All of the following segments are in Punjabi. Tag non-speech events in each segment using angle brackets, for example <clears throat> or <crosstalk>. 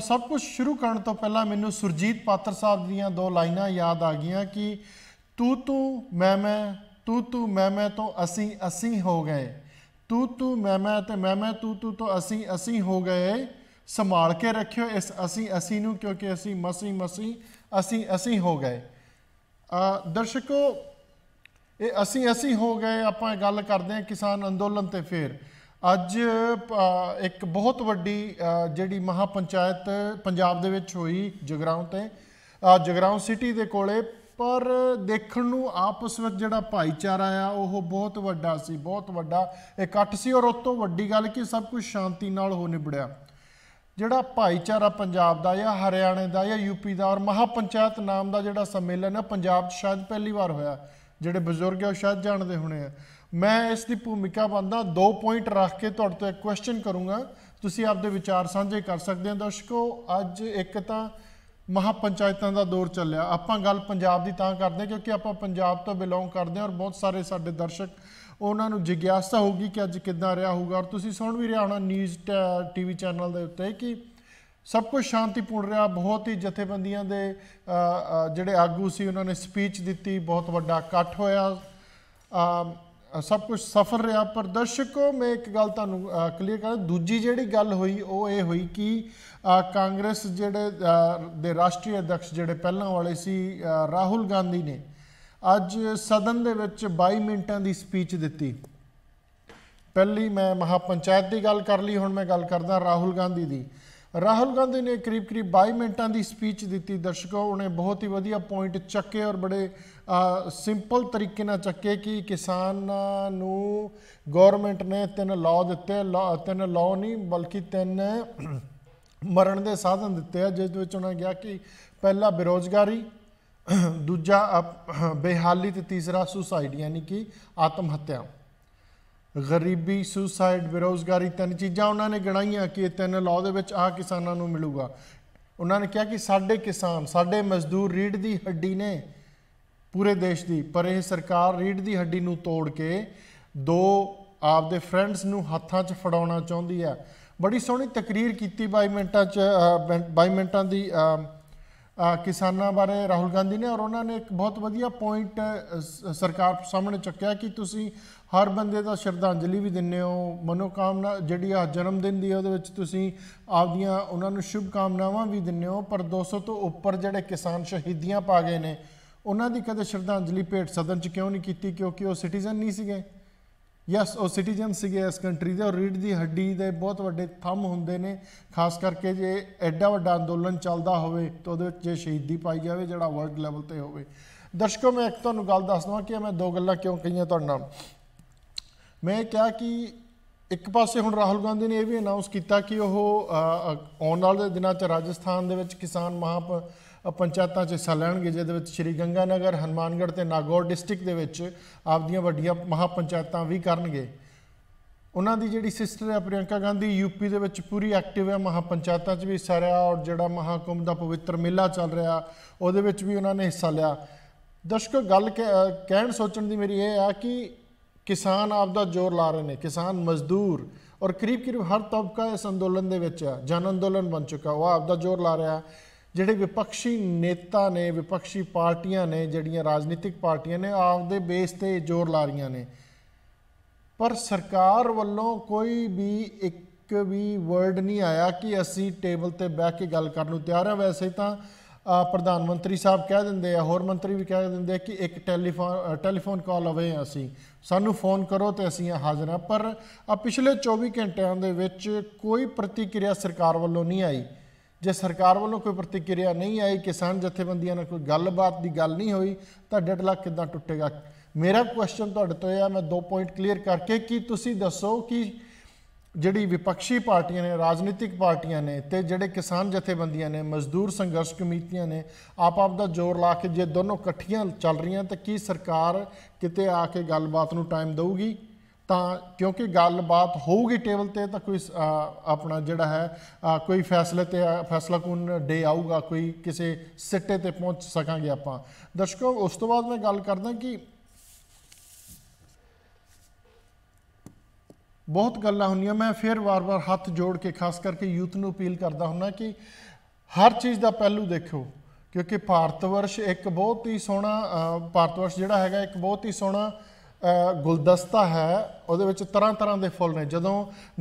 सब कुछ शुरू करने तो पहला मैं सुरजीत पात्र साहब दिया दो लाइन याद आ गई कि तू तू मैं मैं तू तू मैं मैं तो असी असी हो गए तू तू मैं मैं तो मैं मैं तू तू तो असी असी हो गए संभाल के रखियो इस असी असी क्योंकि असी मसी मसी असी असी हो गए दर्शकों असी असी हो गए आप गल करते हैं किसान अंदोलन तो फिर ਅੱਜ ਇੱਕ ਬਹੁਤ ਵੱਡੀ ਜਿਹੜੀ ਮਹਾਪੰਚਾਇਤ ਪੰਜਾਬ ਦੇ ਵਿੱਚ ਹੋਈ ਜਗਰਾਉਂ ਤੇ ਜਗਰਾਉਂ ਸਿਟੀ ਦੇ ਕੋਲੇ ਪਰ ਦੇਖਣ ਨੂੰ ਆਪਸ ਵਿੱਚ ਜਿਹੜਾ ਭਾਈਚਾਰਾ ਆ ਉਹ ਬਹੁਤ ਵੱਡਾ ਸੀ ਬਹੁਤ ਵੱਡਾ ਇਕੱਠ ਸੀ ਔਰ ਉਸ ਤੋਂ ਵੱਡੀ ਗੱਲ ਕਿ ਸਭ ਕੁਝ ਸ਼ਾਂਤੀ ਨਾਲ ਹੋ ਨਿਬੜਿਆ ਜਿਹੜਾ ਭਾਈਚਾਰਾ ਪੰਜਾਬ ਦਾ ਜਾਂ ਹਰਿਆਣੇ ਦਾ ਜਾਂ ਯੂਪੀ ਦਾ ਔਰ ਮਹਾਪੰਚਾਇਤ ਨਾਮ ਦਾ ਜਿਹੜਾ ਸੰਮੇਲਨ ਹੈ ਪੰਜਾਬ 'ਚ ਸ਼ਾਇਦ ਪਹਿਲੀ ਵਾਰ ਹੋਇਆ ਜਿਹੜੇ ਬਜ਼ੁਰਗ ਆ ਉਹ ਸ਼ਾਇਦ ਜਾਣਦੇ ਹੋਣੇ ਆ ਮੈਂ ਇਸ ਦੀ ਭੂਮਿਕਾ ਬੰਦਾ ਦੋ ਪੁਆਇੰਟ ਰੱਖ ਕੇ ਤੁਹਾਡੇ ਤੋਂ ਇੱਕ ਕੁਐਸਚਨ ਕਰੂੰਗਾ ਤੁਸੀਂ ਆਪਦੇ ਵਿਚਾਰ ਸਾਂਝੇ ਕਰ ਸਕਦੇ ਹੋ ਦਰਸ਼ਕੋ ਅੱਜ ਇੱਕ ਤਾਂ ਮਹਾ ਪੰਚਾਇਤਾਂ ਦਾ ਦੌਰ ਚੱਲਿਆ ਆਪਾਂ ਗੱਲ ਪੰਜਾਬ ਦੀ ਤਾਂ ਕਰਦੇ ਕਿਉਂਕਿ ਆਪਾਂ ਪੰਜਾਬ ਤੋਂ ਬਿਲੋਂਗ ਕਰਦੇ ਹਾਂ ਔਰ ਬਹੁਤ ਸਾਰੇ ਸਾਡੇ ਦਰਸ਼ਕ ਉਹਨਾਂ ਨੂੰ ਜਿਗਿਆਸਾ ਹੋਊਗੀ ਕਿ ਅੱਜ ਕਿੱਦਾਂ ਰਿਹਾ ਹੋਊਗਾ ਔਰ ਤੁਸੀਂ ਸੁਣ ਵੀ ਰਿਹਾ ਹੋਣਾ ਨਿਊਜ਼ ਟੀਵੀ ਚੈਨਲ ਦੇ ਉੱਤੇ ਕਿ ਸਭ ਕੁਝ ਸ਼ਾਂਤੀਪੂਰਨ ਰਿਹਾ ਬਹੁਤ ਹੀ ਜਥੇਬੰਦੀਆਂ ਦੇ ਜਿਹੜੇ ਆਗੂ ਸੀ ਉਹਨਾਂ ਨੇ ਸਪੀਚ ਦਿੱਤੀ ਬਹੁਤ ਵੱਡਾ ਇਕੱਠ ਹੋਇਆ ਸਭ ਕੁਝ ਸਫਰ ਰਿਹਾ ਪਰ ਦਰਸ਼ਕੋ ਮੈਂ ਇੱਕ ਗੱਲ ਤੁਹਾਨੂੰ ਕਲੀਅਰ ਕਰ ਦੂਜੀ ਜਿਹੜੀ ਗੱਲ ਹੋਈ ਉਹ ਇਹ ਹੋਈ ਕਿ ਕਾਂਗਰਸ ਜਿਹੜੇ ਦੇ ਰਾਸ਼ਟਰੀ ਅਧਿਕਸ਼ ਜਿਹੜੇ ਪਹਿਲਾਂ ਵਾਲੇ ਸੀ ਰਾਹੁਲ ਗਾਂਧੀ ਨੇ ਅੱਜ ਸਦਨ ਦੇ ਵਿੱਚ 22 ਮਿੰਟਾਂ ਦੀ ਸਪੀਚ ਦਿੱਤੀ ਪਹਿਲੀ ਮੈਂ ਮਹਾਪੰਚਾਇਤ ਦੀ ਗੱਲ ਕਰ ਲਈ ਹੁਣ ਮੈਂ ਗੱਲ ਕਰਦਾ ਰਾਹੁਲ ਗਾਂਧੀ ਦੀ ਰਾਹੁਲ ਗਾਂਧੀ ਨੇ ਕਰੀਬ ਕਰੀਬ 22 ਮਿੰਟਾਂ ਦੀ ਸਪੀਚ ਦਿੱਤੀ ਦਰਸ਼ਕੋ ਉਹਨੇ ਬਹੁਤ ਹੀ ਵਧੀਆ ਪੁਆਇੰਟ ਚੱਕੇ ਔਰ ਬੜੇ ਸਿੰਪਲ ਤਰੀਕੇ ਨਾਲ ਚੱਕੇ ਕਿ ਕਿਸਾਨ ਨੂੰ ਗਵਰਨਮੈਂਟ ਨੇ ਤਿੰਨ ਲਾਅ ਦਿੱਤੇ ਤਿੰਨ ਲਾਅ ਨਹੀਂ ਬਲਕਿ ਤਿੰਨ <clears throat> ਮਰਨ ਦੇ ਸਾਧਨ ਦਿੱਤੇ ਆ ਜਿਸ ਦੇ ਵਿੱਚ ਉਹਨਾਂ ਗਿਆ ਕਿ ਪਹਿਲਾ ਬੇਰੋਜ਼ਗਾਰੀ ਦੂਜਾ ਬੇਹਾਲੀ ਤੇ ਤੀਸਰਾ ਸੁਸਾਈਡ ਯਾਨੀ ਕਿ ਆਤਮ ਹੱਤਿਆ ਗਰੀਬੀ ਸੁਸਾਈਡ ਬੇਰੋਜ਼ਗਾਰੀ ਤਿੰਨ ਚੀਜ਼ਾਂ ਉਹਨਾਂ ਨੇ ਗਣਾਈਆਂ ਕਿ ਇਹ ਤਿੰਨ ਲਾਅ ਦੇ ਵਿੱਚ ਆ ਕਿਸਾਨਾਂ ਨੂੰ ਮਿਲੂਗਾ ਉਹਨਾਂ ਨੇ ਕਿਹਾ ਕਿ ਸਾਡੇ ਕਿਸਾਨ ਸਾਡੇ ਮਜ਼ਦੂਰ ਰੀੜ ਦੀ ਹੱਡੀ ਨੇ ਪੂਰੇ ਦੇਸ਼ ਦੀ ਪਰ ਇਹ ਸਰਕਾਰ ਰੀੜ ਦੀ ਹੱਡੀ ਨੂੰ ਤੋੜ ਕੇ ਦੋ ਆਪਦੇ ਫਰੈਂਡਸ ਨੂੰ ਹੱਥਾਂ 'ਚ ਫੜਾਉਣਾ ਚਾਹੁੰਦੀ ਹੈ ਬੜੀ ਸੋਹਣੀ ਤਕਰੀਰ ਕੀਤੀ 22 ਮਿੰਟਾਂ 'ਚ 22 ਮਿੰਟਾਂ ਦੀ ਕਿਸਾਨਾਂ ਬਾਰੇ ਰਾਹੁਲ ਗਾਂਧੀ ਨੇ ਔਰ ਉਹਨਾਂ ਨੇ ਇੱਕ ਬਹੁਤ ਵਧੀਆ ਪੁਆਇੰਟ ਸਰਕਾਰ ਸਾਹਮਣੇ ਚੱਕਿਆ ਕਿ ਤੁਸੀਂ ਹਰ ਬੰਦੇ ਦਾ ਸ਼ਰਧਾਂਜਲੀ ਵੀ ਦਿੰਨੇ ਹੋ ਮਨੋਕਾਮਨਾ ਜਿਹੜੀ ਆ ਜਨਮ ਦਿਨ ਦੀ ਉਹਦੇ ਵਿੱਚ ਤੁਸੀਂ ਆਪਦੀਆਂ ਉਹਨਾਂ ਨੂੰ ਸ਼ੁਭ ਕਾਮਨਾਵਾਂ ਵੀ ਦਿੰਨੇ ਹੋ ਪਰ 200 ਤੋਂ ਉੱਪਰ ਜਿਹੜੇ ਕਿਸਾਨ ਸ਼ਹੀਦੀਆਂ ਪਾ ਗਏ ਨੇ ਉਹਨਾਂ ਦੀ ਕਦੇ ਸ਼ਰਧਾਂਜਲੀ ਭੇਟ ਸਦਨ 'ਚ ਕਿਉਂ ਨਹੀਂ ਕੀਤੀ ਕਿਉਂਕਿ ਉਹ ਸਿਟੀਜ਼ਨ ਨਹੀਂ ਸੀਗੇ ਯੈਸ ਉਹ ਸਿਟੀਜ਼ਨ ਸੀਗੇ ਇਸ ਕੰਟਰੀ ਦੇ ਔਰ ਰੀਡ ਦੀ ਹੱਡੀ ਦੇ ਬਹੁਤ ਵੱਡੇ ਥੰਮ ਹੁੰਦੇ ਨੇ ਖਾਸ ਕਰਕੇ ਜੇ ਐਡਾ ਵੱਡਾ ਅੰਦੋਲਨ ਚੱਲਦਾ ਹੋਵੇ ਤਾਂ ਉਹਦੇ ਵਿੱਚ ਜੇ ਸ਼ਹੀਦੀ ਪਾਈ ਜਾਵੇ ਜਿਹੜਾ ਵਰਲਡ ਲੈਵਲ ਤੇ ਹੋਵੇ ਦਰਸ਼ਕੋ ਮੈਂ ਇੱਕ ਤੁਹਾਨੂੰ ਗੱਲ ਦੱਸ ਦਵਾਂ ਕਿ ਮੈਂ ਦੋ ਗੱਲਾਂ ਕਿਉਂ ਕਹੀਆਂ ਤੁਹਾਡੇ ਨਾਲ ਮੈਂ ਕਿਹਾ ਕਿ ਇੱਕ ਪਾਸੇ ਹੁਣ ਰਾਹੁਲ ਗਾਂਧੀ ਨੇ ਇਹ ਵੀ ਅਨਾਉਂਸ ਕੀਤਾ ਕਿ ਉਹ ਆਉਣ ਵਾਲੇ ਦਿਨਾਂ 'ਚ ਰਾਜਸਥਾਨ ਦੇ ਵਿੱਚ ਕਿਸਾਨ ਮਹਾਪ ਪੰਚਾਇਤਾਂ 'ਚ ਹਿੱਸਾ ਲੈਣਗੇ ਜਿਹਦੇ ਵਿੱਚ ਸ਼੍ਰੀ ਗੰਗਾਨਗਰ ਹਨੂਮਾਨਗੜ੍ਹ ਤੇ ਨਾਗੌਰ ਡਿਸਟ੍ਰਿਕਟ ਦੇ ਵਿੱਚ ਆਪਦੀਆਂ ਵੱਡੀਆਂ ਮਹਾ ਪੰਚਾਇਤਾਂ ਵੀ ਕਰਨਗੇ ਉਹਨਾਂ ਦੀ ਜਿਹੜੀ ਸਿਸਟਰ ਹੈ ਪ੍ਰਿਯੰਕਾ ਗਾਂਧੀ ਯੂਪੀ ਦੇ ਵਿੱਚ ਪੂਰੀ ਐਕਟਿਵ ਹੈ ਮਹਾ ਪੰਚਾਇਤਾਂ 'ਚ ਵੀ ਹਿੱਸਾ ਲਿਆ ਔਰ ਜਿਹੜਾ ਮਹਾਕੁੰਭ ਦਾ ਪਵਿੱਤਰ ਮੇਲਾ ਚੱਲ ਰਿਹਾ ਉਹਦੇ ਵਿੱਚ ਵੀ ਉਹਨਾਂ ਨੇ ਹਿੱਸਾ ਲਿਆ ਦਰਸ਼ਕੋ ਗੱਲ ਕਹਿਣ ਸੋਚਣ ਦੀ ਮੇਰੀ ਇਹ ਆ ਕਿ ਕਿਸਾਨ ਆਪ ਦਾ ਜ਼ੋਰ ਲਾ ਰਹੇ ਨੇ ਕਿਸਾਨ ਮਜ਼ਦੂਰ ਔਰ ਕਰੀਬ ਕਰੀਬ ਹਰ ਤਬਕਾ ਇਸ ਅੰਦੋਲਨ ਦੇ ਵਿੱਚ ਹੈ ਜਨ ਅੰਦੋਲਨ ਬਣ ਚੁੱਕਾ ਉਹ ਆਪ ਦਾ ਜ਼ੋਰ ਲਾ ਰਿਹਾ ਜਿਹੜੇ ਵਿਪਕਸ਼ੀ ਨੇਤਾ ਨੇ ਵਿਪਕਸ਼ੀ ਪਾਰਟੀਆਂ ਨੇ ਜਿਹੜੀਆਂ ਰਾਜਨੀਤਿਕ ਪਾਰਟੀਆਂ ਨੇ ਆਪਦੇ ਬੇਸ ਤੇ ਜ਼ੋਰ ਲਾ ਰਹੀਆਂ ਨੇ ਪਰ ਸਰਕਾਰ ਵੱਲੋਂ ਕੋਈ ਵੀ ਇੱਕ ਵੀ ਵਰਡ ਨਹੀਂ ਆਇਆ ਕਿ ਅਸੀਂ ਟੇਬਲ ਤੇ ਬਹਿ ਕੇ ਗੱਲ ਕਰਨ ਨੂੰ ਤਿਆਰ ਹਾਂ ਵੈਸੇ ਤਾਂ ਪ੍ਰਧਾਨ ਮੰਤਰੀ ਸਾਹਿਬ ਕਹਿ ਦਿੰਦੇ ਆ ਹੋਰ ਮੰਤਰੀ ਵੀ ਕਹਿ ਦਿੰਦੇ ਆ ਕਿ ਇੱਕ ਟੈਲੀਫੋਨ ਟੈਲੀਫੋਨ ਕਾਲ ਆਵੇ ਅਸੀਂ ਸਾਨੂੰ ਫੋਨ ਕਰੋ ਤੇ ਅਸੀਂ ਹਾਜ਼ਰ ਹਾਂ ਪਰ ਆ ਪਿਛਲੇ 24 ਘੰਟਿਆਂ ਦੇ ਵਿੱਚ ਕੋਈ ਪ੍ਰਤੀਕਿਰਿਆ ਸਰਕਾਰ ਵੱਲੋਂ ਨਹੀਂ ਆਈ ਜੇ ਸਰਕਾਰ ਵੱਲੋਂ ਕੋਈ ਪ੍ਰਤੀਕਿਰਿਆ ਨਹੀਂ ਆਈ ਕਿਸਾਨ ਜਥੇਬੰਦੀਆਂ ਨਾਲ ਕੋਈ ਗੱਲਬਾਤ ਦੀ ਗੱਲ ਨਹੀਂ ਹੋਈ ਤਾਂ ਡੇਢ ਕਿਦਾਂ ਕਿੱਦਾਂ ਟੁੱਟੇਗਾ ਮੇਰਾ ਕੁਐਸਚਨ ਤੁਹਾਡੇ ਤੋਂ ਇਹ ਆ ਮੈਂ ਦੋ ਪੁਆਇੰਟ ਕਲੀਅਰ ਕਰਕੇ ਕਿ ਤੁਸੀਂ ਦੱਸੋ ਕਿ ਜਿਹੜੀ ਵਿਪਕਸ਼ੀ ਪਾਰਟੀਆਂ ਨੇ ਰਾਜਨੀਤਿਕ ਪਾਰਟੀਆਂ ਨੇ ਤੇ ਜਿਹੜੇ ਕਿਸਾਨ ਜਥੇਬੰਦੀਆਂ ਨੇ ਮਜ਼ਦੂਰ ਸੰਘਰਸ਼ ਕਮੇਟੀਆਂ ਨੇ ਆਪ ਆਪ ਦਾ ਜ਼ੋਰ ਲਾ ਕੇ ਜੇ ਦੋਨੋਂ ਇਕੱਠੀਆਂ ਚੱਲ ਰਹੀਆਂ ਤਾਂ ਕੀ ਸਰਕਾਰ ਕਿਤੇ ਆ ਕੇ ਗੱਲਬਾਤ ਨੂੰ ਟਾਈਮ ਦੇਊਗੀ ਤਾਂ ਕਿਉਂਕਿ ਗੱਲਬਾਤ ਹੋਊਗੀ ਟੇਬਲ ਤੇ ਤਾਂ ਕੋਈ ਆਪਣਾ ਜਿਹੜਾ ਹੈ ਕੋਈ ਫੈਸਲੇ ਤੇ ਫੈਸਲਾ ਕੋਨ ਡੇ ਆਊਗਾ ਕੋਈ ਕਿਸੇ ਸਿੱਟੇ ਤੇ ਪਹੁੰਚ ਸਕਾਂਗੇ ਆਪਾਂ ਦਰਸ਼ਕੋ ਉਸ ਤੋਂ ਬਾਅਦ ਮੈਂ ਗੱਲ ਕਰਦਾ ਕਿ ਬਹੁਤ ਗੱਲਾਂ ਹੁੰਦੀਆਂ ਮੈਂ ਫਿਰ ਵਾਰ-ਵਾਰ ਹੱਥ ਜੋੜ ਕੇ ਖਾਸ ਕਰਕੇ ਯੂਥ ਨੂੰ ਅਪੀਲ ਕਰਦਾ ਹੁੰਨਾ ਕਿ ਹਰ ਚੀਜ਼ ਦਾ ਪਹਿਲੂ ਦੇਖੋ ਕਿਉਂਕਿ ਭਾਰਤਵਰਸ਼ ਇੱਕ ਬਹੁਤ ਹੀ ਸੋਹਣਾ ਭਾਰਤਵਰਸ਼ ਜਿਹੜਾ ਹੈਗਾ ਇੱਕ ਬਹੁਤ ਹੀ ਸੋਹਣਾ ਗੁਲਦਸਤਾ ਹੈ ਉਹਦੇ ਵਿੱਚ ਤਰ੍ਹਾਂ ਤਰ੍ਹਾਂ ਦੇ ਫੁੱਲ ਨੇ ਜਦੋਂ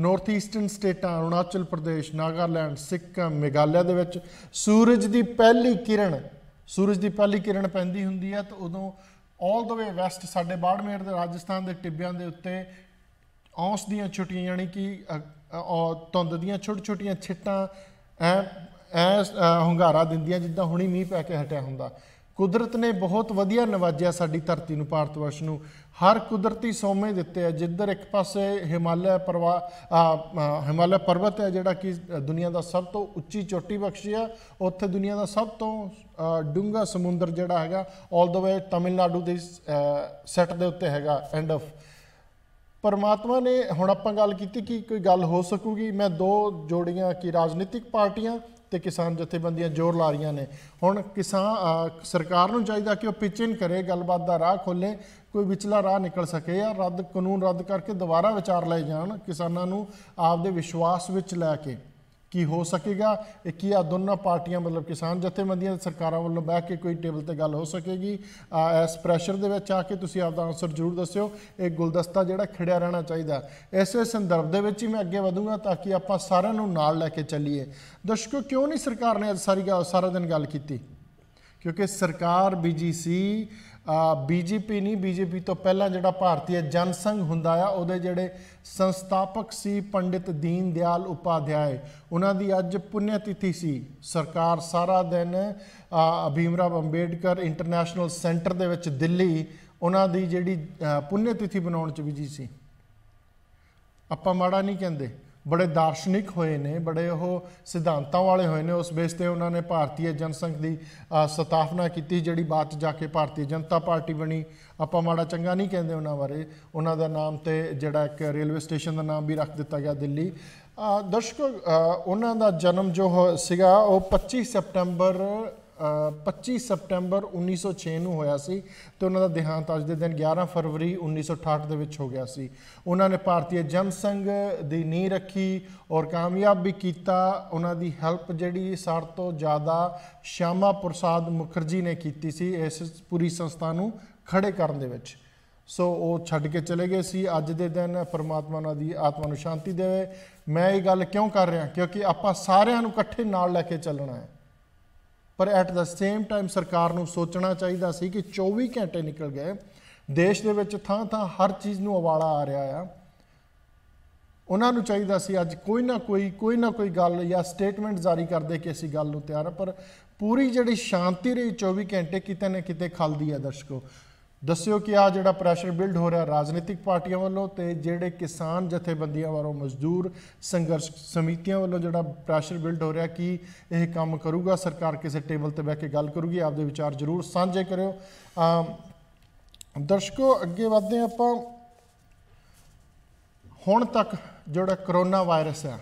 ਨਾਰਥ ਈਸਟਰਨ ਸਟੇਟਾਂ ਅਰੁਣਾਚਲ ਪ੍ਰਦੇਸ਼ ਨਾਗਾਲੈਂਡ ਸਿੱਕਮ ਮੇਗਾਲਿਆ ਦੇ ਵਿੱਚ ਸੂਰਜ ਦੀ ਪਹਿਲੀ ਕਿਰਨ ਸੂਰਜ ਦੀ ਪਹਿਲੀ ਕਿਰਨ ਪੈਂਦੀ ਹੁੰਦੀ ਹੈ ਤਾਂ ਉਦੋਂ ਆਲ ਦਾ ਵੇ ਵੈਸਟ ਸਾਡੇ ਬਾੜਮੇਰ ਦੇ ਰਾਜਸਥਾਨ ਦੇ ਟਿੱਬਿਆਂ ਦੇ ਉੱਤੇ ਔਸ ਦੀਆਂ ਛੁੱਟੀਆਂ ਯਾਨੀ ਕਿ ਤੁੰਦ ਦੀਆਂ ਛੋਟ ਛੋਟੀਆਂ ਛਿੱਟਾਂ ਐ ਐ ਹੰਗਾਰਾ ਦਿੰਦੀਆਂ ਜਿੱਦਾਂ ਹੁਣੀ ਮੀਂਹ ਪੈ ਕੇ ਹਟਿਆ ਹੁੰਦਾ ਕੁਦਰਤ ਨੇ ਬਹੁਤ ਵਧੀਆ ਨਵਾਜਿਆ ਸਾਡੀ ਧਰਤੀ ਨੂੰ ਭਾਰਤ ਵਰਸ਼ ਨੂੰ ਹਰ ਕੁਦਰਤੀ ਸੋਮੇ ਦਿੱਤੇ ਆ ਜਿੱਧਰ ਇੱਕ ਪਾਸੇ ਹਿਮਾਲਿਆ ਪਰਵਾ ਹਿਮਾਲਿਆ ਪਰਬਤ ਹੈ ਜਿਹੜਾ ਕਿ ਦੁਨੀਆ ਦਾ ਸਭ ਤੋਂ ਉੱਚੀ ਚੋਟੀ ਬਖਸ਼ੀ ਆ ਉੱਥੇ ਦੁਨੀਆ ਦਾ ਸਭ ਤੋਂ ਡੂੰਘਾ ਸਮੁੰਦਰ ਜਿਹੜਾ ਹੈਗਾ ਆਲ ਦਾ ਵੇ ਤਮਿਲਨਾਡੂ ਦੇ ਸੈੱਟ ਦੇ ਉੱਤੇ ਹੈਗਾ ਐਂਡ ਆਫ ਪਰਮਾਤਮਾ ਨੇ ਹੁਣ ਆਪਾਂ ਗੱਲ ਕੀਤੀ ਕਿ ਕੋਈ ਗੱਲ ਹੋ ਸਕੂਗੀ ਮੈਂ ਦੋ ਜੋੜੀਆਂ ਕਿ ਰਾਜਨੀਤਿਕ ਪਾਰਟੀਆਂ ਤੇ ਕਿਸਾਨ ਜਥੇਬੰਦੀਆਂ ਜ਼ੋਰ ਲਾ ਰਹੀਆਂ ਨੇ ਹੁਣ ਕਿਸਾਨ ਸਰਕਾਰ ਨੂੰ ਚਾਹੀਦਾ ਕਿ ਉਹ ਇਨ ਕਰੇ ਗੱਲਬਾਤ ਦਾ ਰਾਹ ਖੋਲੇ ਕੋਈ ਵਿਚਲਾ ਰਾਹ ਨਿਕਲ ਸਕੇ ਜਾਂ ਰੱਦ ਕਾਨੂੰਨ ਰੱਦ ਕਰਕੇ ਦੁਬਾਰਾ ਵਿਚਾਰ ਲਏ ਜਾਣ ਕਿਸਾਨਾਂ ਨੂੰ ਆਪਦੇ ਵਿਸ਼ਵਾਸ ਵਿੱਚ ਲੈ ਕੇ ਕੀ ਹੋ ਸਕੇਗਾ ਕੀ ਆ ਦੋਨਾਂ ਪਾਰਟੀਆਂ ਮਤਲਬ ਕਿਸਾਨ ਜਥੇਬੰਦੀਆਂ ਤੇ ਸਰਕਾਰਾਂ ਵੱਲੋਂ ਬਹਿ ਕੇ ਕੋਈ ਟੇਬਲ ਤੇ ਗੱਲ ਹੋ ਸਕੇਗੀ ਇਸ ਪ੍ਰੈਸ਼ਰ ਦੇ ਵਿੱਚ ਆ ਕੇ ਤੁਸੀਂ ਆਪਦਾ ਆਨਸਰ ਜ਼ਰੂਰ ਦੱਸਿਓ ਇਹ ਗੁਲਦਸਤਾ ਜਿਹੜਾ ਖੜਿਆ ਰਹਿਣਾ ਚਾਹੀਦਾ ਐਸੇ ਸੰਦਰਭ ਦੇ ਵਿੱਚ ਹੀ ਮੈਂ ਅੱਗੇ ਵਧੂੰਗਾ ਤਾਂ ਕਿ ਆਪਾਂ ਸਾਰਿਆਂ ਨੂੰ ਨਾਲ ਲੈ ਕੇ ਚੱਲੀਏ ਦਰਸ਼ਕੋ ਕਿਉਂ ਨਹੀਂ ਸਰਕਾਰ ਨੇ ਅੱਜ ਸਾਰੀ ਸਾਰਾ ਦਿਨ ਗੱਲ ਕੀਤੀ ਕਿਉਂਕਿ ਸਰਕਾਰ ਬੀਜੀਸੀ ਬੀਜੇਪੀ ਨਹੀਂ ਬੀਜੇਪੀ ਤੋਂ ਪਹਿਲਾਂ ਜਿਹੜਾ ਭਾਰਤੀ ਜਨਸੰਘ ਹੁੰਦਾ ਆ ਉਹਦੇ ਜਿਹੜੇ ਸੰਸਥਾਪਕ ਸੀ ਪੰਡਿਤ ਦੀਨ ਦਿਆਲ ਉਪਾਧਿਆਏ ਉਹਨਾਂ ਦੀ ਅੱਜ ਪੁੰਨਿਆ ਤਿਥੀ ਸੀ ਸਰਕਾਰ ਸਾਰਾ ਦਿਨ ਅਭੀਮਰਾਵ ਅੰਬੇਡਕਰ ਇੰਟਰਨੈਸ਼ਨਲ ਸੈਂਟਰ ਦੇ ਵਿੱਚ ਦਿੱਲੀ ਉਹਨਾਂ ਦੀ ਜਿਹੜੀ ਪੁੰਨਿਆ ਤਿਥੀ ਬਣਾਉਣ ਚ ਬਿਜੀ ਸੀ ਆਪਾਂ ਮਾੜਾ ਨਹੀਂ ਕਹਿੰਦੇ ਬੜੇ ਦਾਰਸ਼ਨਿਕ ਹੋਏ ਨੇ ਬੜੇ ਉਹ ਸਿਧਾਂਤਾਂ ਵਾਲੇ ਹੋਏ ਨੇ ਉਸ ਬੇਸ ਤੇ ਉਹਨਾਂ ਨੇ ਭਾਰਤੀ ਜਨਸੰਘ ਦੀ ਸਤਾਫਨਾ ਕੀਤੀ ਜਿਹੜੀ ਬਾਅਦ ਜਾ ਕੇ ਭਾਰਤੀ ਜਨਤਾ ਪਾਰਟੀ ਬਣੀ ਆਪਾਂ ਮਾੜਾ ਚੰਗਾ ਨਹੀਂ ਕਹਿੰਦੇ ਉਹਨਾਂ ਬਾਰੇ ਉਹਨਾਂ ਦਾ ਨਾਮ ਤੇ ਜਿਹੜਾ ਇੱਕ ਰੇਲਵੇ ਸਟੇਸ਼ਨ ਦਾ ਨਾਮ ਵੀ ਰੱਖ ਦਿੱਤਾ ਗਿਆ ਦਿੱਲੀ ਦਰਸ਼ਕੋ ਉਹਨਾਂ ਦਾ ਜਨਮ ਜੋ ਸੀਗਾ ਉਹ 25 ਸਪਟੈਂਬਰ 25 ਸਪਟੈਂਬਰ 1906 ਨੂੰ ਹੋਇਆ ਸੀ ਤੇ ਉਹਨਾਂ ਦਾ ਦੇਹਾਂਤ ਅੱਜ ਦੇ ਦਿਨ 11 ਫਰਵਰੀ 1968 ਦੇ ਵਿੱਚ ਹੋ ਗਿਆ ਸੀ ਉਹਨਾਂ ਨੇ ਭਾਰਤੀ ਜਨ ਸੰਘ ਦੀ ਨੀਂਹ ਰੱਖੀ ਔਰ ਕਾਮਯਾਬ ਵੀ ਕੀਤਾ ਉਹਨਾਂ ਦੀ ਹੈਲਪ ਜਿਹੜੀ ਸਾਰ ਤੋਂ ਜ਼ਿਆਦਾ ਸ਼ਾਮਾ ਪ੍ਰਸਾਦ ਮੁਖਰਜੀ ਨੇ ਕੀਤੀ ਸੀ ਇਸ ਪੂਰੀ ਸੰਸਥਾ ਨੂੰ ਖੜੇ ਕਰਨ ਦੇ ਵਿੱਚ ਸੋ ਉਹ ਛੱਡ ਕੇ ਚਲੇ ਗਏ ਸੀ ਅੱਜ ਦੇ ਦਿਨ ਪਰਮਾਤਮਾ ਉਹਨਾਂ ਦੀ ਆਤਮਾ ਨੂੰ ਸ਼ਾਂਤੀ ਦੇਵੇ ਮੈਂ ਇਹ ਗੱਲ ਕਿਉਂ ਕਰ ਰਿਹਾ ਕਿਉਂਕਿ ਆਪਾਂ ਸਾਰਿਆਂ ਨੂੰ ਇਕੱਠੇ ਨਾਲ ਲੈ ਕੇ ਚੱਲਣਾ ਹੈ ਪਰ ਐਟ ਦਾ ਸੇਮ ਟਾਈਮ ਸਰਕਾਰ ਨੂੰ ਸੋਚਣਾ ਚਾਹੀਦਾ ਸੀ ਕਿ 24 ਘੰਟੇ ਨਿਕਲ ਗਏ ਦੇਸ਼ ਦੇ ਵਿੱਚ ਥਾਂ-ਥਾਂ ਹਰ ਚੀਜ਼ ਨੂੰ ਅਵਾਲਾ ਆ ਰਿਹਾ ਆ ਉਹਨਾਂ ਨੂੰ ਚਾਹੀਦਾ ਸੀ ਅੱਜ ਕੋਈ ਨਾ ਕੋਈ ਕੋਈ ਨਾ ਕੋਈ ਗੱਲ ਜਾਂ ਸਟੇਟਮੈਂਟ ਜਾਰੀ ਕਰਦੇ ਕਿ ਅਸੀਂ ਗੱਲ ਨੂੰ ਤਿਆਰ ਆ ਪਰ ਪੂਰੀ ਜਿਹੜੀ ਸ਼ਾਂਤੀ ਰਹੀ 24 ਘੰਟੇ ਕਿਤੇ ਨਾ ਕਿਤੇ ਖਲਦੀ ਆ ਦਰਸ਼ਕੋ ਦੱਸਿਓ ਕਿ ਆ ਜਿਹੜਾ ਪ੍ਰੈਸ਼ਰ ਬਿਲਡ ਹੋ ਰਿਹਾ ਰਾਜਨੀਤਿਕ ਪਾਰਟੀਆਂ ਵੱਲੋਂ ਤੇ ਜਿਹੜੇ ਕਿਸਾਨ ਜਥੇਬੰਦੀਆਂ ਵੱਲੋਂ ਮਜ਼ਦੂਰ ਸੰਘਰਸ਼ ਸਮਿਤੀਆਂ ਵੱਲੋਂ ਜਿਹੜਾ ਪ੍ਰੈਸ਼ਰ ਬਿਲਡ ਹੋ ਰਿਹਾ ਕਿ ਇਹ ਕੰਮ ਕਰੂਗਾ ਸਰਕਾਰ ਕਿਸੇ ਟੇਬਲ ਤੇ ਬਹਿ ਕੇ ਗੱਲ ਕਰੂਗੀ ਆਪਦੇ ਵਿਚਾਰ ਜ਼ਰੂਰ ਸਾਂਝੇ ਕਰਿਓ ਦਰਸ਼ਕੋ ਅੱਗੇ ਵਧਦੇ ਆਪਾਂ ਹੁਣ ਤੱਕ ਜਿਹੜਾ ਕਰੋਨਾ ਵਾਇਰਸ ਹੈ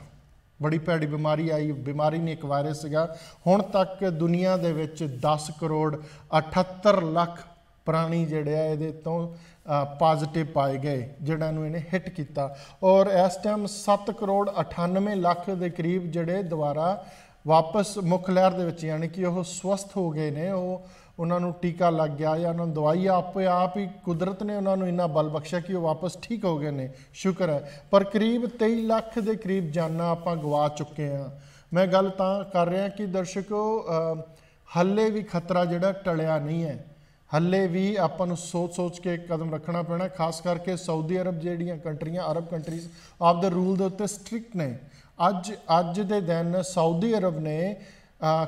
ਬੜੀ ਭੈੜੀ ਬਿਮਾਰੀ ਆਈ ਬਿਮਾਰੀ ਨਹੀਂ ਇੱਕ ਵਾਇਰਸ ਸੀਗਾ ਹੁਣ ਤੱਕ ਦੁਨੀਆ ਦੇ ਵਿੱਚ 10 ਕਰੋੜ 78 ਲੱਖ ਪ੍ਰਾਣੀ ਜਿਹੜੇ ਆ ਇਹਦੇ ਤੋਂ ਪੋਜ਼ਿਟਿਵ ਪਾਏ ਗਏ ਜਿਹੜਾ ਨੂੰ ਇਹਨੇ ਹਿੱਟ ਕੀਤਾ ਔਰ ਇਸ ਟਾਈਮ 7 ਕਰੋੜ 98 ਲੱਖ ਦੇ ਕਰੀਬ ਜਿਹੜੇ ਦੁਬਾਰਾ ਵਾਪਸ ਮੁੱਖ ਲਹਿਰ ਦੇ ਵਿੱਚ ਯਾਨੀ ਕਿ ਉਹ ਸਵਸਥ ਹੋ ਗਏ ਨੇ ਉਹ ਉਹਨਾਂ ਨੂੰ ਟੀਕਾ ਲੱਗ ਗਿਆ ਜਾਂ ਉਹਨਾਂ ਨੂੰ ਦਵਾਈ ਆਪੇ ਆਪ ਹੀ ਕੁਦਰਤ ਨੇ ਉਹਨਾਂ ਨੂੰ ਇੰਨਾ ਬਲ ਬਖਸ਼ਿਆ ਕਿ ਉਹ ਵਾਪਸ ਠੀਕ ਹੋ ਗਏ ਨੇ ਸ਼ੁਕਰ ਹੈ ਪਰ ਕਰੀਬ 23 ਲੱਖ ਦੇ ਕਰੀਬ ਜਾਨਾਂ ਆਪਾਂ ਗਵਾ ਚੁੱਕੇ ਆ ਮੈਂ ਗੱਲ ਤਾਂ ਕਰ ਰਿਹਾ ਕਿ ਦਰਸ਼ਕੋ ਹੱਲੇ ਵੀ ਖਤਰਾ ਜਿਹੜਾ ਟਲਿਆ ਨਹੀਂ ਹੈ ਹੱਲੇ ਵੀ ਆਪਾਂ ਨੂੰ ਸੋਚ-ਸੋਚ ਕੇ ਕਦਮ ਰੱਖਣਾ ਪੈਣਾ ਖਾਸ ਕਰਕੇ ਸਾਊਦੀ ਅਰਬ ਜਿਹੜੀਆਂ ਕੰਟਰੀਆਂ ਅਰਬ ਕੰਟਰੀਜ਼ ਆਫ ਦਾ ਰੂਲ ਦੇ ਉੱਤੇ ਸਟ੍ਰਿਕਟ ਨੇ ਅੱਜ ਅੱਜ ਦੇ ਦਿਨ ਸਾਊਦੀ ਅਰਬ ਨੇ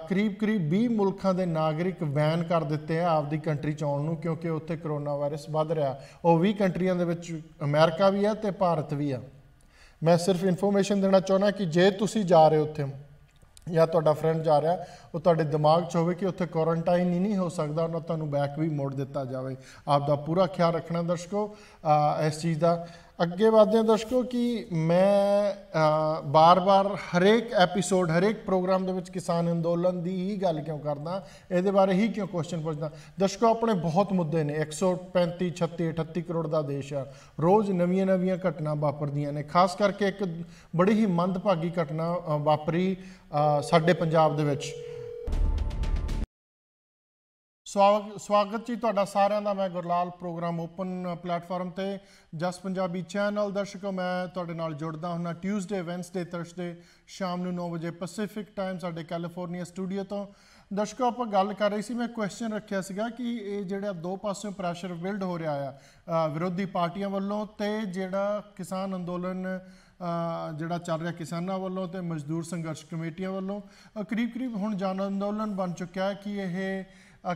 ਕਰੀਬ-ਕਰੀਬ 20 ਮੁਲਕਾਂ ਦੇ ਨਾਗਰਿਕ ਵੈਨ ਕਰ ਦਿੱਤੇ ਆ ਆਪਦੀ ਕੰਟਰੀ ਚ ਆਉਣ ਨੂੰ ਕਿਉਂਕਿ ਉੱਥੇ ਕਰੋਨਾ ਵਾਇਰਸ ਵੱਧ ਰਿਹਾ ਉਹ 20 ਕੰਟਰੀਆਂ ਦੇ ਵਿੱਚ ਅਮਰੀਕਾ ਵੀ ਆ ਤੇ ਭਾਰਤ ਵੀ ਆ ਮੈਂ ਸਿਰਫ ਇਨਫੋਰਮੇਸ਼ਨ ਦੇਣਾ ਚਾਹੁੰਦਾ ਕਿ ਜੇ ਤੁਸੀਂ ਜਾ ਰਹੇ ਹੋ ਉੱਥੇ ਜਾਂ ਤੁਹਾਡਾ ਫਰੈਂਡ ਜਾ ਰਿਹਾ ਉਹ ਤੁਹਾਡੇ ਦਿਮਾਗ 'ਚ ਹੋਵੇ ਕਿ ਉੱਥੇ ਕੁਆਰੰਟਾਈਨ ਹੀ ਨਹੀਂ ਹੋ ਸਕਦਾ ਉਹਨਾਂ ਤੁਹਾਨੂੰ ਬੈਕ ਵੀ ਮੋੜ ਦਿੱਤਾ ਜਾਵੇ ਆਪ ਦਾ ਪੂਰਾ ਖਿਆਲ ਰੱਖਣਾ ਦਰਸ਼ਕੋ ਇਸ ਚੀਜ਼ ਦਾ ਅੱਗੇ ਵਧਦੇ ਹਾਂ ਦਰਸ਼ਕੋ ਕਿ ਮੈਂ ਬਾਰ-ਬਾਰ ਹਰੇਕ ਐਪੀਸੋਡ ਹਰੇਕ ਪ੍ਰੋਗਰਾਮ ਦੇ ਵਿੱਚ ਕਿਸਾਨ ਅੰਦੋਲਨ ਦੀ ਹੀ ਗੱਲ ਕਿਉਂ ਕਰਦਾ ਇਹਦੇ ਬਾਰੇ ਹੀ ਕਿਉਂ ਕੁਐਸਚਨ ਪੁੱਛਦਾ ਦਰਸ਼ਕੋ ਆਪਣੇ ਬਹੁਤ ਮੁੱਦੇ ਨੇ 135 36 38 ਕਰੋੜ ਦਾ ਦੇਸ਼ ਆ ਰੋਜ਼ ਨਵੀਆਂ-ਨਵੀਆਂ ਘਟਨਾ ਵਾਪਰਦੀਆਂ ਨੇ ਖਾਸ ਕਰਕੇ ਇੱਕ ਬੜੀ ਹੀ ਮੰਦਭਾਗੀ ਘਟਨਾ ਵਾਪਰੀ ਸਾਡੇ ਪੰਜਾਬ ਦੇ ਵਿੱਚ ਸਵਾਗਤ ਜੀ ਤੁਹਾਡਾ ਸਾਰਿਆਂ ਦਾ ਮੈਂ ਗੁਰਲਾਲ ਪ੍ਰੋਗਰਾਮ ਓਪਨ ਪਲੇਟਫਾਰਮ ਤੇ ਜਸ ਪੰਜਾਬੀ ਚੈਨਲ ਦਰਸ਼ਕੋ ਮੈਂ ਤੁਹਾਡੇ ਨਾਲ ਜੁੜਦਾ ਹੁੰਨਾ ਟਿਊਜ਼ਡੇ ਵੈਂਸਡੇ ਥਰਸਡੇ ਸ਼ਾਮ ਨੂੰ 9 ਵਜੇ ਪੈਸੀਫਿਕ ਟਾਈਮ ਸਾਡੇ ਕੈਲੀਫੋਰਨੀਆ ਸਟੂਡੀਓ ਤੋਂ ਦਰਸ਼ਕੋ ਆਪਾਂ ਗੱਲ ਕਰ ਰਹੀ ਸੀ ਮੈਂ ਕੁਐਸਚਨ ਰੱਖਿਆ ਸੀਗਾ ਕਿ ਇਹ ਜਿਹੜਾ ਦੋ ਪਾਸਿਓਂ ਪ੍ਰੈਸ਼ਰ ਬਿਲਡ ਹੋ ਰਿਹਾ ਆ ਵਿਰੋਧੀ ਪਾਰਟੀਆਂ ਵੱਲੋਂ ਤੇ ਜਿਹੜਾ ਕਿਸਾਨ ਅੰਦੋਲਨ ਜਿਹੜਾ ਚੱਲ ਰਿਹਾ ਕਿਸਾਨਾਂ ਵੱਲੋਂ ਤੇ ਮਜ਼ਦੂਰ ਸੰਘਰਸ਼ ਕਮੇਟੀਆਂ ਵੱਲੋਂ ਕਰੀਬ-ਕਰੀਬ ਹੁਣ ਜਨ ਅੰਦੋਲਨ ਬਣ ਚੁੱਕਿਆ ਹੈ ਕਿ ਇਹ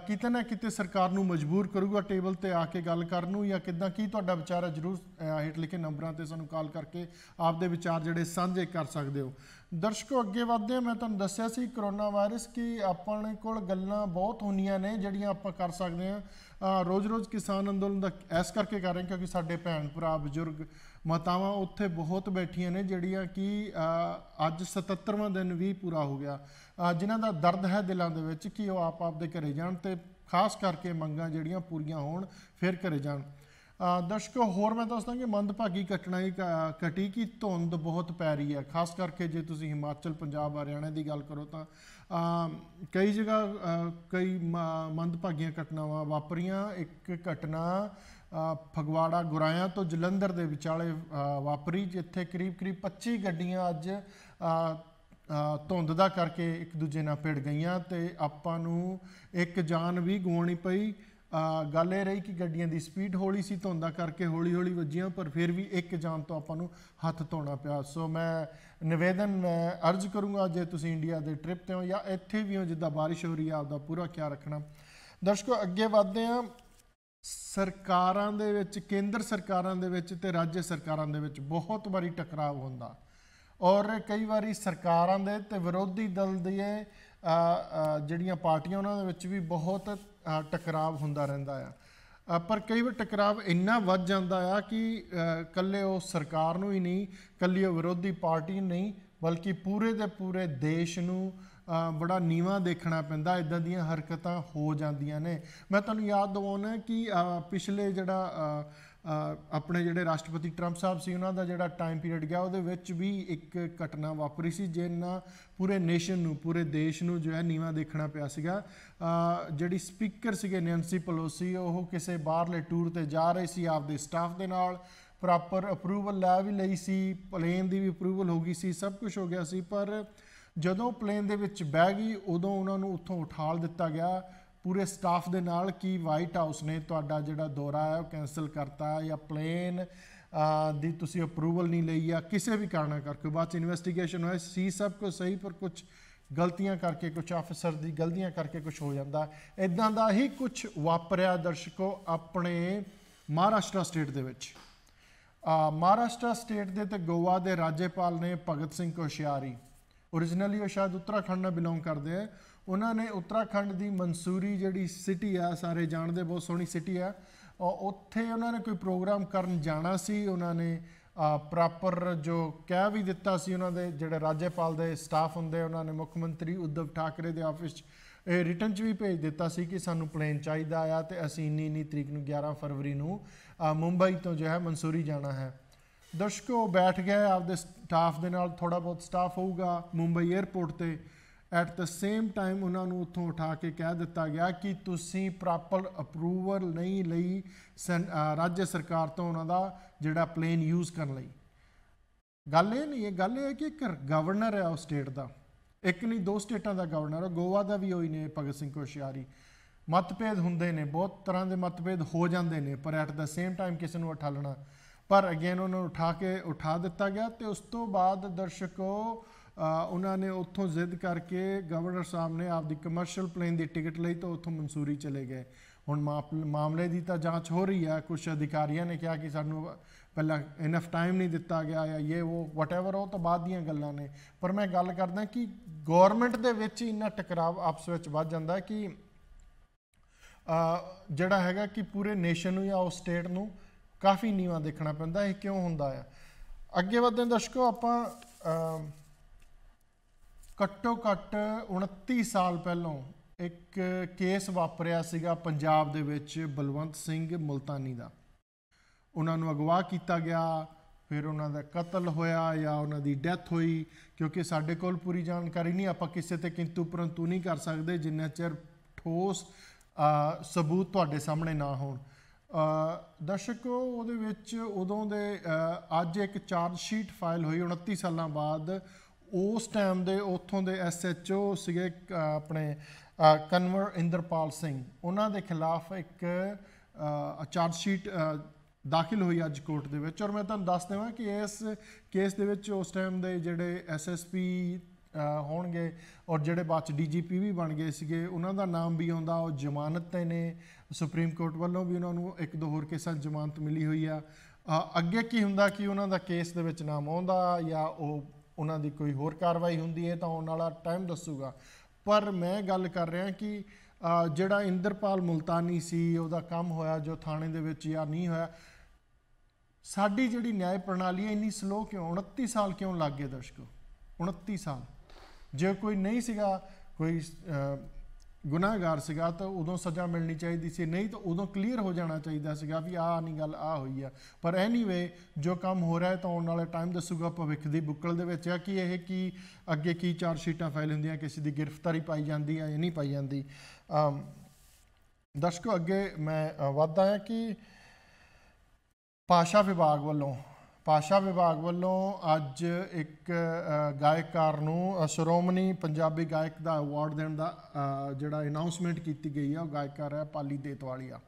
ਕਿਤੇ ਨਾ ਕਿਤੇ ਸਰਕਾਰ ਨੂੰ ਮਜਬੂਰ ਕਰੂਗਾ ਟੇਬਲ ਤੇ ਆ ਕੇ ਗੱਲ ਕਰਨ ਨੂੰ ਜਾਂ ਕਿਦਾਂ ਕੀ ਤੁਹਾਡਾ ਵਿਚਾਰ ਹੈ ਜਰੂਰ ਹੇਠ ਲਿਖੇ ਨੰਬਰਾਂ ਤੇ ਸਾਨੂੰ ਕਾਲ ਕਰਕੇ ਆਪਦੇ ਵਿਚਾਰ ਜਿਹੜੇ ਸਾਂਝੇ ਕਰ ਸਕਦੇ ਹੋ ਦਰਸ਼ਕੋ ਅੱਗੇ ਵਧਦੇ ਮੈਂ ਤੁਹਾਨੂੰ ਦੱਸਿਆ ਸੀ ਕਰੋਨਾ ਵਾਇਰਸ ਕਿ ਆਪਣੇ ਕੋਲ ਗੱਲਾਂ ਬਹੁਤ ਹੁੰਦੀਆਂ ਨੇ ਜਿਹੜੀਆਂ ਆਪਾਂ ਕਰ ਸਕਦੇ ਹਾਂ ਰੋਜ਼-ਰੋਜ਼ ਕਿਸਾਨ ਅੰਦੋਲਨ ਦਾ ਐਸ ਕਰਕੇ ਕਰ ਰਹੇ ਕਿਉਂਕਿ ਸਾਡੇ ਭੈਣ ਭਰਾ ਬਜ਼ੁਰਗ ਮਾਤਾਵਾਂ ਉੱਥੇ ਬਹੁਤ ਬੈਠੀਆਂ ਨੇ ਜਿਹੜੀਆਂ ਕਿ ਅੱਜ 77ਵਾਂ ਦਿਨ ਵੀ ਪੂਰਾ ਹੋ ਗਿਆ ਜਿਨ੍ਹਾਂ ਦਾ ਦਰਦ ਹੈ ਦਿਲਾਂ ਦੇ ਵਿੱਚ ਕਿ ਉਹ ਆਪ ਆਪ ਦੇ ਘਰੇ ਜਾਣ ਤੇ ਖਾਸ ਕਰਕੇ ਮੰਗਾਂ ਜਿਹੜੀਆਂ ਪੂਰੀਆਂ ਹੋਣ ਫਿਰ ਘਰੇ ਜਾਣ ਦਰਸ਼ਕੋ ਹੋਰ ਮੈਂ ਦੱਸਦਾ ਕਿ ਮੰਦਭਾਗੀ ਇੱਕ ਘਟੀ ਕਿ ਧੁੰਦ ਬਹੁਤ ਪੈ ਰਹੀ ਹੈ ਖਾਸ ਕਰਕੇ ਜੇ ਤੁਸੀਂ ਹਿਮਾਚਲ ਪੰਜਾਬ ਹਰਿਆਣਾ ਦੀ ਗੱਲ ਕਰੋ ਤਾਂ ਕਈ ਜਗ੍ਹਾ ਕਈ ਮੰਦਭਾਗੀਆਂ ਘਟਨਾਵਾਂ ਵਾਪਰੀਆਂ ਇੱਕ ਘਟਨਾ ਫਗਵਾੜਾ ਗੁਰਾਇਆ ਤੋਂ ਜਲੰਧਰ ਦੇ ਵਿਚਾਲੇ ਵਾਪਰੀ ਜਿੱਥੇ ਕਰੀਬ-ਕਰੀਬ 25 ਗੱਡੀਆਂ ਅੱਜ ਧੁੰਦ ਦਾ ਕਰਕੇ ਇੱਕ ਦੂਜੇ ਨਾਲ ਭਿੜ ਗਈਆਂ ਤੇ ਆਪਾਂ ਨੂੰ ਇੱਕ ਜਾਨ ਵੀ ਗਵਾਉਣੀ ਪਈ ਗੱਲ ਇਹ ਰਹੀ ਕਿ ਗੱਡੀਆਂ ਦੀ ਸਪੀਡ ਹੌਲੀ ਸੀ ਧੁੰਦਾ ਕਰਕੇ ਹੌਲੀ ਹੌਲੀ ਵੱਜੀਆਂ ਪਰ ਫਿਰ ਵੀ ਇੱਕ ਜਾਨ ਤੋਂ ਆਪਾਂ ਨੂੰ ਹੱਥ ਧੋਣਾ ਪਿਆ ਸੋ ਮੈਂ ਨਿਵੇਦਨ ਅਰਜ਼ ਕਰੂੰਗਾ ਜੇ ਤੁਸੀਂ ਇੰਡੀਆ ਦੇ ਟ੍ਰਿਪ ਤੇ ਹੋ ਜਾਂ ਇੱਥੇ ਵੀ ਹੋ ਜਿੱਦਾਂ ਬਾਰਿਸ਼ ਹੋ ਰਹੀ ਆ ਆਪਦਾ ਪੂਰਾ ਖਿਆਲ ਰੱਖਣਾ ਦਰਸ਼ਕੋ ਅੱਗੇ ਵਧਦੇ ਆ ਸਰਕਾਰਾਂ ਦੇ ਵਿੱਚ ਕੇਂਦਰ ਸਰਕਾਰਾਂ ਦੇ ਵਿੱਚ ਤੇ ਰਾਜ ਸਰਕਾਰਾਂ ਦੇ ਵਿੱਚ ਬਹੁਤ ਵਾਰੀ ਟਕਰਾਅ ਹੁੰਦਾ ਔਰ ਕਈ ਵਾਰੀ ਸਰਕਾਰਾਂ ਦੇ ਤੇ ਵਿਰੋਧੀ ਦਲ ਦੇ ਜਿਹੜੀਆਂ ਪਾਰਟੀਆਂ ਉਹਨਾਂ ਦੇ ਵਿੱਚ ਵੀ ਬਹੁਤ ਟਕਰਾਵ ਹੁੰਦਾ ਰਹਿੰਦਾ ਆ ਪਰ ਕਈ ਵਾਰ ਟਕਰਾਵ ਇੰਨਾ ਵੱਧ ਜਾਂਦਾ ਆ ਕਿ ਕੱਲੇ ਉਹ ਸਰਕਾਰ ਨੂੰ ਹੀ ਨਹੀਂ ਕੱਲੀ ਉਹ ਵਿਰੋਧੀ ਪਾਰਟੀ ਨਹੀਂ ਬਲਕਿ ਪੂਰੇ ਦੇ ਪੂਰੇ ਦੇਸ਼ ਨੂੰ ਬੜਾ ਨੀਵਾ ਦੇਖਣਾ ਪੈਂਦਾ ਇਦਾਂ ਦੀਆਂ ਹਰਕਤਾਂ ਹੋ ਜਾਂਦੀਆਂ ਨੇ ਮੈਂ ਤੁਹਾਨੂੰ ਯਾਦ ਦਿਵਾਉਣਾ ਕਿ ਪਿਛਲੇ ਜਿਹੜਾ ਆਪਣੇ ਜਿਹੜੇ ਰਾਸ਼ਟਰਪਤੀ ਟਰੰਪ ਸਾਹਿਬ ਸੀ ਉਹਨਾਂ ਦਾ ਜਿਹੜਾ ਟਾਈਮ ਪੀਰੀਅਡ ਗਿਆ ਉਹਦੇ ਵਿੱਚ ਵੀ ਇੱਕ ਘਟਨਾ ਵਾਪਰੀ ਸੀ ਜਿੰਨਾ ਪੂਰੇ ਨੇਸ਼ਨ ਨੂੰ ਪੂਰੇ ਦੇਸ਼ ਨੂੰ ਜੋ ਹੈ ਨੀਵਾ ਦੇਖਣਾ ਪਿਆ ਸੀਗਾ ਜਿਹੜੀ ਸਪੀਕਰ ਸੀਗੇ ਨੈਂਸੀ ਪਲੋਸੀ ਉਹ ਕਿਸੇ ਬਾਹਰਲੇ ਟੂਰ ਤੇ ਜਾ ਰਹੀ ਸੀ ਆਪਦੇ ਸਟਾਫ ਦੇ ਨਾਲ ਪ੍ਰੋਪਰ ਅਪਰੂਵਲ ਲੈ ਵੀ ਲਈ ਸੀ ਪਲੇਨ ਦੀ ਵੀ ਅਪਰੂਵਲ ਹੋ ਗਈ ਸੀ ਸਭ ਕੁਝ ਹੋ ਗਿਆ ਸੀ ਪਰ ਜਦੋਂ ਪਲੇਨ ਦੇ ਵਿੱਚ ਬਹਿ ਗਈ ਉਦੋਂ ਉਹਨਾਂ ਨੂੰ ਉੱਥੋਂ ਉਠਾਲ ਦਿੱਤਾ ਗਿਆ ਪੂਰੇ ਸਟਾਫ ਦੇ ਨਾਲ ਕੀ ਵਾਈਟ ਹਾਊਸ ਨੇ ਤੁਹਾਡਾ ਜਿਹੜਾ ਦੌਰਾ ਹੈ ਉਹ ਕੈਨਸਲ ਕਰਤਾ ਜਾਂ ਪਲੇਨ ਦੀ ਤੁਸੀਂ ਅਪਰੂਵਲ ਨਹੀਂ ਲਈ ਜਾਂ ਕਿਸੇ ਵੀ ਕਾਰਨ ਕਰਕੇ ਬਾਅਦ ਚ ਇਨਵੈਸਟੀਗੇਸ਼ਨ ਹੋਏ ਸੀ ਸਭ ਕੁਝ ਸਹੀ ਪਰ ਕੁਝ ਗਲਤੀਆਂ ਕਰਕੇ ਕੁਝ ਅਫਸਰ ਦੀ ਗਲਤੀਆਂ ਕਰਕੇ ਕੁਝ ਹੋ ਜਾਂਦਾ ਇਦਾਂ ਦਾ ਹੀ ਕੁਝ ਵਾਪਰਿਆ ਦਰਸ਼ਕੋ ਆਪਣੇ ਮਹਾਰਾਸ਼ਟਰ ਸਟੇਟ ਦੇ ਵਿੱਚ ਮਹਾਰਾਸ਼ਟਰ ਸਟੇਟ ਦੇ ਤੇ ਗੋਆ ਦੇ ਰਾਜੇਪਾਲ ਨੇ ਭਗਤ ਸਿੰਘ ਕੋਸ਼ਿਆਰੀ originally ਉਹ ਸ਼ਾਇਦ ਉੱਤਰਾਖੰਡ ਨਾਲ ਬਿਲੋਂਗ ਕਰਦੇ ਆ ਉਹਨਾਂ ਨੇ ਉੱਤਰਾਖੰਡ ਦੀ ਮਨਸੂਰੀ ਜਿਹੜੀ ਸਿਟੀ ਆ ਸਾਰੇ ਜਾਣਦੇ ਬਹੁਤ ਸੋਹਣੀ ਸਿਟੀ ਆ ਉੱਥੇ ਉਹਨਾਂ ਨੇ ਕੋਈ ਪ੍ਰੋਗਰਾਮ ਕਰਨ ਜਾਣਾ ਸੀ ਉਹਨਾਂ ਨੇ ਪ੍ਰੋਪਰ ਜੋ ਕਹਿ ਵੀ ਦਿੱਤਾ ਸੀ ਉਹਨਾਂ ਦੇ ਜਿਹੜੇ ਰਾਜੇਪਾਲ ਦੇ ਸਟਾਫ ਹੁੰਦੇ ਉਹਨਾਂ ਨੇ ਮੁੱਖ ਮੰਤਰੀ ਉਦਵ ਠਾਕਰੇ ਦੇ ਆਫਿਸ 'ਚ ਇਹ ਰਿਟਰਨ 'ਚ ਵੀ ਭੇਜ ਦਿੱਤਾ ਸੀ ਕਿ ਸਾਨੂੰ ਪਲੇਨ ਚਾਹੀਦਾ ਆ ਤੇ ਅਸੀਂ ਨੀ ਨੀ ਤਰੀਕ ਨੂੰ 11 ਫਰਵਰੀ ਨੂੰ ਮੁੰਬਈ ਤੋਂ ਜੋ ਹੈ ਮਨਸੂਰੀ ਜਾਣਾ ਹੈ ਦਰਸ਼ਕੋ ਬੈਠ ਗਏ ਆਪਦੇ ਸਟਾਫ ਦੇ ਨਾਲ ਥੋੜਾ ਬਹੁਤ ਸਟਾਫ ਹੋਊਗਾ ਮੁੰਬਈ 에ਅਰਪੋਰਟ ਤੇ ਐਟ ਦ ਸੇਮ ਟਾਈਮ ਉਹਨਾਂ ਨੂੰ ਉੱਥੋਂ ਉਠਾ ਕੇ ਕਹਿ ਦਿੱਤਾ ਗਿਆ ਕਿ ਤੁਸੀਂ ਪ੍ਰੋਪਰ ਅਪਰੂਵਲ ਨਹੀਂ ਲਈ ਰਾਜ ਸਰਕਾਰ ਤੋਂ ਉਹਨਾਂ ਦਾ ਜਿਹੜਾ ਪਲੇਨ ਯੂਜ਼ ਕਰਨ ਲਈ ਗੱਲ ਇਹ ਨਹੀਂ ਹੈ ਗੱਲ ਇਹ ਹੈ ਕਿ ਇੱਕ ਗਵਰਨਰ ਹੈ ਉਸ ਸਟੇਟ ਦਾ ਇੱਕ ਨਹੀਂ ਦੋ ਸਟੇਟਾਂ ਦਾ ਗਵਰਨਰ ਹੈ ਗੋਵਾ ਦਾ ਵੀ ਹੋਈ ਨੇ ਭਗਤ ਸਿੰਘ ਕੋਸ਼ਿਆਰੀ ਮਤਭੇਦ ਹੁੰਦੇ ਨੇ ਬਹੁਤ ਤਰ੍ਹਾਂ ਦੇ ਮਤਭੇਦ ਹੋ ਜਾਂਦੇ ਨੇ ਪਰ ਐਟ ਦ ਸੇਮ ਟਾਈਮ ਕਿਸੇ ਨੂੰ ਉਠਾਲਣਾ ਪਰ ਅਗੇਨ ਉਹਨਾਂ ਨੂੰ ਉਠਾ ਕੇ ਉਠਾ ਦਿੱਤਾ ਗਿਆ ਤੇ ਉਸ ਤੋਂ ਬਾਅਦ ਦਰਸ਼ਕੋ ਉਹਨਾਂ ਨੇ ਉੱਥੋਂ ਜ਼ਿੱਦ ਕਰਕੇ ਗਵਰਨਰ ਸਾਹਿਬ ਨੇ ਆਪਦੀ ਕਮਰਸ਼ੀਅਲ ਪਲੇਨ ਦੀ ਟਿਕਟ ਲਈ ਤਾਂ ਉੱਥੋਂ ਮਨਸੂਰੀ ਚਲੇ ਗਏ ਹੁਣ ਮਾਮਲੇ ਦੀ ਤਾਂ ਜਾਂਚ ਹੋ ਰਹੀ ਹੈ ਕੁਝ ਅਧਿਕਾਰੀਆਂ ਨੇ ਕਿਹਾ ਕਿ ਸਾਨੂੰ ਪਹਿਲਾਂ ਇਨਫ ਟਾਈਮ ਨਹੀਂ ਦਿੱਤਾ ਗਿਆ ਜਾਂ ਇਹ ਉਹ ਵਟਐਵਰ ਉਹ ਤਾਂ ਬਾਅਦ ਦੀਆਂ ਗੱਲਾਂ ਨੇ ਪਰ ਮੈਂ ਗੱਲ ਕਰਦਾ ਕਿ ਗਵਰਨਮੈਂਟ ਦੇ ਵਿੱਚ ਇੰਨਾ ਟਕਰਾਵ ਆਪਸ ਵਿੱਚ ਵੱਧ ਜਾਂਦਾ ਕਿ ਜਿਹੜਾ ਹੈਗਾ ਕਿ ਪੂਰੇ ਨੇਸ਼ਨ ਨੂੰ ਜਾਂ ਉਸ ਸਟੇਟ ਨੂੰ ਕਾਫੀ ਨੀਵਾ ਦੇਖਣਾ ਪੈਂਦਾ ਇਹ ਕਿਉਂ ਹੁੰਦਾ ਆ ਅੱਗੇ ਵਧਦੇ ਦਰਸ਼ਕੋ ਆਪਾਂ ਘੱਟੋ ਘੱਟ 29 ਸਾਲ ਪਹਿਲਾਂ ਇੱਕ ਕੇਸ ਵਾਪਰਿਆ ਸੀਗਾ ਪੰਜਾਬ ਦੇ ਵਿੱਚ ਬਲਵੰਤ ਸਿੰਘ ਮਲਤਾਨੀ ਦਾ ਉਹਨਾਂ ਨੂੰ ਅਗਵਾ ਕੀਤਾ ਗਿਆ ਫਿਰ ਉਹਨਾਂ ਦਾ ਕਤਲ ਹੋਇਆ ਜਾਂ ਉਹਨਾਂ ਦੀ ਡੈਥ ਹੋਈ ਕਿਉਂਕਿ ਸਾਡੇ ਕੋਲ ਪੂਰੀ ਜਾਣਕਾਰੀ ਨਹੀਂ ਆਪਾਂ ਕਿਸੇ ਤੇ ਕਿੰਤੂ ਪਰੰਤੂ ਨਹੀਂ ਕਰ ਸਕਦੇ ਜਿੰਨਾ ਚਿਰ ਠੋਸ ਸਬੂਤ ਤੁਹਾਡੇ ਸਾਹਮਣੇ ਨਾ ਹੋਣ ਦਰਸ਼ਕੋ ਉਹਦੇ ਵਿੱਚ ਉਦੋਂ ਦੇ ਅੱਜ ਇੱਕ ਚਾਰਜ ਸ਼ੀਟ ਫਾਈਲ ਹੋਈ 29 ਸਾਲਾਂ ਬਾਅਦ ਉਸ ਟਾਈਮ ਦੇ ਉਥੋਂ ਦੇ ਐਸਐਚਓ ਸੀਗੇ ਆਪਣੇ ਕਨਵਰ ਇੰਦਰਪਾਲ ਸਿੰਘ ਉਹਨਾਂ ਦੇ ਖਿਲਾਫ ਇੱਕ ਚਾਰਜ ਸ਼ੀਟ ਦਾਖਲ ਹੋਈ ਅੱਜ ਕੋਰਟ ਦੇ ਵਿੱਚ ਔਰ ਮੈਂ ਤੁਹਾਨੂੰ ਦੱਸ ਦੇਵਾਂ ਕਿ ਇਸ ਕੇਸ ਦੇ ਵਿੱਚ ਉਸ ਟਾਈਮ ਦੇ ਜਿਹੜੇ ਐਸਐਸਪੀ ਹੋਣਗੇ ਔਰ ਜਿਹੜੇ ਬਾਅਦ ਚ ਡੀਜੀਪੀ ਵੀ ਬਣ ਗਏ ਸੀਗੇ ਉਹਨਾਂ ਦਾ ਨਾਮ ਵੀ ਆਉਂਦਾ ਉਹ ਜ਼ਮਾਨਤ ਤੇ ਨੇ ਸੁਪਰੀਮ ਕੋਰਟ ਵੱਲੋਂ ਵੀ ਉਹਨਾਂ ਨੂੰ ਇੱਕ ਦੋ ਹੋਰ ਕੇਸਾਂ ਜ਼ਮਾਨਤ ਮਿਲੀ ਹੋਈ ਆ ਅੱਗੇ ਕੀ ਹੁੰਦਾ ਕਿ ਉਹਨਾਂ ਦਾ ਕੇਸ ਦੇ ਵਿੱਚ ਨਾਮ ਆਉਂਦਾ ਜਾਂ ਉਹ ਉਹਨਾਂ ਦੀ ਕੋਈ ਹੋਰ ਕਾਰਵਾਈ ਹੁੰਦੀ ਹੈ ਤਾਂ ਆਉਣ ਵਾਲਾ ਟਾਈਮ ਦੱਸੂਗਾ ਪਰ ਮੈਂ ਗੱਲ ਕਰ ਰਿਹਾ ਕਿ ਜਿਹੜਾ ਇੰਦਰਪਾਲ ਮਲਤਾਨੀ ਸੀ ਉਹਦਾ ਕੰਮ ਹੋਇਆ ਜੋ ਥਾਣੇ ਦੇ ਵਿੱਚ ਜਾਂ ਨਹੀਂ ਹੋਇਆ ਸਾਡੀ ਜਿਹੜੀ ਨਿਆਂ ਪ੍ਰਣਾਲੀ ਹੈ ਇੰਨੀ ਸਲੋ ਕਿਉਂ 29 ਸਾਲ ਕਿਉਂ ਲੱਗ ਗਏ ਦਰਸ਼ਕੋ 29 ਸਾਲ ਜੇ ਕੋਈ ਨਹੀਂ ਸੀਗਾ ਕੋਈ ਗੁਨਾਹਗਾਰ ਸੀਗਾ ਤਾਂ ਉਦੋਂ ਸਜ਼ਾ ਮਿਲਣੀ ਚਾਹੀਦੀ ਸੀ ਨਹੀਂ ਤਾਂ ਉਦੋਂ ਕਲੀਅਰ ਹੋ ਜਾਣਾ ਚਾਹੀਦਾ ਸੀਗਾ ਵੀ ਆਹ ਨਹੀਂ ਗੱਲ ਆ ਹੋਈ ਆ ਪਰ ਐਨੀਵੇ ਜੋ ਕੰਮ ਹੋ ਰਿਹਾ ਤਾਂ ਆਉਣ ਵਾਲੇ ਟਾਈਮ ਦੱਸੂਗਾ ਭਵਿੱਖ ਦੀ ਬੁੱਕਲ ਦੇ ਵਿੱਚ ਆ ਕਿ ਇਹ ਕੀ ਅੱਗੇ ਕੀ ਚਾਰ ਸ਼ੀਟਾਂ ਫਾਈਲ ਹੁੰਦੀਆਂ ਕਿਸੇ ਦੀ ਗ੍ਰਿਫਤਾਰੀ ਪਾਈ ਜਾਂਦੀ ਆ ਜਾਂ ਨਹੀਂ ਪਾਈ ਜਾਂਦੀ ਦਰਸ਼ਕੋ ਅੱਗੇ ਮੈਂ ਵਾਅਦਾ ਹੈ ਕਿ ਪਾਸ਼ਾ ਵਿਭਾਗ ਵੱਲੋਂ ਭਾਸ਼ਾ ਵਿਭਾਗ ਵੱਲੋਂ ਅੱਜ ਇੱਕ ਗਾਇਕਾਰ ਨੂੰ ਸ਼੍ਰੋਮਣੀ ਪੰਜਾਬੀ ਗਾਇਕ ਦਾ ਅਵਾਰਡ ਦੇਣ ਦਾ ਜਿਹੜਾ ਅਨਾਉਂਸਮੈਂਟ ਕੀਤੀ ਗਈ ਹੈ ਉਹ ਗਾਇਕਾਰ ਹੈ ਪਾਲੀ ਦੇਤਵਾਲੀਆ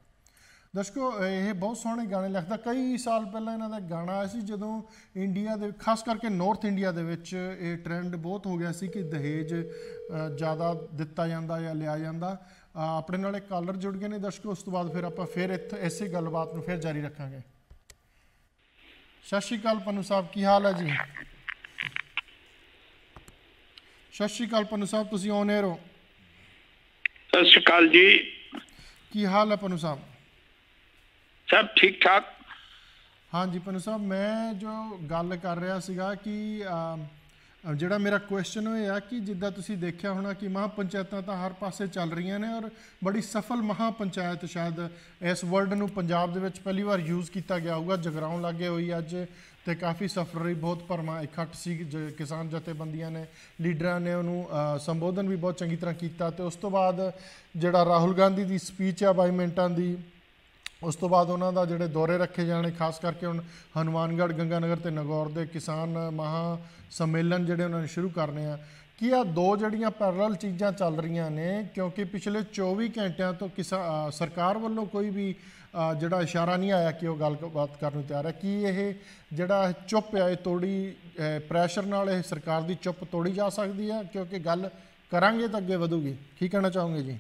ਦਰਸ਼ਕੋ ਇਹ ਬਹੁਤ ਸੋਹਣੇ ਗਾਣੇ ਲਿਖਦਾ ਕਈ ਸਾਲ ਪਹਿਲਾਂ ਇਹਨਾਂ ਦਾ ਗਾਣਾ ਆਇਆ ਸੀ ਜਦੋਂ ਇੰਡੀਆ ਦੇ ਖਾਸ ਕਰਕੇ ਨਾਰਥ ਇੰਡੀਆ ਦੇ ਵਿੱਚ ਇਹ ਟ੍ਰੈਂਡ ਬਹੁਤ ਹੋ ਗਿਆ ਸੀ ਕਿ ਦਹੇਜ ਜ਼ਿਆਦਾ ਦਿੱਤਾ ਜਾਂਦਾ ਜਾਂ ਲਿਆ ਜਾਂਦਾ ਆਪਣੇ ਨਾਲ ਇੱਕ ਕਾਲਰ ਜੁੜ ਗਏ ਨੇ ਦਰਸ਼ਕੋ ਉਸ ਤੋਂ ਬਾਅਦ ਫਿਰ ਆਪਾਂ ਫਿਰ ਇੱਥੇ ਐਸੀ ਗੱਲਬਾਤ ਨੂੰ ਫਿਰ ਜਾਰੀ ਰੱਖਾਂਗੇ ਸਤਿ ਸ਼੍ਰੀ ਅਕਾਲ ਸਾਹਿਬ ਕੀ ਹਾਲ ਹੈ ਜੀ ਸਤਿ ਸ਼੍ਰੀ ਅਕਾਲ ਸਾਹਿਬ ਤੁਸੀਂ ਔਨ 에ਰ ਹੋ ਸਤਿ ਸ਼੍ਰੀ ਅਕਾਲ ਜੀ ਕੀ ਹਾਲ ਹੈ ਪਨੂ ਸਾਹਿਬ ਸਭ ਠੀਕ ਠਾਕ ਹਾਂ ਜੀ ਪਨੂ ਸਾਹਿਬ ਮੈਂ ਜੋ ਗੱਲ ਕਰ ਰਿਹਾ ਸੀਗਾ ਕਿ ਜਿਹੜਾ ਮੇਰਾ ਕੁਐਸਚਨ ਇਹ ਆ ਕਿ ਜਿੱਦਾਂ ਤੁਸੀਂ ਦੇਖਿਆ ਹੋਣਾ ਕਿ ਮਹਾ ਪੰਚਾਇਤਾਂ ਤਾਂ ਹਰ ਪਾਸੇ ਚੱਲ ਰਹੀਆਂ ਨੇ ਔਰ ਬੜੀ ਸਫਲ ਮਹਾ ਪੰਚਾਇਤ ਸ਼ਾਇਦ ਇਸ ਵਰਡ ਨੂੰ ਪੰਜਾਬ ਦੇ ਵਿੱਚ ਪਹਿਲੀ ਵਾਰ ਯੂਜ਼ ਕੀਤਾ ਗਿਆ ਹੋਊਗਾ ਜਗਰਾਉਂ ਲੱਗੇ ਹੋਈ ਅੱਜ ਤੇ ਕਾਫੀ ਰਹੀ ਬਹੁਤ ਪਰਮਾ ਇਕੱਠ ਸੀ ਕਿਸਾਨ ਜਥੇਬੰਦੀਆਂ ਨੇ ਲੀਡਰਾਂ ਨੇ ਉਹਨੂੰ ਸੰਬੋਧਨ ਵੀ ਬਹੁਤ ਚੰਗੀ ਤਰ੍ਹਾਂ ਕੀਤਾ ਤੇ ਉਸ ਤੋਂ ਬਾਅਦ ਜਿਹੜਾ ਰਾਹੁਲ ਗਾਂਧੀ ਦੀ ਸਪੀਚ ਆ ਬਾਈ ਮਿੰਟਾਂ ਦੀ ਉਸ ਤੋਂ ਬਾਅਦ ਉਹਨਾਂ ਦਾ ਜਿਹੜੇ ਦੌਰੇ ਰੱਖੇ ਜਾਣੇ ਖਾਸ ਕਰਕੇ ਹੁਣ ਹਨੂਮਾਨਗੜ ਗੰਗਾਨਗਰ ਤੇ ਨਗੌਰ ਦੇ ਕਿਸਾਨ ਮਹਾ ਸੰਮੇਲਨ ਜਿਹੜੇ ਉਹਨਾਂ ਨੇ ਸ਼ੁਰੂ ਕਰਨੇ ਆ ਕੀ ਆ ਦੋ ਜਿਹੜੀਆਂ ਪੈਰਲਲ ਚੀਜ਼ਾਂ ਚੱਲ ਰਹੀਆਂ ਨੇ ਕਿਉਂਕਿ ਪਿਛਲੇ 24 ਘੰਟਿਆਂ ਤੋਂ ਕਿਸਾ ਸਰਕਾਰ ਵੱਲੋਂ ਕੋਈ ਵੀ ਜਿਹੜਾ ਇਸ਼ਾਰਾ ਨਹੀਂ ਆਇਆ ਕਿ ਉਹ ਗੱਲ ਬਾਤ ਕਰਨ ਨੂੰ ਤਿਆਰ ਹੈ ਕੀ ਇਹ ਜਿਹੜਾ ਚੁੱਪ ਆ ਇਹ ਤੋੜੀ ਪ੍ਰੈਸ਼ਰ ਨਾਲ ਇਹ ਸਰਕਾਰ ਦੀ ਚੁੱਪ ਤੋੜੀ ਜਾ ਸਕਦੀ ਹੈ ਕਿਉਂਕਿ ਗੱਲ ਕਰਾਂਗੇ ਤਾਂ ਅੱਗੇ ਵਧੂਗੀ ਕੀ ਕਹਿਣਾ ਚਾਹੋਗੇ ਜੀ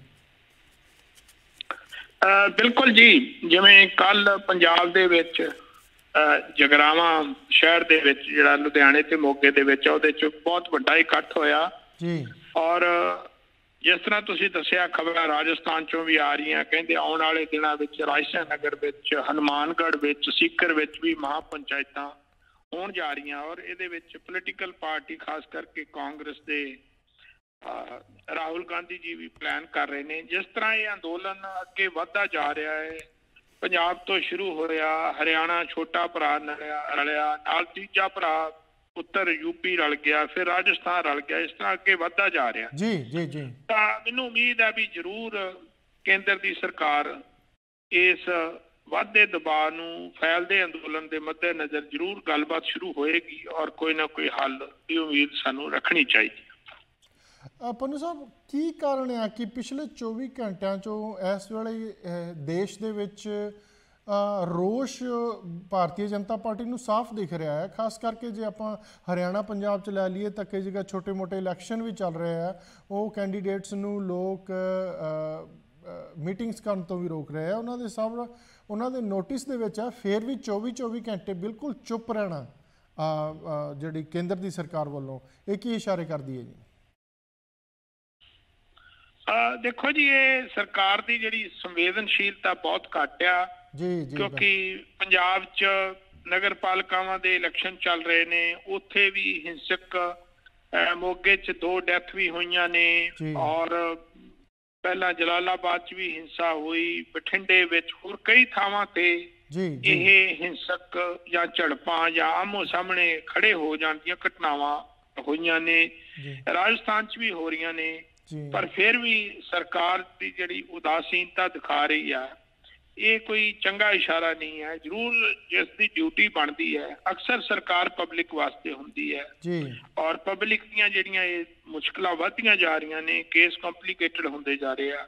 ਬਿਲਕੁਲ ਜੀ ਜਿਵੇਂ ਕੱਲ ਪੰਜਾਬ ਦੇ ਵਿੱਚ ਜਗਰਾਵਾ ਸ਼ਹਿਰ ਦੇ ਵਿੱਚ ਜਿਹੜਾ ਲੁਧਿਆਣੇ ਤੇ ਮੋਗੇ ਦੇ ਵਿੱਚ ਉਹਦੇ ਚ ਬਹੁਤ ਵੱਡਾ ਇਕੱਠ ਹੋਇਆ ਜੀ ਔਰ ਜਿਸ ਤਰ੍ਹਾਂ ਤੁਸੀਂ ਦੱਸਿਆ ਖਬਰਾਂ ਰਾਜਸਥਾਨ ਚੋਂ ਵੀ ਆ ਰਹੀਆਂ ਕਹਿੰਦੇ ਆਉਣ ਵਾਲੇ ਦਿਨਾਂ ਵਿੱਚ ਰਾਜਸ਼ਾ ਨਗਰ ਵਿੱਚ ਹਨੂਮਾਨਗੜ੍ਹ ਵਿੱਚ ਸਿੱਕਰ ਵਿੱਚ ਵੀ ਮਹਾ ਪੰਚਾਇਤਾਂ ਹੋਣ ਜਾ ਰਹੀਆਂ ਔਰ ਇਹਦੇ ਵਿੱਚ ਪੋਲੀਟੀਕਲ ਪਾਰਟੀ ਖਾਸ ਕਰਕੇ ਕਾਂਗਰਸ ਦੇ ਰਾਹੁਲ ਗਾਂਧੀ ਜੀ ਵੀ ਪਲਾਨ ਕਰ ਰਹੇ ਨੇ ਜਿਸ ਤਰ੍ਹਾਂ ਇਹ ਅੰਦੋਲਨ ਅੱਗੇ ਵਧਦਾ ਜਾ ਰਿਹਾ ਹੈ ਪੰਜਾਬ ਤੋਂ ਸ਼ੁਰੂ ਹੋ ਰਿਹਾ ਹਰਿਆਣਾ ਛੋਟਾ ਭਰਾ ਰਲਿਆ ਨਾਲ ਤੀਜਾ ਭਰਾ ਉੱਤਰ ਯੂਪੀ ਰਲ ਗਿਆ ਫਿਰ ਰਾਜਸਥਾਨ ਰਲ ਗਿਆ ਇਸ ਤਰ੍ਹਾਂ ਅੱਗੇ ਵਧਦਾ ਜਾ ਰਿਹਾ ਜੀ ਜੀ ਜੀ ਤਾਂ ਮੈਨੂੰ ਉਮੀਦ ਹੈ ਵੀ ਜ਼ਰੂਰ ਕੇਂਦਰ ਦੀ ਸਰਕਾਰ ਇਸ ਵਾਧੇ ਦਬਾਅ ਨੂੰ ਫੈਲਦੇ ਅੰਦੋਲਨ ਦੇ ਮੱਦੇ ਨਜ਼ਰ ਜ਼ਰੂਰ ਗੱਲਬਾਤ ਸ਼ੁਰੂ ਹੋਏਗੀ ਔਰ ਕੋਈ ਨਾ ਕੋਈ ਹੱਲ ਦੀ ਉਮੀਦ ਸਾਨੂੰ ਰੱਖਣੀ ਚਾਹੀਦੀ ਪੰਨੂ ਸਾਹਿਬ ਕੀ ਕਾਰਨ ਆ ਕਿ ਪਿਛਲੇ 24 ਘੰਟਿਆਂ ਚੋਂ ਇਸ ਵੇਲੇ ਦੇਸ਼ ਦੇ ਵਿੱਚ ਰੋਸ਼ ਭਾਰਤੀ ਜਨਤਾ ਪਾਰਟੀ ਨੂੰ ਸਾਫ਼ ਦਿਖ ਰਿਹਾ ਹੈ ਖਾਸ ਕਰਕੇ ਜੇ ਆਪਾਂ ਹਰਿਆਣਾ ਪੰਜਾਬ ਚ ਲੈ ਲਈਏ ਤਾਂ ਕਈ ਜਗ੍ਹਾ ਛੋਟੇ-ਮੋਟੇ ਇਲੈਕਸ਼ਨ ਵੀ ਚੱਲ ਰਹੇ ਆ ਉਹ ਕੈਂਡੀਡੇਟਸ ਨੂੰ ਲੋਕ ਮੀਟਿੰਗਸ ਕਰਨ ਤੋਂ ਵੀ ਰੋਕ ਰਹੇ ਆ ਉਹਨਾਂ ਦੇ ਸਭ ਉਹਨਾਂ ਦੇ ਨੋਟਿਸ ਦੇ ਵਿੱਚ ਆ ਫੇਰ ਵੀ 24-24 ਘੰਟੇ ਬਿਲਕੁਲ ਚੁੱਪ ਰਹਿਣਾ ਜਿਹੜੀ ਕੇਂਦਰ ਦੀ ਸਰਕਾਰ ਵੱਲੋਂ ਇਹ ਕੀ ਇਸ਼ਾਰੇ ਕਰਦੀ ਹੈ ਜੀ ਦੇਖੋ ਜੀ ਇਹ ਸਰਕਾਰ ਦੀ ਜਿਹੜੀ ਸੰਵੇਦਨਸ਼ੀਲਤਾ ਬਹੁਤ ਘੱਟ ਆ ਜੀ ਜੀ ਕਿਉਂਕਿ ਪੰਜਾਬ 'ਚ ਨਗਰ ਪਾਲਿਕਾਵਾਂ ਦੇ ਇਲੈਕਸ਼ਨ ਚੱਲ ਰਹੇ ਨੇ ਉੱਥੇ ਵੀ ਹਿੰਸਕ ਮੋਗੇ 'ਚ ਦੋ ਡੈਥ ਵੀ ਹੋਈਆਂ ਨੇ ਔਰ ਪਹਿਲਾਂ ਜਲਾਲਾਬਾਦ 'ਚ ਵੀ ਹਿੰਸਾ ਹੋਈ ਬਠਿੰਡੇ ਵਿੱਚ ਹੋਰ ਕਈ ਥਾਵਾਂ ਤੇ ਜੀ ਇਹ ਹਿੰਸਕ ਜਾਂ ਝੜਪਾਂ ਜਾਂ ਆਮੋ ਸਾਹਮਣੇ ਖੜੇ ਹੋ ਜਾਂਦੀਆਂ ਘਟਨਾਵਾਂ ਹੋਈਆਂ ਨੇ ਰਾਜਸਥਾਨ 'ਚ ਵੀ ਹੋ ਰਹੀਆਂ ਨੇ ਪਰ ਫਿਰ ਵੀ ਸਰਕਾਰ ਦੀ ਜਿਹੜੀ ਉਦਾਸੀਨਤਾ ਦਿਖਾ ਰਹੀ ਆ ਇਹ ਕੋਈ ਚੰਗਾ ਇਸ਼ਾਰਾ ਨਹੀਂ ਹੈ ਜ਼ਰੂਰ ਜਿਸ ਦੀ ਡਿਊਟੀ ਬਣਦੀ ਹੈ ਅਕਸਰ ਸਰਕਾਰ ਪਬਲਿਕ ਵਾਸਤੇ ਹੁੰਦੀ ਹੈ ਜੀ ਔਰ ਪਬਲਿਕ ਦੀਆਂ ਜਿਹੜੀਆਂ ਇਹ ਮੁਸ਼ਕਲਾਂ ਵਧਦੀਆਂ ਜਾ ਰਹੀਆਂ ਨੇ ਕੇਸ ਕੰਪਲਿਕੇਟਡ ਹੁੰਦੇ ਜਾ ਰਹੇ ਆ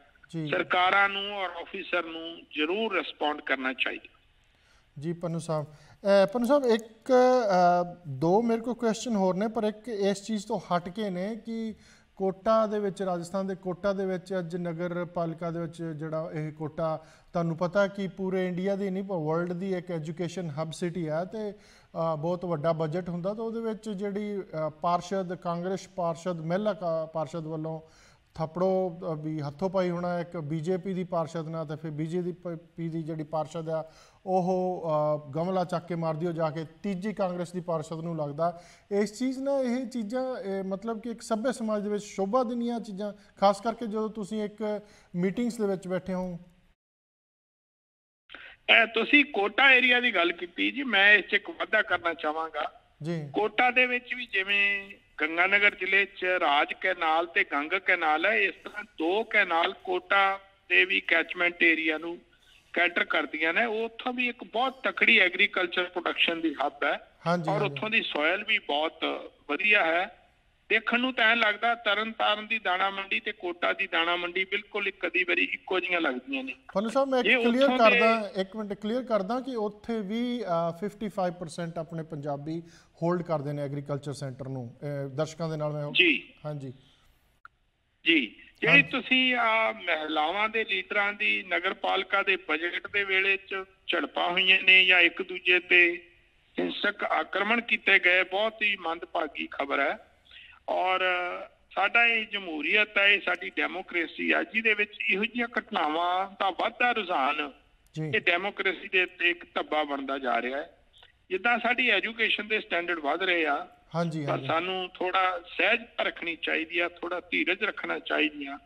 ਸਰਕਾਰਾਂ ਨੂੰ ਔਰ ਆਫੀਸਰ ਨੂੰ ਜ਼ਰੂਰ ਰਿਸਪੌਂਡ ਕਰਨਾ ਚਾਹੀਦਾ ਜੀ ਪੰਨੂ ਸਾਹਿਬ ਪੰਨੂ ਸਾਹਿਬ ਇੱਕ ਦੋ ਮੇਰੇ ਕੋ ਕੁਐਸਚਨ ਹੋਰ ਨੇ ਪਰ ਇੱਕ ਇਸ ਚੀਜ਼ ਤੋਂ ਹਟ ਕੇ ਨੇ ਕਿ ਕੋਟਾ ਦੇ ਵਿੱਚ ਰਾਜਸਥਾਨ ਦੇ ਕੋਟਾ ਦੇ ਵਿੱਚ ਅੱਜ ਨਗਰ ਪਾਲਿਕਾ ਦੇ ਵਿੱਚ ਜਿਹੜਾ ਇਹ ਕੋਟਾ ਤੁਹਾਨੂੰ ਪਤਾ ਕਿ ਪੂਰੇ ਇੰਡੀਆ ਦੀ ਨਹੀਂ ਪਰ ਵਰਲਡ ਦੀ ਇੱਕ ਐਜੂਕੇਸ਼ਨ ਹਬ ਸਿਟੀ ਹੈ ਤੇ ਬਹੁਤ ਵੱਡਾ ਬਜਟ ਹੁੰਦਾ ਤਾਂ ਉਹਦੇ ਵਿੱਚ ਜਿਹੜੀ ਪਾਰਸ਼ਦ ਕਾਂਗਰਸ ਪਾਰਸ਼ਦ ਮਹਿਲਾ ਪਾਰਸ਼ਦ ਵੱਲੋਂ ਥੱਪੜੋ ਵੀ ਹੱਥੋਂ ਪਾਈ ਹੋਣਾ ਇੱਕ ਬੀਜੇਪੀ ਦੀ ਪਾਰਸ਼ਦ ਨਾਲ ਤੇ ਫਿਰ ਬੀਜੇਪੀ ਦੀ ਜਿਹੜੀ ਪਾਰਸ਼ਦ ਆ ਉਹ ਗਮਲਾ ਚੱਕ ਕੇ ਮਾਰਦੀ ਹੋ ਜਾ ਕੇ ਤੀਜੀ ਕਾਂਗਰਸ ਦੀ ਪਾਰਸ਼ਦ ਨੂੰ ਲੱਗਦਾ ਇਸ ਚੀਜ਼ ਨਾਲ ਇਹ ਚੀਜ਼ਾਂ ਮਤਲਬ ਕਿ ਇੱਕ ਸੱਭਿਆ ਸਮਾਜ ਦੇ ਵਿੱਚ ਸ਼ੋਭਾ ਦਿਨੀਆਂ ਚੀਜ਼ਾਂ ਖਾਸ ਕਰਕੇ ਜਦੋਂ ਤੁਸੀਂ ਇੱਕ ਮੀਟਿੰਗਸ ਦੇ ਵਿੱਚ ਬੈਠੇ ਹੋ ਤੁਸੀਂ ਕੋਟਾ ਏਰੀਆ ਦੀ ਗੱਲ ਕੀਤੀ ਜੀ ਮੈਂ ਇਸ 'ਚ ਇੱਕ ਵਾਅਦਾ ਕਰਨਾ ਚਾਹਾਂਗਾ ਜੀ ਕੋਟਾ ਦੇ ਵਿੱਚ ਵੀ ਜਿਵੇਂ ਗੰਗਾਨਗਰ ਜ਼ਿਲ੍ਹੇ 'ਚ ਰਾਜ ਕੈਨਾਲ ਤੇ ਗੰਗ ਕੈਨਾਲ ਹੈ ਇਸ ਤਰ੍ਹਾਂ ਦੋ ਕੈਨਾਲ ਕੋਟਾ ਦੇ ਵੀ ਕੈਚਮੈਂਟ ਏਰੀਆ ਨੂੰ ਕੈਟਰ ਕਰਦੀਆਂ ਨੇ ਉੱਥੋਂ ਵੀ ਇੱਕ ਬਹੁਤ ਤਕੜੀ ਐਗਰੀਕਲਚਰ ਪ੍ਰੋਡਕਸ਼ਨ ਦੀ ਹੱਬ ਹੈ ਔਰ ਉੱਥੋਂ ਦੀ ਸੋਇਲ ਵੀ ਬਹੁਤ ਵਧੀਆ ਹੈ ਦੇਖਣ ਨੂੰ ਤਾਂ ਲੱਗਦਾ ਤਰਨਤਾਰਨ ਦੀ ਦਾਣਾ ਮੰਡੀ ਤੇ ਕੋਟਾ ਦੀ ਦਾਣਾ ਮੰਡੀ ਬਿਲਕੁਲ ਇੱਕ ਕਦੀ ਵਾਰੀ ਇੱਕੋ ਜੀਆਂ ਲੱਗਦੀਆਂ ਨੇ ਫਨੂ ਸਾਹਿਬ ਮੈਂ ਕਲੀਅਰ ਕਰਦਾ ਇੱਕ ਮਿੰਟ ਕਲੀਅਰ ਕਰਦਾ ਕਿ ਉੱਥੇ ਵੀ 55% ਆਪਣੇ ਪੰਜਾਬੀ ਹੋਲਡ ਕਰਦੇ ਨੇ ਐਗਰੀਕਲਚਰ ਸੈਂਟਰ ਨੂੰ ਦਰਸ਼ਕਾਂ ਦੇ ਨਾਲ ਮੈਂ ਜੀ ਹਾਂਜੀ ਜੀ ਜਿਹੜੀ ਤੁਸੀਂ ਆ ਮਹਿਲਾਵਾਂ ਦੇ ਲੀਡਰਾਂ ਦੀ ਨਗਰਪਾਲਿਕਾ ਦੇ ਬਜਟ ਦੇ ਵੇਲੇ ਚ ਝੜਪਾਂ ਹੋਈਆਂ ਨੇ ਜਾਂ ਇੱਕ ਦੂਜੇ ਤੇ ਹਿੰਸਕ ਆਕਰਮਣ ਕੀਤੇ ਗਏ ਬਹੁਤ ਹੀ ਮੰਦਭਾਗੀ ਖਬਰ ਹੈ ਔਰ ਸਾਡਾ ਇਹ ਜਮਹੂਰੀਅਤ ਹੈ ਇਹ ਸਾਡੀ ਡੈਮੋਕ੍ਰੇਸੀ ਹੈ ਜਿਹਦੇ ਵਿੱਚ ਇਹੋ ਜਿਹੀਆਂ ਘਟਨਾਵਾਂ ਦਾ ਵਾਧਾ ਰੁਝਾਨ ਇਹ ਡੈਮੋਕ੍ਰੇਸੀ ਦੇ ਇੱਕ ਧੱਬਾ ਬਣਦਾ ਜਾ ਰਿਹਾ ਹੈ ਜਿੱਦਾਂ ਸਾਡੀ ਐਜੂਕੇਸ਼ਨ ਦੇ ਸਟੈਂਡਰਡ ਵਧ ਰਹੇ ਆ ਹਾਂਜੀ ਹਾਂਜੀ ਸਾਨੂੰ ਥੋੜਾ ਸਹਿਜ ਰੱਖਣੀ ਚਾਹੀਦੀ ਆ ਥੋੜਾ ਧੀਰਜ ਰੱਖਣਾ ਚਾਹੀਦੀ ਆ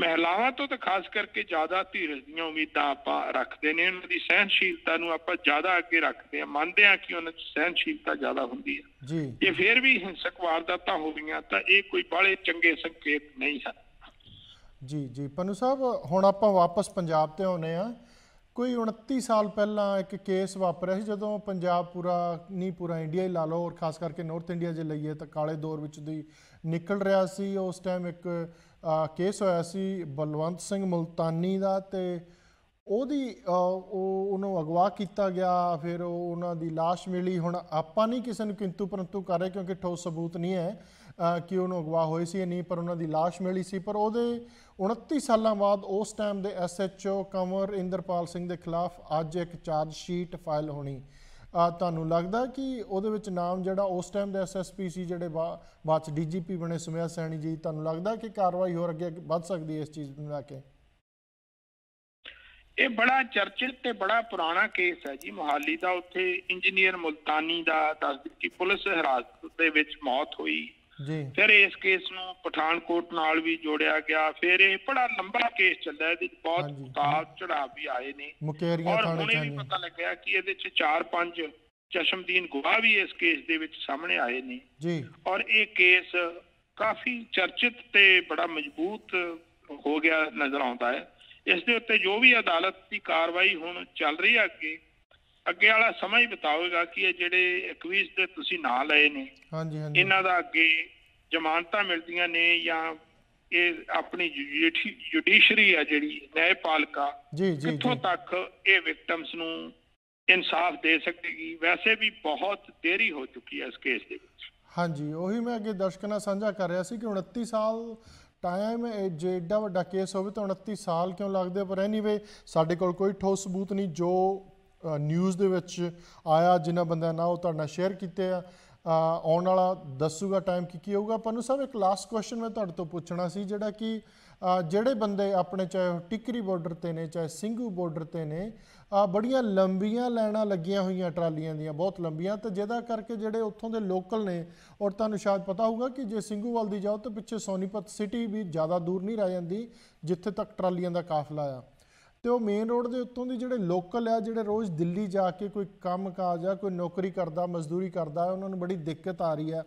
ਮਹਿਲਾਵਾਂ ਤੋਂ ਤਾਂ ਖਾਸ ਕਰਕੇ ਜ਼ਿਆਦਾ ਧੀਰਜ ਦੀਆਂ ਉਮੀਦਾਂ ਆਪਾਂ ਰੱਖਦੇ ਨੇ ਉਹਨਾਂ ਦੀ ਸਹਿਨਸ਼ੀਲਤਾ ਨੂੰ ਆਪਾਂ ਜ਼ਿਆਦਾ ਅੱਗੇ ਰੱਖਦੇ ਆ ਮੰਨਦੇ ਆ ਕਿ ਉਹਨਾਂ ਦੀ ਸਹਿਨਸ਼ੀਲਤਾ ਜ਼ਿਆਦਾ ਹੁੰਦੀ ਆ ਜੀ ਜੇ ਫੇਰ ਵੀ ਹਿੰਸਕ ਵਾਰਦਾਤਾਂ ਹੋ ਗਈਆਂ ਤਾਂ ਇਹ ਕੋਈ ਬਾਲੇ ਚੰਗੇ ਸੰਕੇਤ ਨਹੀਂ ਹਨ ਜੀ ਜੀ ਪਨੂ ਸਾਹਿਬ ਹੁਣ ਆਪਾਂ ਵਾਪਸ ਪੰਜਾਬ ਤੇ ਆਉਨੇ ਆ ਕੋਈ 29 ਸਾਲ ਪਹਿਲਾਂ ਇੱਕ ਕੇਸ ਵਾਪਰਿਆ ਸੀ ਜਦੋਂ ਪੰਜਾਬ ਪੂਰਾ ਨਹੀਂ ਪੂਰਾ ਇੰਡੀਆ ਹੀ ਲਾ ਲਓ ਔਰ ਖਾਸ ਕਰਕੇ ਨਾਰਥ ਇੰਡੀਆ ਜੇ ਲਈਏ ਤਾਂ ਕਾਲੇ ਦੌਰ ਵਿੱਚ ਦੀ ਨਿਕਲ ਰਿਹਾ ਸੀ ਉਸ ਟਾਈਮ ਇੱਕ ਕੇਸ ਹੋਇਆ ਸੀ ਬਲਵੰਤ ਸਿੰਘ ਮਲਤਾਨੀ ਦਾ ਤੇ ਉਹਦੀ ਉਹ ਉਹਨੂੰ ਅਗਵਾ ਕੀਤਾ ਗਿਆ ਫਿਰ ਉਹ ਉਹਨਾਂ ਦੀ লাশ ਮਿਲੀ ਹੁਣ ਆਪਾਂ ਨਹੀਂ ਕਿਸੇ ਨੂੰ ਕਿੰਤੂ ਪਰੰਤੂ ਕਰ ਰਹੇ ਕਿਉਂਕਿ ਠੋਸ ਸਬੂਤ ਨਹੀਂ ਹੈ ਕਿ ਉਹਨੂੰ ਅਗਵਾ ਹੋਈ ਸੀ ਨਹੀਂ ਪਰ ਉਹਨਾਂ ਦੀ লাশ ਮਿਲੀ ਸੀ ਪਰ ਉਹਦੇ 29 ਸਾਲਾਂ ਬਾਅਦ ਉਸ ਟਾਈਮ ਦੇ ਐਸਐਚਓ ਕਮਰ ਇੰਦਰਪਾਲ ਸਿੰਘ ਦੇ ਖਿਲਾਫ ਅੱਜ ਇੱਕ ਚਾਰਜ ਸ਼ੀਟ ਫਾਈਲ ਹੋਣੀ ਤੁਹਾਨੂੰ ਲੱਗਦਾ ਕਿ ਉਹਦੇ ਵਿੱਚ ਨਾਮ ਜਿਹੜਾ ਉਸ ਟਾਈਮ ਦੇ ਐਸਐਸਪੀ ਸੀ ਜਿਹੜੇ ਬਾਅਦ ਚ ਡੀਜੀਪੀ ਬਣੇ ਸੁਮਿਆ ਸੈਣੀ ਜੀ ਤੁਹਾਨੂੰ ਲੱਗਦਾ ਕਿ ਕਾਰਵਾਈ ਹੋਰ ਅੱਗੇ ਵੱਧ ਸਕਦੀ ਹੈ ਇਸ ਚੀਜ਼ ਨੂੰ ਲੈ ਕੇ ਇਹ ਬੜਾ ਚਰਚਿਤ ਤੇ ਬੜਾ ਪੁਰਾਣਾ ਕੇਸ ਹੈ ਜੀ ਮੁਹਾਲੀ ਦਾ ਉੱਥੇ ਇੰਜੀਨੀਅਰ ਮੁਲਤਾਨੀ ਦਾ ਦੱਸਦੇ ਕਿ ਪੁਲਿਸ ਹਿਰਾਸਤ ਦੇ ਵਿੱਚ ਮੌਤ ਹੋਈ ਜੀ ਫਿਰ ਇਸ ਕੇਸ ਨੂੰ ਪਠਾਨਕੋਟ ਨਾਲ ਵੀ ਜੋੜਿਆ ਗਿਆ ਫਿਰ ਇਹ ਬੜਾ ਲੰਬਾ ਕੇਸ ਚੱਲਦਾ ਇਹਦੇ ਵਿੱਚ ਬਹੁਤ ਉਤਾਰ ਚੜਾ ਵੀ ਆਏ ਨੇ ਮੁਕੇਰੀਆਂ ਥਾਣੇ ਚ ਵੀ ਪਤਾ ਲੱਗਿਆ ਕਿ ਇਹਦੇ ਵਿੱਚ 4-5 ਚਸ਼ਮਦੀਨ ਗਵਾਹ ਵੀ ਇਸ ਕੇਸ ਦੇ ਵਿੱਚ ਸਾਹਮਣੇ ਆਏ ਨੇ ਜੀ ਔਰ ਇਹ ਕੇਸ ਕਾਫੀ ਚਰਚਿਤ ਤੇ ਬੜਾ ਮਜ਼ਬੂਤ ਹੋ ਗਿਆ ਨਜ਼ਰ ਆਉਂਦਾ ਹੈ ਇਸ ਦੇ ਉੱਤੇ ਜੋ ਵੀ ਅਦਾਲਤ ਦੀ ਕਾਰਵਾਈ ਹੁਣ ਚੱਲ ਰਹੀ ਹੈ ਅੱਗੇ ਅੱਗੇ ਵਾਲਾ ਸਮਾਂ ਹੀ ਬਤਾਉਗਾ ਕਿ ਇਹ ਜਿਹੜੇ 21 ਦੇ ਤੁਸੀਂ ਨਾਂ ਲਏ ਨੇ ਹਾਂਜੀ ਹਾਂਜੀ ਇਹਨਾਂ ਦਾ ਅੱਗੇ ਜ਼ਮਾਨਤਾਂ ਮਿਲਦੀਆਂ ਨੇ ਜਾਂ ਇਹ ਆਪਣੀ ਜੁਡੀਸ਼ਰੀ ਆ ਜਿਹੜੀ ਨਿਆਂਪਾਲਿਕਾ ਜੀ ਜੀ ਕਿੱਥੋਂ ਤੱਕ ਇਹ ਵਿਕਟਮਸ ਨੂੰ ਇਨਸਾਫ ਦੇ ਸਕੇਗੀ ਵੈਸੇ ਵੀ ਬਹੁਤ ਦੇਰੀ ਹੋ ਚੁੱਕੀ ਹੈ ਇਸ ਕੇਸ ਦੇ ਵਿੱਚ ਹਾਂਜੀ ਉਹੀ ਮੈਂ ਅੱਗੇ ਦਰਸ਼ਕਾਂ ਨਾਲ ਸਾਂਝਾ ਕਰ ਰਿਹਾ ਸੀ ਕਿ 29 ਸਾਲ ਟਾਈਮ ਜੇ ਏਡਾ ਵੱਡਾ ਕੇਸ ਹੋਵੇ ਤਾਂ 29 ਸਾਲ ਕਿਉਂ ਲੱਗਦੇ ਪਰ ਐਨੀਵੇ ਸਾਡੇ ਕੋਲ ਕੋਈ ਠੋਸ ਸਬੂਤ ਨਹੀਂ ਜੋ ਨਿਊਜ਼ ਦੇ ਵਿੱਚ ਆਇਆ ਜਿਨ੍ਹਾਂ ਬੰਦਿਆਂ ਨਾਲ ਉਹ ਤੁਹਾਡਾ ਸ਼ੇਅਰ ਕੀਤੇ ਆ ਆਉਣ ਵਾਲਾ ਦੱਸੂਗਾ ਟਾਈਮ ਕੀ ਕੀ ਹੋਊਗਾ ਪਨੂ ਸਾਹਿਬ ਇੱਕ ਲਾਸਟ ਕੁਐਸਚਨ ਮੈਂ ਤੁਹਾਡੇ ਤੋਂ ਪੁੱਛਣਾ ਸੀ ਜਿਹੜਾ ਕਿ ਜਿਹੜੇ ਬੰਦੇ ਆਪਣੇ ਚਾਹੇ ਟਿਕਰੀ ਬਾਰਡਰ ਤੇ ਨੇ ਚਾਹੇ ਸਿੰਘੂ ਬਾਰਡਰ ਤੇ ਨੇ ਆ ਬੜੀਆਂ ਲੰਬੀਆਂ ਲੈਣਾ ਲੱਗੀਆਂ ਹੋਈਆਂ ਟਰਾਲੀਆਂ ਦੀਆਂ ਬਹੁਤ ਲੰਬੀਆਂ ਤੇ ਜਿਹਦਾ ਕਰਕੇ ਜਿਹੜੇ ਉੱਥੋਂ ਦੇ ਲੋਕਲ ਨੇ ਔਰ ਤੁਹਾਨੂੰ ਸ਼ਾਇਦ ਪਤਾ ਹੋਊਗਾ ਕਿ ਜੇ ਸਿੰਘੂਵਾਲ ਦੀ ਜਾਓ ਤਾਂ ਪਿੱਛੇ ਸੋਨੀਪਤ ਸਿਟੀ ਵੀ ਜ਼ਿਆਦਾ ਦੂਰ ਨਹੀਂ ਰਹਿ ਜਾਂਦੀ ਜਿੱਥੇ ਤੱਕ ਟਰਾਲੀਆਂ ਦਾ ਕਾਫਲਾ ਆ ਤੇ ਉਹ ਮੇਨ ਰੋਡ ਦੇ ਉੱਤੋਂ ਦੀ ਜਿਹੜੇ ਲੋਕਲ ਆ ਜਿਹੜੇ ਰੋਜ਼ ਦਿੱਲੀ ਜਾ ਕੇ ਕੋਈ ਕੰਮ ਕਾਜ ਆ ਕੋਈ ਨੌਕਰੀ ਕਰਦਾ ਮਜ਼ਦੂਰੀ ਕਰਦਾ ਉਹਨਾਂ ਨੂੰ ਬੜੀ ਦਿੱਕਤ ਆ ਰਹੀ ਹੈ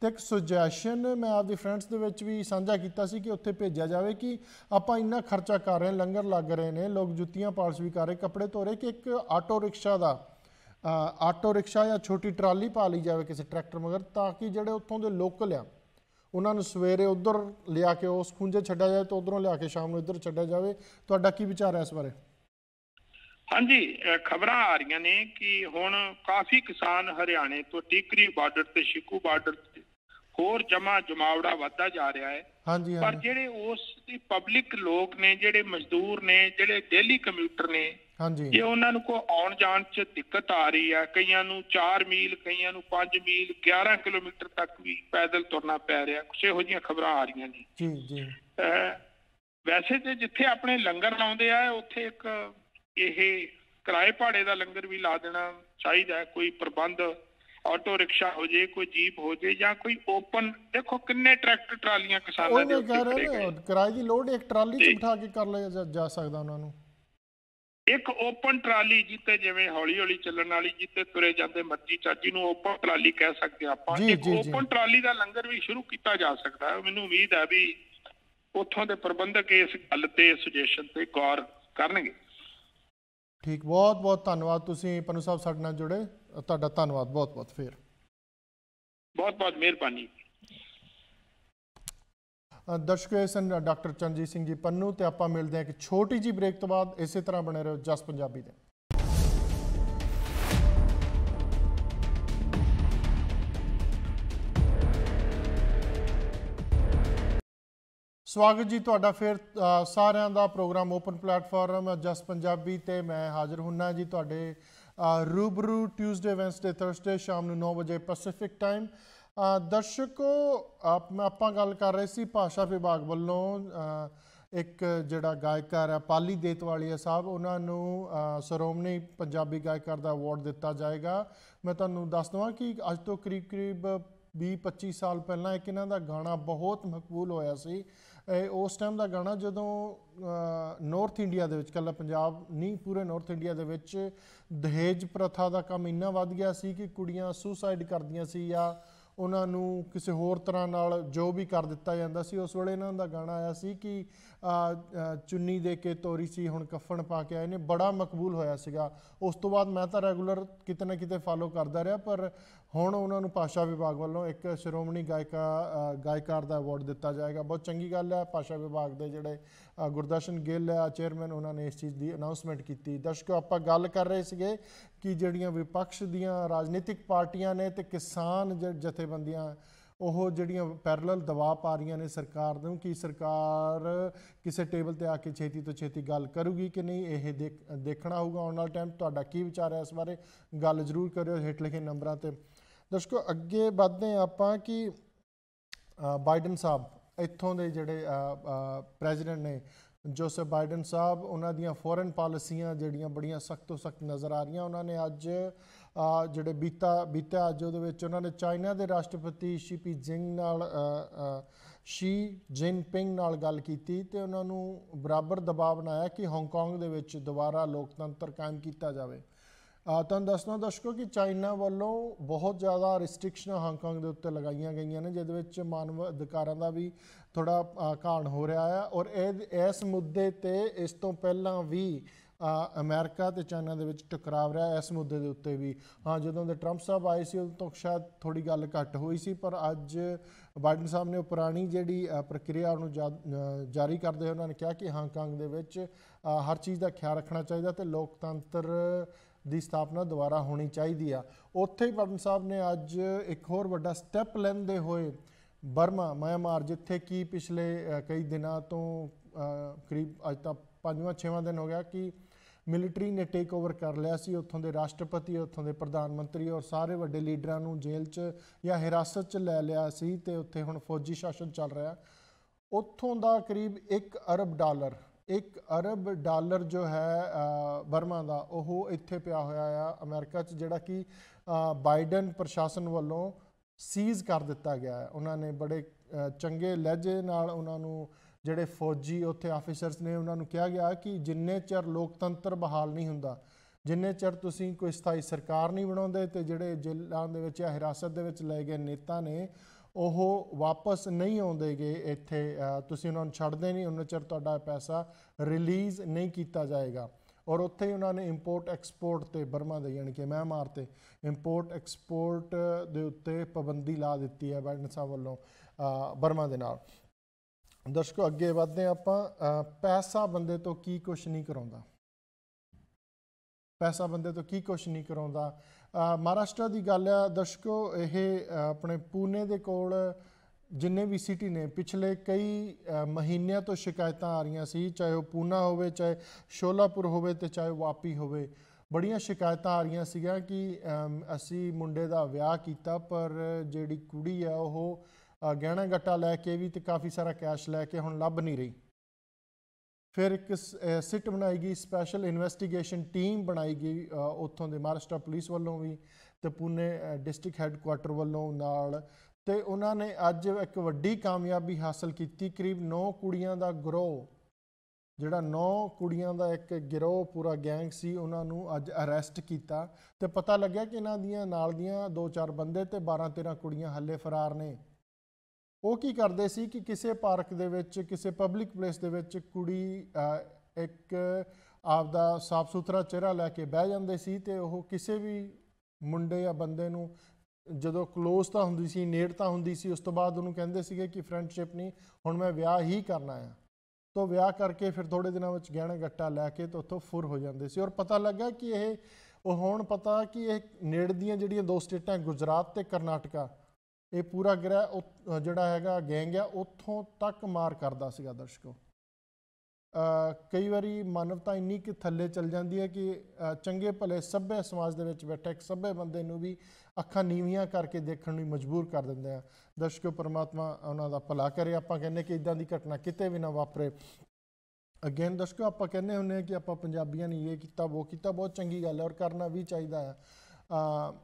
ਤੇ ਇੱਕ ਸੁਜੈਸ਼ਨ ਮੈਂ ਆਪਦੀ ਫਰੈਂਡਸ ਦੇ ਵਿੱਚ ਵੀ ਸਾਂਝਾ ਕੀਤਾ ਸੀ ਕਿ ਉੱਥੇ ਭੇਜਿਆ ਜਾਵੇ ਕਿ ਆਪਾਂ ਇੰਨਾ ਖਰਚਾ ਕਰ ਰਹੇ ਲੰਗਰ ਲੱਗ ਰਹੇ ਨੇ ਲੋਕ ਜੁੱਤੀਆਂ ਪਾਲਸ਼ ਵੀ ਕਰ ਰਹੇ ਕੱਪੜੇ ਧੋ ਰਹੇ ਕਿ ਇੱਕ ਆਟੋ ਰਿਕਸ਼ਾ ਦਾ ਆਟੋ ਰਿਕਸ਼ਾ ਜਾਂ ਛੋਟੀ ਟਰਾਲੀ ਪਾ ਲਈ ਜਾਵੇ ਕਿਸੇ ਟਰੈਕਟਰ ਮਗਰ ਤਾਂ ਕਿ ਜਿਹੜੇ ਉੱਥੋਂ ਦੇ ਲੋਕਲ ਆ ਉਹਨਾਂ ਨੂੰ ਸਵੇਰੇ ਉਧਰ ਲਿਆ ਕੇ ਉਸ ਖੁੰਝੇ ਛੱਡਿਆ ਜਾਵੇ ਤਾਂ ਉਧਰੋਂ ਲਿਆ ਕੇ ਸ਼ਾਮ ਨੂੰ ਇੱਧਰ ਛੱਡਿਆ ਜਾਵੇ ਤੁਹਾਡਾ ਕੀ ਵਿਚਾਰ ਹੈ ਇਸ ਬਾਰੇ ਹਾਂਜੀ ਖਬਰਾਂ ਆ ਰਹੀਆਂ ਨੇ ਕਿ ਹੁਣ ਕਾਫੀ ਕਿਸਾਨ ਹਰਿਆਣੇ ਤੋਂ ਟਿਕਰੀ ਬਾਰਡਰ ਤੇ ਸ਼ਿਕੂ ਬਾਰਡਰ ਤੇ ਹੋਰ ਜਮਾ ਜਮਾਵੜਾ ਵੱਧਦਾ ਜਾ ਰਿਹਾ ਹੈ ਹਾਂਜੀ ਪਰ ਜਿਹੜੇ ਉਸ ਦੀ ਪਬਲਿਕ ਲੋਕ ਨੇ ਜਿਹੜੇ ਮਜ਼ਦੂਰ ਨੇ ਜਿਹੜੇ ਡੇਲੀ ਕਮਿਊਟਰ ਨੇ ਹਾਂਜੀ ਜੇ ਉਹਨਾਂ ਨੂੰ ਕੋ ਆਉਣ ਜਾਣ 'ਚ ਦਿੱਕਤ ਆ ਰਹੀ ਆ ਕਈਆਂ ਨੂੰ 4 ਮੀਲ ਕਈਆਂ ਨੂੰ 5 ਮੀਲ 11 ਕਿਲੋਮੀਟਰ ਤੱਕ ਵੀ ਪੈਦਲ ਤੁਰਨਾ ਪੈ ਰਿਹਾ ਕੁਝ ਇਹੋ ਜਿਹੀਆਂ ਖਬਰਾਂ ਆ ਰਹੀਆਂ ਜੀ ਜੀ ਜੀ ਵੈਸੇ ਤੇ ਜਿੱਥੇ ਆਪਣੇ ਲੰਗਰ ਲਾਉਂਦੇ ਆ ਉੱਥੇ ਇੱਕ ਇਹ ਕਿਰਾਏ ਭਾੜੇ ਦਾ ਲੰਗਰ ਵੀ ਲਾ ਦੇਣਾ ਚਾਹੀਦਾ ਕੋਈ ਪ੍ਰਬੰਧ ਆਟੋ ਰਿਕਸ਼ਾ ਹੋ ਜੇ ਕੋਈ ਜੀਪ ਹੋ ਜੇ ਜਾਂ ਕੋਈ ਓਪਨ ਦੇਖੋ ਕਿੰਨੇ ਟਰੈਕਟਰ ਟਰਾਲੀਆਂ ਕਿਸਾਨਾਂ ਦੇ ਉੱਤੇ ਕਿਰਾਏ ਦੀ ਲੋਡ ਇੱਕ ਟਰਾਲੀ 'ਚ ਬਿਠਾ ਕੇ ਕਰ ਲਿਆ ਜਾ ਸਕਦਾ ਉਹਨਾਂ ਨੂੰ ਇੱਕ ਓਪਨ ਟਰਾਲੀ ਜਿੱਤੇ ਜਿਵੇਂ ਹੌਲੀ ਹੌਲੀ ਚੱਲਣ ਵਾਲੀ ਜਿੱਤੇ ਤੁਰੇ ਜਾਂਦੇ ਮੱਤੀ ਚਾਚੀ ਨੂੰ ਓਪਨ ਟਰਾਲੀ ਕਹਿ ਸਕਦੇ ਆਪਾਂ ਇੱਕ ਓਪਨ ਟਰਾਲੀ ਦਾ ਲੰਗਰ ਵੀ ਸ਼ੁਰੂ ਕੀਤਾ ਜਾ ਸਕਦਾ ਹੈ ਮੈਨੂੰ ਉਮੀਦ ਹੈ ਵੀ ਉੱਥੋਂ ਦੇ ਪ੍ਰਬੰਧਕ ਇਸ ਗੱਲ ਤੇ ਸੁਜੈਸ਼ਨ ਤੇ ਗੌਰ ਕਰਨਗੇ ਠੀਕ ਬਹੁਤ ਬਹੁਤ ਧੰਨਵਾਦ ਤੁਸੀਂ ਪਨੂ ਸਾਹਿਬ ਸਾਡੇ ਨਾਲ ਜੁੜੇ ਤੁਹਾਡਾ ਧੰਨਵਾਦ ਬਹੁਤ ਬਹੁਤ ਫੇਰ ਬਹੁਤ ਬਹੁਤ ਮਿਹਰਬਾਨੀ ਦਰਸ਼ਕੋ ਸਨ ਡਾਕਟਰ ਚੰਜੀਤ ਸਿੰਘ ਜੀ ਪੰਨੂ ਤੇ ਆਪਾਂ ਮਿਲਦੇ ਹਾਂ ਇੱਕ ਛੋਟੀ ਜੀ ਬ੍ਰੇਕ ਤੋਂ ਬਾਅਦ ਇਸੇ ਤਰ੍ਹਾਂ ਬਣੇ ਰਹੋ ਜਸ ਪੰਜਾਬੀ ਦੇ ਸਵਾਗਤ ਜੀ ਤੁਹਾਡਾ ਫਿਰ ਸਾਰਿਆਂ ਦਾ programme open platform Jas Punjabi ਤੇ ਮੈਂ ਹਾਜ਼ਰ ਹੁੰਨਾ ਜੀ ਤੁਹਾਡੇ ਰੂਬਰੂ ਟਿਊਜ਼ਡੇ ਵੈਂਸਡੇ ਥਰਸਡੇ ਸ਼ਾਮ ਨੂੰ 9 ਵਜੇ ਪੈਸੀਫਿਕ ਟਾਈਮ ਦਰਸ਼ਕੋ ਆਪਾਂ ਗੱਲ ਕਰ ਰਹੇ ਸੀ ਭਾਸ਼ਾ ਵਿਭਾਗ ਵੱਲੋਂ ਇੱਕ ਜਿਹੜਾ ਗਾਇਕਾਰ ਹੈ ਪਾਲੀ ਦੇਤਵਾਲੀਆ ਸਾਹਿਬ ਉਹਨਾਂ ਨੂੰ ਸਰੋਮਣੀ ਪੰਜਾਬੀ ਗਾਇਕਾਰ ਦਾ ਅਵਾਰਡ ਦਿੱਤਾ ਜਾਏਗਾ ਮੈਂ ਤੁਹਾਨੂੰ ਦੱਸ ਦਵਾਂ ਕਿ ਅੱਜ ਤੋਂ ਕਰੀਬ ਕਰੀਬ 20-25 ਸਾਲ ਪਹਿਲਾਂ ਇੱਕ ਇਹਨਾਂ ਦਾ ਗਾਣਾ ਬਹੁਤ ਮਕਬੂਲ ਹੋਇਆ ਸੀ ਉਸ ਟਾਈਮ ਦਾ ਗਾਣਾ ਜਦੋਂ ਨਾਰਥ ਇੰਡੀਆ ਦੇ ਵਿੱਚ ਕੱਲਾ ਪੰਜਾਬ ਨਹੀਂ ਪੂਰੇ ਨਾਰਥ ਇੰਡੀਆ ਦੇ ਵਿੱਚ ਦਹੇਜ ਪ੍ਰਥਾ ਦਾ ਕੰਮ ਇੰਨਾ ਵੱਧ ਗਿਆ ਸੀ ਕਿ ਕੁੜੀਆਂ ਸੁਸਾਈਡ ਕਰਦੀਆਂ ਸੀ ਜਾਂ ਉਹਨਾਂ ਨੂੰ ਕਿਸੇ ਹੋਰ ਤਰ੍ਹਾਂ ਨਾਲ ਜੋ ਵੀ ਕਰ ਦਿੱਤਾ ਜਾਂਦਾ ਸੀ ਉਸ ਵੇਲੇ ਇਹਨਾਂ ਦਾ ਗਾਣਾ ਆਇਆ ਸੀ ਕਿ ਚੁੰਨੀ ਦੇ ਕੇ ਤੋਰੀ ਸੀ ਹੁਣ ਕਫਨ ਪਾ ਕੇ ਆਏ ਨੇ ਬੜਾ ਮਕਬੂਲ ਹੋਇਆ ਸੀਗਾ ਉਸ ਤੋਂ ਬਾਅਦ ਮੈਂ ਤਾਂ ਰੈਗੂਲਰ ਕਿਤੇ ਨਾ ਕਿਤੇ ਫਾਲੋ ਕਰਦਾ ਰਿਹਾ ਪਰ ਹੁਣ ਉਹਨਾਂ ਨੂੰ ਭਾਸ਼ਾ ਵਿਭਾਗ ਵੱਲੋਂ ਇੱਕ ਸ਼੍ਰੋਮਣੀ ਗਾਇਕਾ ਗਾਇਕਾਰ ਦਾ ਅਵਾਰਡ ਦਿੱਤਾ ਜਾਏਗਾ ਬਹੁਤ ਚੰਗੀ ਗੱਲ ਹੈ ਭਾਸ਼ਾ ਵਿਭਾਗ ਦੇ ਜਿਹੜੇ ਗੁਰਦਰਸ਼ਨ ਗਿੱਲ ਹੈ ਚੇਅਰਮੈਨ ਉਹਨਾਂ ਨੇ ਇਸ ਚੀਜ਼ ਦੀ ਅਨਾਉਂਸਮੈਂਟ ਕੀਤੀ ਦਰਸ਼ਕੋ ਆਪਾਂ ਗੱਲ ਕਰ ਰਹੇ ਸੀਗੇ ਕਿ ਜਿਹੜੀਆਂ ਵਿਪਕਸ਼ ਦੀਆਂ ਰਾਜਨੀਤਿਕ ਪਾਰਟੀਆਂ ਨੇ ਤੇ ਕਿਸਾਨ ਜਥੇਬੰਦੀਆਂ ਉਹ ਜਿਹੜੀਆਂ ਪੈਰਲਲ ਦਬਾਅ ਪਾ ਰਹੀਆਂ ਨੇ ਸਰਕਾਰ ਨੂੰ ਕਿ ਸਰਕਾਰ ਕਿਸੇ ਟੇਬਲ ਤੇ ਆ ਕੇ ਛੇਤੀ ਤੋਂ ਛੇਤੀ ਗੱਲ ਕਰੂਗੀ ਕਿ ਨਹੀਂ ਇਹ ਦੇਖਣਾ ਹੋਊਗਾ ਆਉਣ ਵਾਲਾ ਟਾਈਮ ਤੁਹਾਡਾ ਕੀ ਵਿਚਾਰ ਹੈ ਇਸ ਬਾਰੇ ਗੱਲ ਜ਼ਰੂਰ ਕਰਿਓ ਹੇਠ ਲਿਖੇ ਨੰਬਰਾਂ ਤੇ ਦਰਸ਼ਕੋ ਅੱਗੇ ਵਧਦੇ ਆਪਾਂ ਕਿ ਬਾਈਡਨ ਸਾਹਿਬ ਇੱਥੋਂ ਦੇ ਜਿਹੜੇ ਪ੍ਰੈਜ਼ੀਡੈਂਟ ਨੇ ਜੋਸਫ ਬਾਈਡਨ ਸਾਹਿਬ ਉਹਨਾਂ ਦੀਆਂ ਫੋਰਨ ਪਾਲਿਸੀਆਂ ਜਿਹੜੀਆਂ ਬੜੀਆਂ ਸਖਤੋ ਸਖਤ ਨਜ਼ਰ ਆ ਰਹੀਆਂ ਉਹਨਾਂ ਨੇ ਅੱਜ ਜਿਹੜੇ ਬੀਤਾ ਬੀਤਾ ਅੱਜ ਉਹਦੇ ਵਿੱਚ ਉਹਨਾਂ ਨੇ ਚਾਈਨਾ ਦੇ ਰਾਸ਼ਟਰਪਤੀ ਸ਼ੀ ਪੀ ਜਿੰਗ ਨਾਲ ਸ਼ੀ ਜਿਨਪਿੰਗ ਨਾਲ ਗੱਲ ਕੀਤੀ ਤੇ ਉਹਨਾਂ ਨੂੰ ਬਰਾਬਰ ਦਬਾਅ ਬਣਾਇਆ ਕਿ ਹਾਂਗਕਾਂਗ ਦੇ ਵਿੱਚ ਦੁਬਾਰਾ ਲੋਕਤੰਤਰ ਕਾਇਮ ਕੀਤਾ ਜਾਵੇ ਤਾਂ ਦੱਸਣਾ ਦਸ਼ਕੋ ਕਿ ਚਾਈਨਾ ਵੱਲੋਂ ਬਹੁਤ ਜ਼ਿਆਦਾ ਰੈਸਟ੍ਰਿਕਸ਼ਨ ਹਾਂਗਕਾਂਗ ਦੇ ਉੱਤੇ ਲਗਾਈਆਂ ਗਈਆਂ ਨੇ ਜਿਹਦੇ ਵਿੱਚ ਮਾਨਵ ਅਧਿਕਾਰਾਂ ਦਾ ਵੀ ਥੋੜਾ ਘਾਣ ਹੋ ਰਿਹਾ ਹੈ ਔਰ ਇਸ ਮੁੱਦੇ ਤੇ ਇਸ ਤੋਂ ਪਹਿਲਾਂ ਵੀ ਅਮਰੀਕਾ ਤੇ ਚਾਈਨਾ ਦੇ ਵਿੱਚ ਟਕਰਾਵ ਰਿਹਾ ਇਸ ਮੁੱਦੇ ਦੇ ਉੱਤੇ ਵੀ ਹਾਂ ਜਦੋਂ ਦੇ ਟਰੰਪ ਸਾਹਿਬ ਆਏ ਸੀ ਉਦੋਂ ਤੋਂ ਸ਼ਾਇਦ ਥੋੜੀ ਗੱਲ ਘੱਟ ਹੋਈ ਸੀ ਪਰ ਅੱਜ ਬਾਈਡਨ ਸਾਹਿਬ ਨੇ ਉਹ ਪੁਰਾਣੀ ਜਿਹੜੀ ਪ੍ਰਕਿਰਿਆ ਨੂੰ ਜਾਰੀ ਕਰਦੇ ਹੋਏ ਉਹਨਾਂ ਨੇ ਕਿਹਾ ਕਿ ਹਾਂਗਕਾਂਗ ਦੇ ਵਿੱਚ ਹਰ ਚੀਜ਼ ਦਾ ਖਿਆਲ ਰੱਖਣਾ ਚਾਹੀਦਾ ਤੇ ਲੋਕਤੰਤਰ ਦੀ ਸਥਾਪਨਾ ਦੁਬਾਰਾ ਹੋਣੀ ਚਾਹੀਦੀ ਆ ਉੱਥੇ ਹੀ ਪਵਨ ਸਾਹਿਬ ਨੇ ਅੱਜ ਇੱਕ ਹੋਰ ਵੱਡਾ ਸਟੈਪ ਲੈਂਦੇ ਹੋਏ ਬਰਮਾ ਮਿਆਂਮਾਰ ਜਿੱਥੇ ਕੀ ਪਿਛਲੇ ਕਈ ਦਿਨਾਂ ਤੋਂ ਕਰੀਬ ਅੱਜ ਤਾਂ ਪੰਜਵਾਂ ਛੇਵਾਂ ਦਿਨ ਹੋ ਗਿਆ ਕਿ ਮਿਲਟਰੀ ਨੇ ਟੇਕ ਓਵਰ ਕਰ ਲਿਆ ਸੀ ਉੱਥੋਂ ਦੇ ਰਾਸ਼ਟਰਪਤੀ ਉੱਥੋਂ ਦੇ ਪ੍ਰਧਾਨ ਮੰਤਰੀ ਔਰ ਸਾਰੇ ਵੱਡੇ ਲੀਡਰਾਂ ਨੂੰ ਜੇਲ੍ਹ 'ਚ ਜਾਂ ਹਿਰਾਸਤ 'ਚ ਲੈ ਲਿਆ ਸੀ ਤੇ ਉੱਥੇ ਹੁਣ ਫੌਜੀ ਸ਼ਾਸਨ ਚੱਲ ਰਿਹਾ ਉੱਥੋਂ ਦਾ ਕਰੀਬ 1 ਅਰਬ ਡਾਲਰ ਇੱਕ ਅਰਬ ਡਾਲਰ ਜੋ ਹੈ ਬਰਮਾ ਦਾ ਉਹ ਇੱਥੇ ਪਿਆ ਹੋਇਆ ਆ ਅਮਰੀਕਾ 'ਚ ਜਿਹੜਾ ਕਿ ਬਾਈਡਨ ਪ੍ਰਸ਼ਾਸਨ ਵੱਲੋਂ ਸੀਜ਼ ਕਰ ਦਿੱਤਾ ਗਿਆ ਹੈ ਉਹਨਾਂ ਨੇ ਬੜੇ ਚੰਗੇ ਲਹਿਜੇ ਨਾਲ ਉਹਨਾਂ ਨੂੰ ਜਿਹੜੇ ਫੌਜੀ ਉੱਥੇ ਆਫੀਸਰਸ ਨੇ ਉਹਨਾਂ ਨੂੰ ਕਿਹਾ ਗਿਆ ਕਿ ਜਿੰਨੇ ਚਿਰ ਲੋਕਤੰਤਰ ਬਹਾਲ ਨਹੀਂ ਹੁੰਦਾ ਜਿੰਨੇ ਚਿਰ ਤੁਸੀਂ ਕੋਈ ਸਥਾਈ ਸਰਕਾਰ ਨਹੀਂ ਬਣਾਉਂਦੇ ਤੇ ਜਿਹੜੇ ਜ਼ਿਲ੍ਹਿਆਂ ਦੇ ਵਿੱਚ ਹਿਰਾਸਤ ਦੇ ਵਿੱਚ ਲਏ ਗਏ ਨੇਤਾ ਨੇ ਉਹ ਵਾਪਸ ਨਹੀਂ ਆਉਂਦੇਗੇ ਇੱਥੇ ਤੁਸੀਂ ਉਹਨਾਂ ਨੂੰ ਛੱਡਦੇ ਨਹੀਂ ਉਹਨਾਂ ਚਿਰ ਤੁਹਾਡਾ ਪੈਸਾ ਰਿਲੀਜ਼ ਨਹੀਂ ਕੀਤਾ ਜਾਏਗਾ ਔਰ ਉੱਥੇ ਹੀ ਉਹਨਾਂ ਨੇ ਇੰਪੋਰਟ ਐਕਸਪੋਰਟ ਤੇ ਬਰਮਾ ਦੇ ਯਾਨੀ ਕਿ ਮਹਿਮਾਰ ਤੇ ਇੰਪੋਰਟ ਐਕਸਪੋਰਟ ਦੇ ਉੱਤੇ ਪਾਬੰਦੀ ਲਾ ਦਿੱਤੀ ਹੈ ਬਾਈਡਨ ਸਾਹਿਬ ਵੱਲੋਂ ਬਰਮਾ ਦੇ ਨਾਲ ਦਰਸ਼ਕੋ ਅੱਗੇ ਵਧਦੇ ਆਪਾਂ ਪੈਸਾ ਬੰਦੇ ਤੋਂ ਕੀ ਕੁਝ ਨਹੀਂ ਕਰਾਉਂਦਾ ਪੈਸਾ ਬੰਦੇ ਤੋਂ ਕੀ ਕੁਝ ਨਹੀਂ ਕਰਾਉਂਦਾ ਮਹਾਰਾਸ਼ਟਰ ਦੀ ਗੱਲ ਆ ਦਰਸ਼ਕੋ ਇਹ ਆਪਣੇ ਪੂਨੇ ਦੇ ਕੋਲ ਜਿੰਨੇ ਵੀ ਸਿਟੀ ਨੇ ਪਿਛਲੇ ਕਈ ਮਹੀਨਿਆਂ ਤੋਂ ਸ਼ਿਕਾਇਤਾਂ ਆ ਰਹੀਆਂ ਸੀ ਚਾਹੇ ਉਹ ਪੂਨਾ ਹੋਵੇ ਚਾਹੇ ਸ਼ੋਲਾਪੁਰ ਹੋਵੇ ਤੇ ਚਾਹੇ ਵਾਪੀ ਹੋਵੇ ਬੜੀਆਂ ਸ਼ਿਕਾਇਤਾਂ ਆ ਰਹੀਆਂ ਸੀਗਾ ਕਿ ਅਸੀਂ ਮੁੰਡੇ ਦਾ ਵਿਆਹ ਕੀਤਾ ਪਰ ਜਿਹੜੀ ਕੁੜੀ ਆ ਉਹ ਗਹਿਣਾ ਗੱਟਾ ਲੈ ਕੇ ਵੀ ਤੇ ਕਾਫੀ ਸਾਰਾ ਕੈਸ਼ ਲੈ ਕੇ ਹੁਣ ਲੱਭ ਨਹੀਂ ਰਹੀ ਫਿਰ ਇੱਕ ਸਿਟ ਬਣਾਈ ਗਈ ਸਪੈਸ਼ਲ ਇਨਵੈਸਟੀਗੇਸ਼ਨ ਟੀਮ ਬਣਾਈ ਗਈ ਉੱਥੋਂ ਦੇ ਮਹਾਰਾਸ਼ਟਰ ਪੁਲਿਸ ਵੱਲੋਂ ਵੀ ਤੇ ਪੂਨੇ ਡਿਸਟ੍ਰਿਕਟ ਹੈੱਡਕੁਆਟਰ ਵੱਲੋਂ ਨਾਲ ਤੇ ਉਹਨਾਂ ਨੇ ਅੱਜ ਇੱਕ ਵੱਡੀ ਕਾਮਯਾਬੀ ਹਾਸਲ ਕੀਤੀ ਕਰੀਬ 9 ਕੁੜੀਆਂ ਦਾ ਗਰੋਹ ਜਿਹੜਾ 9 ਕੁੜੀਆਂ ਦਾ ਇੱਕ ਗਿਰੋਹ ਪੂਰਾ ਗੈਂਗ ਸੀ ਉਹਨਾਂ ਨੂੰ ਅੱਜ ਅਰੈਸਟ ਕੀਤਾ ਤੇ ਪਤਾ ਲੱਗਿਆ ਕਿ ਇਹਨਾਂ ਦੀਆਂ ਨਾਲ ਦੀਆਂ 2-4 ਬੰਦੇ ਤੇ 12-13 ਕੁੜੀਆਂ ਹੱਲੇ ਫਰਾਰ ਨੇ ਉਹ ਕੀ ਕਰਦੇ ਸੀ ਕਿ ਕਿਸੇ ਪਾਰਕ ਦੇ ਵਿੱਚ ਕਿਸੇ ਪਬਲਿਕ ਪਲੇਸ ਦੇ ਵਿੱਚ ਕੁੜੀ ਇੱਕ ਆਪ ਦਾ ਸਾਫ ਸੁਥਰਾ ਚਿਹਰਾ ਲੈ ਕੇ ਬਹਿ ਜਾਂਦੇ ਸੀ ਤੇ ਉਹ ਕਿਸੇ ਵੀ ਮੁੰਡੇ ਜਾਂ ਬੰਦੇ ਨੂੰ ਜਦੋਂ ক্লোਜ਼ ਤਾਂ ਹੁੰਦੀ ਸੀ ਨੇੜ ਤਾਂ ਹੁੰਦੀ ਸੀ ਉਸ ਤੋਂ ਬਾਅਦ ਉਹਨੂੰ ਕਹਿੰਦੇ ਸੀਗੇ ਕਿ ਫਰੈਂਡਸ਼ਿਪ ਨਹੀਂ ਹੁਣ ਮੈਂ ਵਿਆਹ ਹੀ ਕਰਨਾ ਆ ਤੋਂ ਵਿਆਹ ਕਰਕੇ ਫਿਰ ਥੋੜੇ ਦਿਨਾਂ ਵਿੱਚ ਗਹਿਣਾ ਗੱਟਾ ਲੈ ਕੇ ਤੇ ਉੱਥੋਂ ਫੁਰ ਹੋ ਜਾਂਦੇ ਸੀ ਔਰ ਪਤਾ ਲੱਗਾ ਕਿ ਇਹ ਉਹ ਹੁਣ ਪਤਾ ਕਿ ਇਹ ਨੇੜ ਦੀਆਂ ਜਿਹੜੀਆਂ ਦੋ ਸਟੇਟਾਂ ਗੁਜਰਾਤ ਤੇ ਕਰਨਾਟਕਾ ਇਹ ਪੂਰਾ ਗ੍ਰਹਿ ਜਿਹੜਾ ਹੈਗਾ ਗੈਂਗ ਆ ਉੱਥੋਂ ਤੱਕ ਮਾਰ ਕਰਦਾ ਸੀਗਾ ਦਰਸ਼ਕੋ ਕਈ ਵਾਰੀ ਮਾਨਵਤਾ ਇੰਨੀ ਕਿ ਥੱਲੇ ਚਲ ਜਾਂਦੀ ਹੈ ਕਿ ਚੰਗੇ ਭਲੇ ਸੱਭੇ ਸਮਾਜ ਦੇ ਵਿੱਚ ਬੈਠਾ ਇੱਕ ਸੱਭੇ ਬੰਦੇ ਨੂੰ ਵੀ ਅੱਖਾਂ ਨੀਵੀਆਂ ਕਰਕੇ ਦੇਖਣ ਨੂੰ ਮਜਬੂਰ ਕਰ ਦਿੰਦੇ ਆ ਦਰਸ਼ਕੋ ਪਰਮਾਤਮਾ ਉਹਨਾਂ ਦਾ ਭਲਾ ਕਰੇ ਆਪਾਂ ਕਹਿੰਨੇ ਕਿ ਇਦਾਂ ਦੀ ਘਟਨਾ ਕਿਤੇ ਵੀ ਨਾ ਵਾਪਰੇ ਅਗੇਨ ਦਰਸ਼ਕੋ ਆਪਾਂ ਕਹਿੰਨੇ ਹੁੰਨੇ ਕਿ ਆਪਾਂ ਪੰਜਾਬੀਆਂ ਨੇ ਇਹ ਕੀਤਾ ਉਹ ਕੀਤਾ ਬਹੁਤ ਚੰਗੀ ਗੱਲ ਹੈ ਔਰ ਕਰਨਾ ਵੀ ਚਾਹੀਦਾ ਹੈ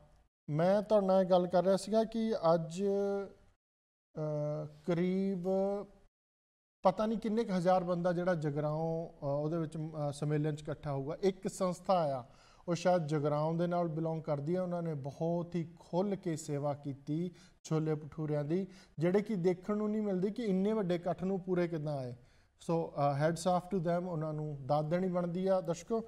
ਮੈਂ ਤੁਹਾਡੇ ਨਾਲ ਗੱਲ ਕਰ ਰਿਹਾ ਸੀਗਾ ਕਿ ਅੱਜ ਕਰੀਬ ਪਤਾ ਨਹੀਂ ਕਿੰਨੇ ਕੁ ਹਜ਼ਾਰ ਬੰਦਾ ਜਿਹੜਾ ਜਗਰਾਉਂ ਉਹਦੇ ਵਿੱਚ ਸਮੇਲਨ ਚ ਇਕੱਠਾ ਹੋਊਗਾ ਇੱਕ ਸੰਸਥਾ ਆ ਉਹ ਸ਼ਾਇਦ ਜਗਰਾਉਂ ਦੇ ਨਾਲ ਬਿਲੋਂਗ ਕਰਦੀ ਹੈ ਉਹਨਾਂ ਨੇ ਬਹੁਤ ਹੀ ਖੁੱਲ ਕੇ ਸੇਵਾ ਕੀਤੀ ਛੋਲੇ ਭਟੂਰਿਆਂ ਦੀ ਜਿਹੜੇ ਕਿ ਦੇਖਣ ਨੂੰ ਨਹੀਂ ਮਿਲਦੀ ਕਿ ਇੰਨੇ ਵੱਡੇ ਇਕੱਠ ਨੂੰ ਪੂਰੇ ਕਿਦਾਂ ਆਏ so hats off to them ਉਹਨਾਂ ਨੂੰ ਦਾਤ ਦੇਣੀ ਬਣਦੀ ਆ ਦਰਸ਼ਕੋ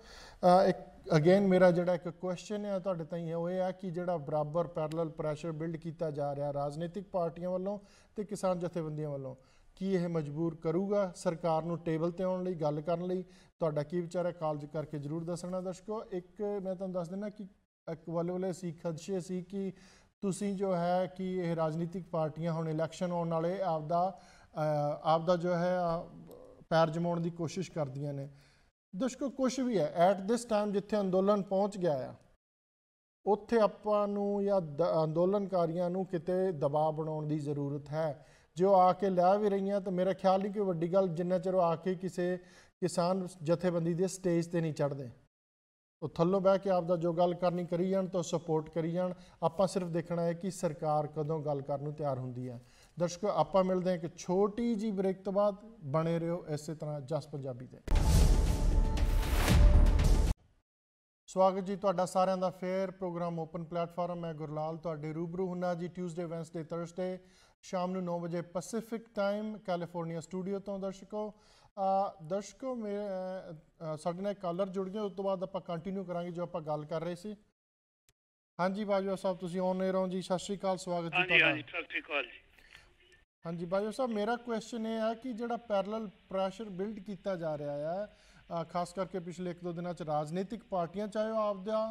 ਇੱਕ ਅਗੇਨ ਮੇਰਾ ਜਿਹੜਾ ਇੱਕ ਕੁਐਸਚਨ ਹੈ ਤੁਹਾਡੇ ਤਾਈਂ ਉਹ ਇਹ ਆ ਕਿ ਜਿਹੜਾ ਬਰਾਬਰ ਪੈਰਲਲ ਪ੍ਰੈਸ਼ਰ ਬਿਲਡ ਕੀਤਾ ਜਾ ਰਿਹਾ ਰਾਜਨੀਤਿਕ ਪਾਰਟੀਆਂ ਵੱਲੋਂ ਤੇ ਕਿਸਾਨ ਜਥੇਬੰਦੀਆਂ ਵੱਲੋਂ ਕੀ ਇਹ ਮਜਬੂਰ ਕਰੂਗਾ ਸਰਕਾਰ ਨੂੰ ਟੇਬਲ ਤੇ ਆਉਣ ਲਈ ਗੱਲ ਕਰਨ ਲਈ ਤੁਹਾਡਾ ਕੀ ਵਿਚਾਰ ਹੈ ਕਾਲਜ ਕਰਕੇ ਜਰੂਰ ਦੱਸਣਾ ਦਰਸ਼ਕੋ ਇੱਕ ਮੈਂ ਤੁਹਾਨੂੰ ਦੱਸ ਦਿੰਦਾ ਕਿ ਇੱਕ ਵਾਲੇ ਵਾਲੇ ਸੀ ਖਦਸ਼ੇ ਸੀ ਕਿ ਤੁਸੀਂ ਜੋ ਹੈ ਕਿ ਇਹ ਰਾਜਨੀਤਿਕ ਪਾਰਟੀਆਂ ਹੁਣ ਇਲੈਕਸ਼ਨ ਆਉਣ ਵਾਲੇ ਆਪਦਾ ਆਪਦਾ ਜੋ ਹੈ ਪੈਰ ਜਮਾਉਣ ਦੀ ਕੋਸ਼ਿਸ਼ ਕਰਦੀਆਂ ਨੇ ਦੁਸ਼ਕੋ ਕੁਝ ਵੀ ਹੈ ਐਟ ਦਿਸ ਟਾਈਮ ਜਿੱਥੇ ਅੰਦੋਲਨ ਪਹੁੰਚ ਗਿਆ ਆ ਉੱਥੇ ਆਪਾਂ ਨੂੰ ਜਾਂ ਅੰਦੋਲਨਕਾਰੀਆਂ ਨੂੰ ਕਿਤੇ ਦਬਾਅ ਬਣਾਉਣ ਦੀ ਜ਼ਰੂਰਤ ਹੈ ਜੋ ਆ ਕੇ ਲੈ ਵੀ ਰਹੀਆਂ ਤਾਂ ਮੇਰਾ ਖਿਆਲ ਨਹੀਂ ਕਿ ਵੱਡੀ ਗੱਲ ਜਿੰਨਾ ਚਿਰ ਆ ਕੇ ਕਿਸੇ ਕਿਸਾਨ ਜਥੇਬੰਦੀ ਦੇ ਸਟੇਜ ਤੇ ਨਹੀਂ ਚੜਦੇ ਉਹ ਥੱਲੋਂ ਬਹਿ ਕੇ ਆਪ ਦਾ ਜੋ ਗੱਲ ਕਰਨੀ ਕਰੀ ਜਾਣ ਤਾਂ ਸਪੋਰਟ ਕਰੀ ਜਾਣ ਆਪਾਂ ਸਿਰਫ ਦੇਖਣਾ ਹੈ ਕਿ ਸਰਕਾਰ ਕਦੋਂ ਗੱਲ ਕਰਨ ਨੂੰ ਤਿਆਰ ਹੁੰਦੀ ਹੈ ਦਰਸ਼ਕੋ ਆਪਾਂ ਮਿਲਦੇ ਹਾਂ ਇੱਕ ਛੋਟੀ ਜੀ ਬ੍ਰੇਕ ਤੋਂ ਬਾਅਦ ਬਣੇ ਰਹੋ ਇਸੇ ਤਰ੍ਹਾਂ ਜਸ ਪੰਜਾਬੀ ਤੇ ਸਵਾਗਤ ਜੀ ਤੁਹਾਡਾ ਸਾਰਿਆਂ ਦਾ ਫੇਅਰ ਪ੍ਰੋਗਰਾਮ ਓਪਨ ਪਲੇਟਫਾਰਮ ਹੈ ਗੁਰਲਾਲ ਤੁਹਾਡੇ ਰੂਬਰੂ ਹੁੰਨਾ ਜੀ ਟਿਊਜ਼ਡੇ ਵੈਂਸਡੇ ਥਰਸਡੇ ਸ਼ਾਮ ਨੂੰ 9 ਵਜੇ ਪੈਸੀਫਿਕ ਟਾਈਮ ਕੈਲੀਫੋਰਨੀਆ ਸਟੂਡੀਓ ਤੋਂ ਦਰਸ਼ਕੋ ਦਰਸ਼ਕੋ ਮੇਰੇ ਸਾਡੇ ਨਾਲ ਕਾਲਰ ਜੁੜ ਗਏ ਉਸ ਤੋਂ ਬਾਅਦ ਆਪਾਂ ਕੰਟੀਨਿਊ ਕਰਾਂਗੇ ਜੋ ਆਪਾਂ ਗੱਲ ਕਰ ਰਹੇ ਸੀ ਹਾਂਜੀ ਬਾਜਵਾ ਸਾਹਿਬ ਤੁਸੀਂ ਔਨ 에ਅਰ ਹੋ ਜੀ ਸਤਿ ਸ਼੍ਰੀ ਅਕਾਲ ਸਵਾਗਤ ਜੀ ਤੁਹਾਡਾ ਹਾਂਜੀ ਸਤਿ ਸ਼੍ਰੀ ਅਕਾਲ ਜੀ ਹਾਂਜੀ ਬਾਜੋ ਸਾਹਿਬ ਮੇਰਾ ਕੁਐਸਚਨ ਇਹ ਹੈ ਕਿ ਜਿਹੜਾ ਪੈਰਲਲ ਪ੍ਰੈਸ਼ਰ ਬਿਲਡ ਕੀਤਾ ਜਾ ਰਿਹਾ ਹੈ ਖਾਸ ਕਰਕੇ ਪਿਛਲੇ ਇੱਕ ਦੋ ਦਿਨਾਂ ਚ ਰਾਜਨੀਤਿਕ ਪਾਰਟੀਆਂ ਚਾਹੇ ਉਹ ਆਪਦਾ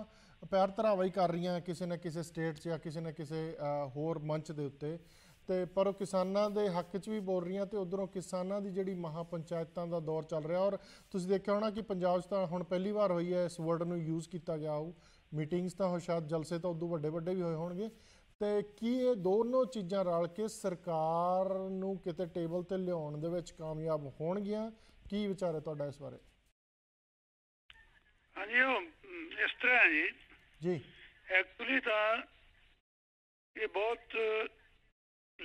ਪੈਰ ਧਰਾਵਾ ਹੀ ਕਰ ਰਹੀਆਂ ਕਿਸੇ ਨਾ ਕਿਸੇ ਸਟੇਟ 'ਚ ਜਾਂ ਕਿਸੇ ਨਾ ਕਿਸੇ ਹੋਰ ਮੰਚ ਦੇ ਉੱਤੇ ਤੇ ਪਰ ਉਹ ਕਿਸਾਨਾਂ ਦੇ ਹੱਕ 'ਚ ਵੀ ਬੋਲ ਰਹੀਆਂ ਤੇ ਉਧਰੋਂ ਕਿਸਾਨਾਂ ਦੀ ਜਿਹੜੀ ਮਹਾਪੰਚਾਇਤਾਂ ਦਾ ਦੌਰ ਚੱਲ ਰਿਹਾ ਔਰ ਤੁਸੀਂ ਦੇਖਿਆ ਹੋਣਾ ਕਿ ਪੰਜਾਬ 'ਚ ਤਾਂ ਹੁਣ ਪਹਿਲੀ ਵਾਰ ਹੋਈ ਹੈ ਇਸ ਵਰਡ ਨੂੰ ਯੂਜ਼ ਕੀਤਾ ਗਿਆ ਹੋ ਮੀਟਿੰਗਸ ਤਾਂ ਹੋ ਸ਼ਾਇਦ ਜਲਸੇ ਤਾਂ ਉਦੋਂ ਵੱਡੇ ਵੱਡੇ ਵੀ ਹੋਏ ਹੋਣਗੇ ਤੇ ਕੀ ਇਹ ਦੋਨੋਂ ਚੀਜ਼ਾਂ ਰਲ ਕੇ ਸਰਕਾਰ ਨੂੰ ਕਿਤੇ ਟੇਬਲ ਤੇ ਲਿਆਉਣ ਦੇ ਵਿੱਚ ਕਾਮਯਾਬ ਹੋਣਗੀਆਂ ਕੀ ਵਿਚਾਰ ਹੈ ਤੁਹਾਡਾ ਇਸ ਬਾਰੇ ਹਾਂਜੀ ਉਹ ਇਸ ਤਰ੍ਹਾਂ ਜੀ ਜੀ ਐਕਚੁਅਲੀ ਤਾਂ ਇਹ ਬਹੁਤ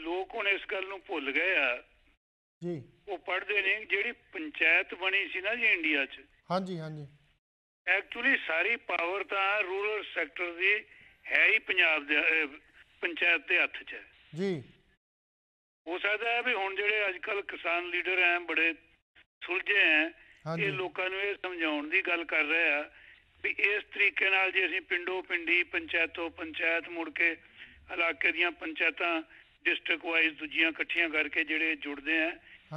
ਲੋਕ ਹੁਣ ਇਸ ਗੱਲ ਨੂੰ ਭੁੱਲ ਗਏ ਆ ਜੀ ਉਹ ਪੜਦੇ ਨਹੀਂ ਜਿਹੜੀ ਪੰਚਾਇਤ ਬਣੀ ਸੀ ਨਾ ਜੀ ਇੰਡੀਆ 'ਚ ਹਾਂਜੀ ਹਾਂਜੀ ਐਕਚੁਅਲੀ ਸਾਰੀ ਪਾਵਰ ਤਾਂ ਰੂਰਲ ਸੈਕਟਰ ਦੀ ਹੈ ਹੀ ਪੰਜਾਬ ਦੇ ਪੰਚਾਇਤ ਦੇ ਹੱਥ 'ਚ ਹੈ ਜੀ ਹੋ ਸਕਦਾ ਹੈ ਵੀ ਹੁਣ ਜਿਹੜੇ ਅੱਜ ਕੱਲ ਕਿਸਾਨ ਲੀਡਰ ਐ ਬੜੇ ਸੁਲਝੇ ਐ ਇਹ ਲੋਕਾਂ ਨੂੰ ਇਹ ਸਮਝਾਉਣ ਦੀ ਗੱਲ ਕਰ ਰਹੇ ਆ ਵੀ ਇਸ ਤਰੀਕੇ ਨਾਲ ਜੇ ਅਸੀਂ ਪਿੰਡੋ ਪਿੰਡੀ ਪੰਚਾਇਤੋਂ ਪੰਚਾਇਤ ਮੁੜ ਕੇ ਇਲਾਕੇ ਦੀਆਂ ਪੰਚਾਇਤਾਂ ਡਿਸਟ੍ਰਿਕਟ ਵਾਈਜ਼ ਦੂਜੀਆਂ ਇਕੱਠੀਆਂ ਕਰਕੇ ਜਿਹੜੇ ਜੁੜਦੇ ਆ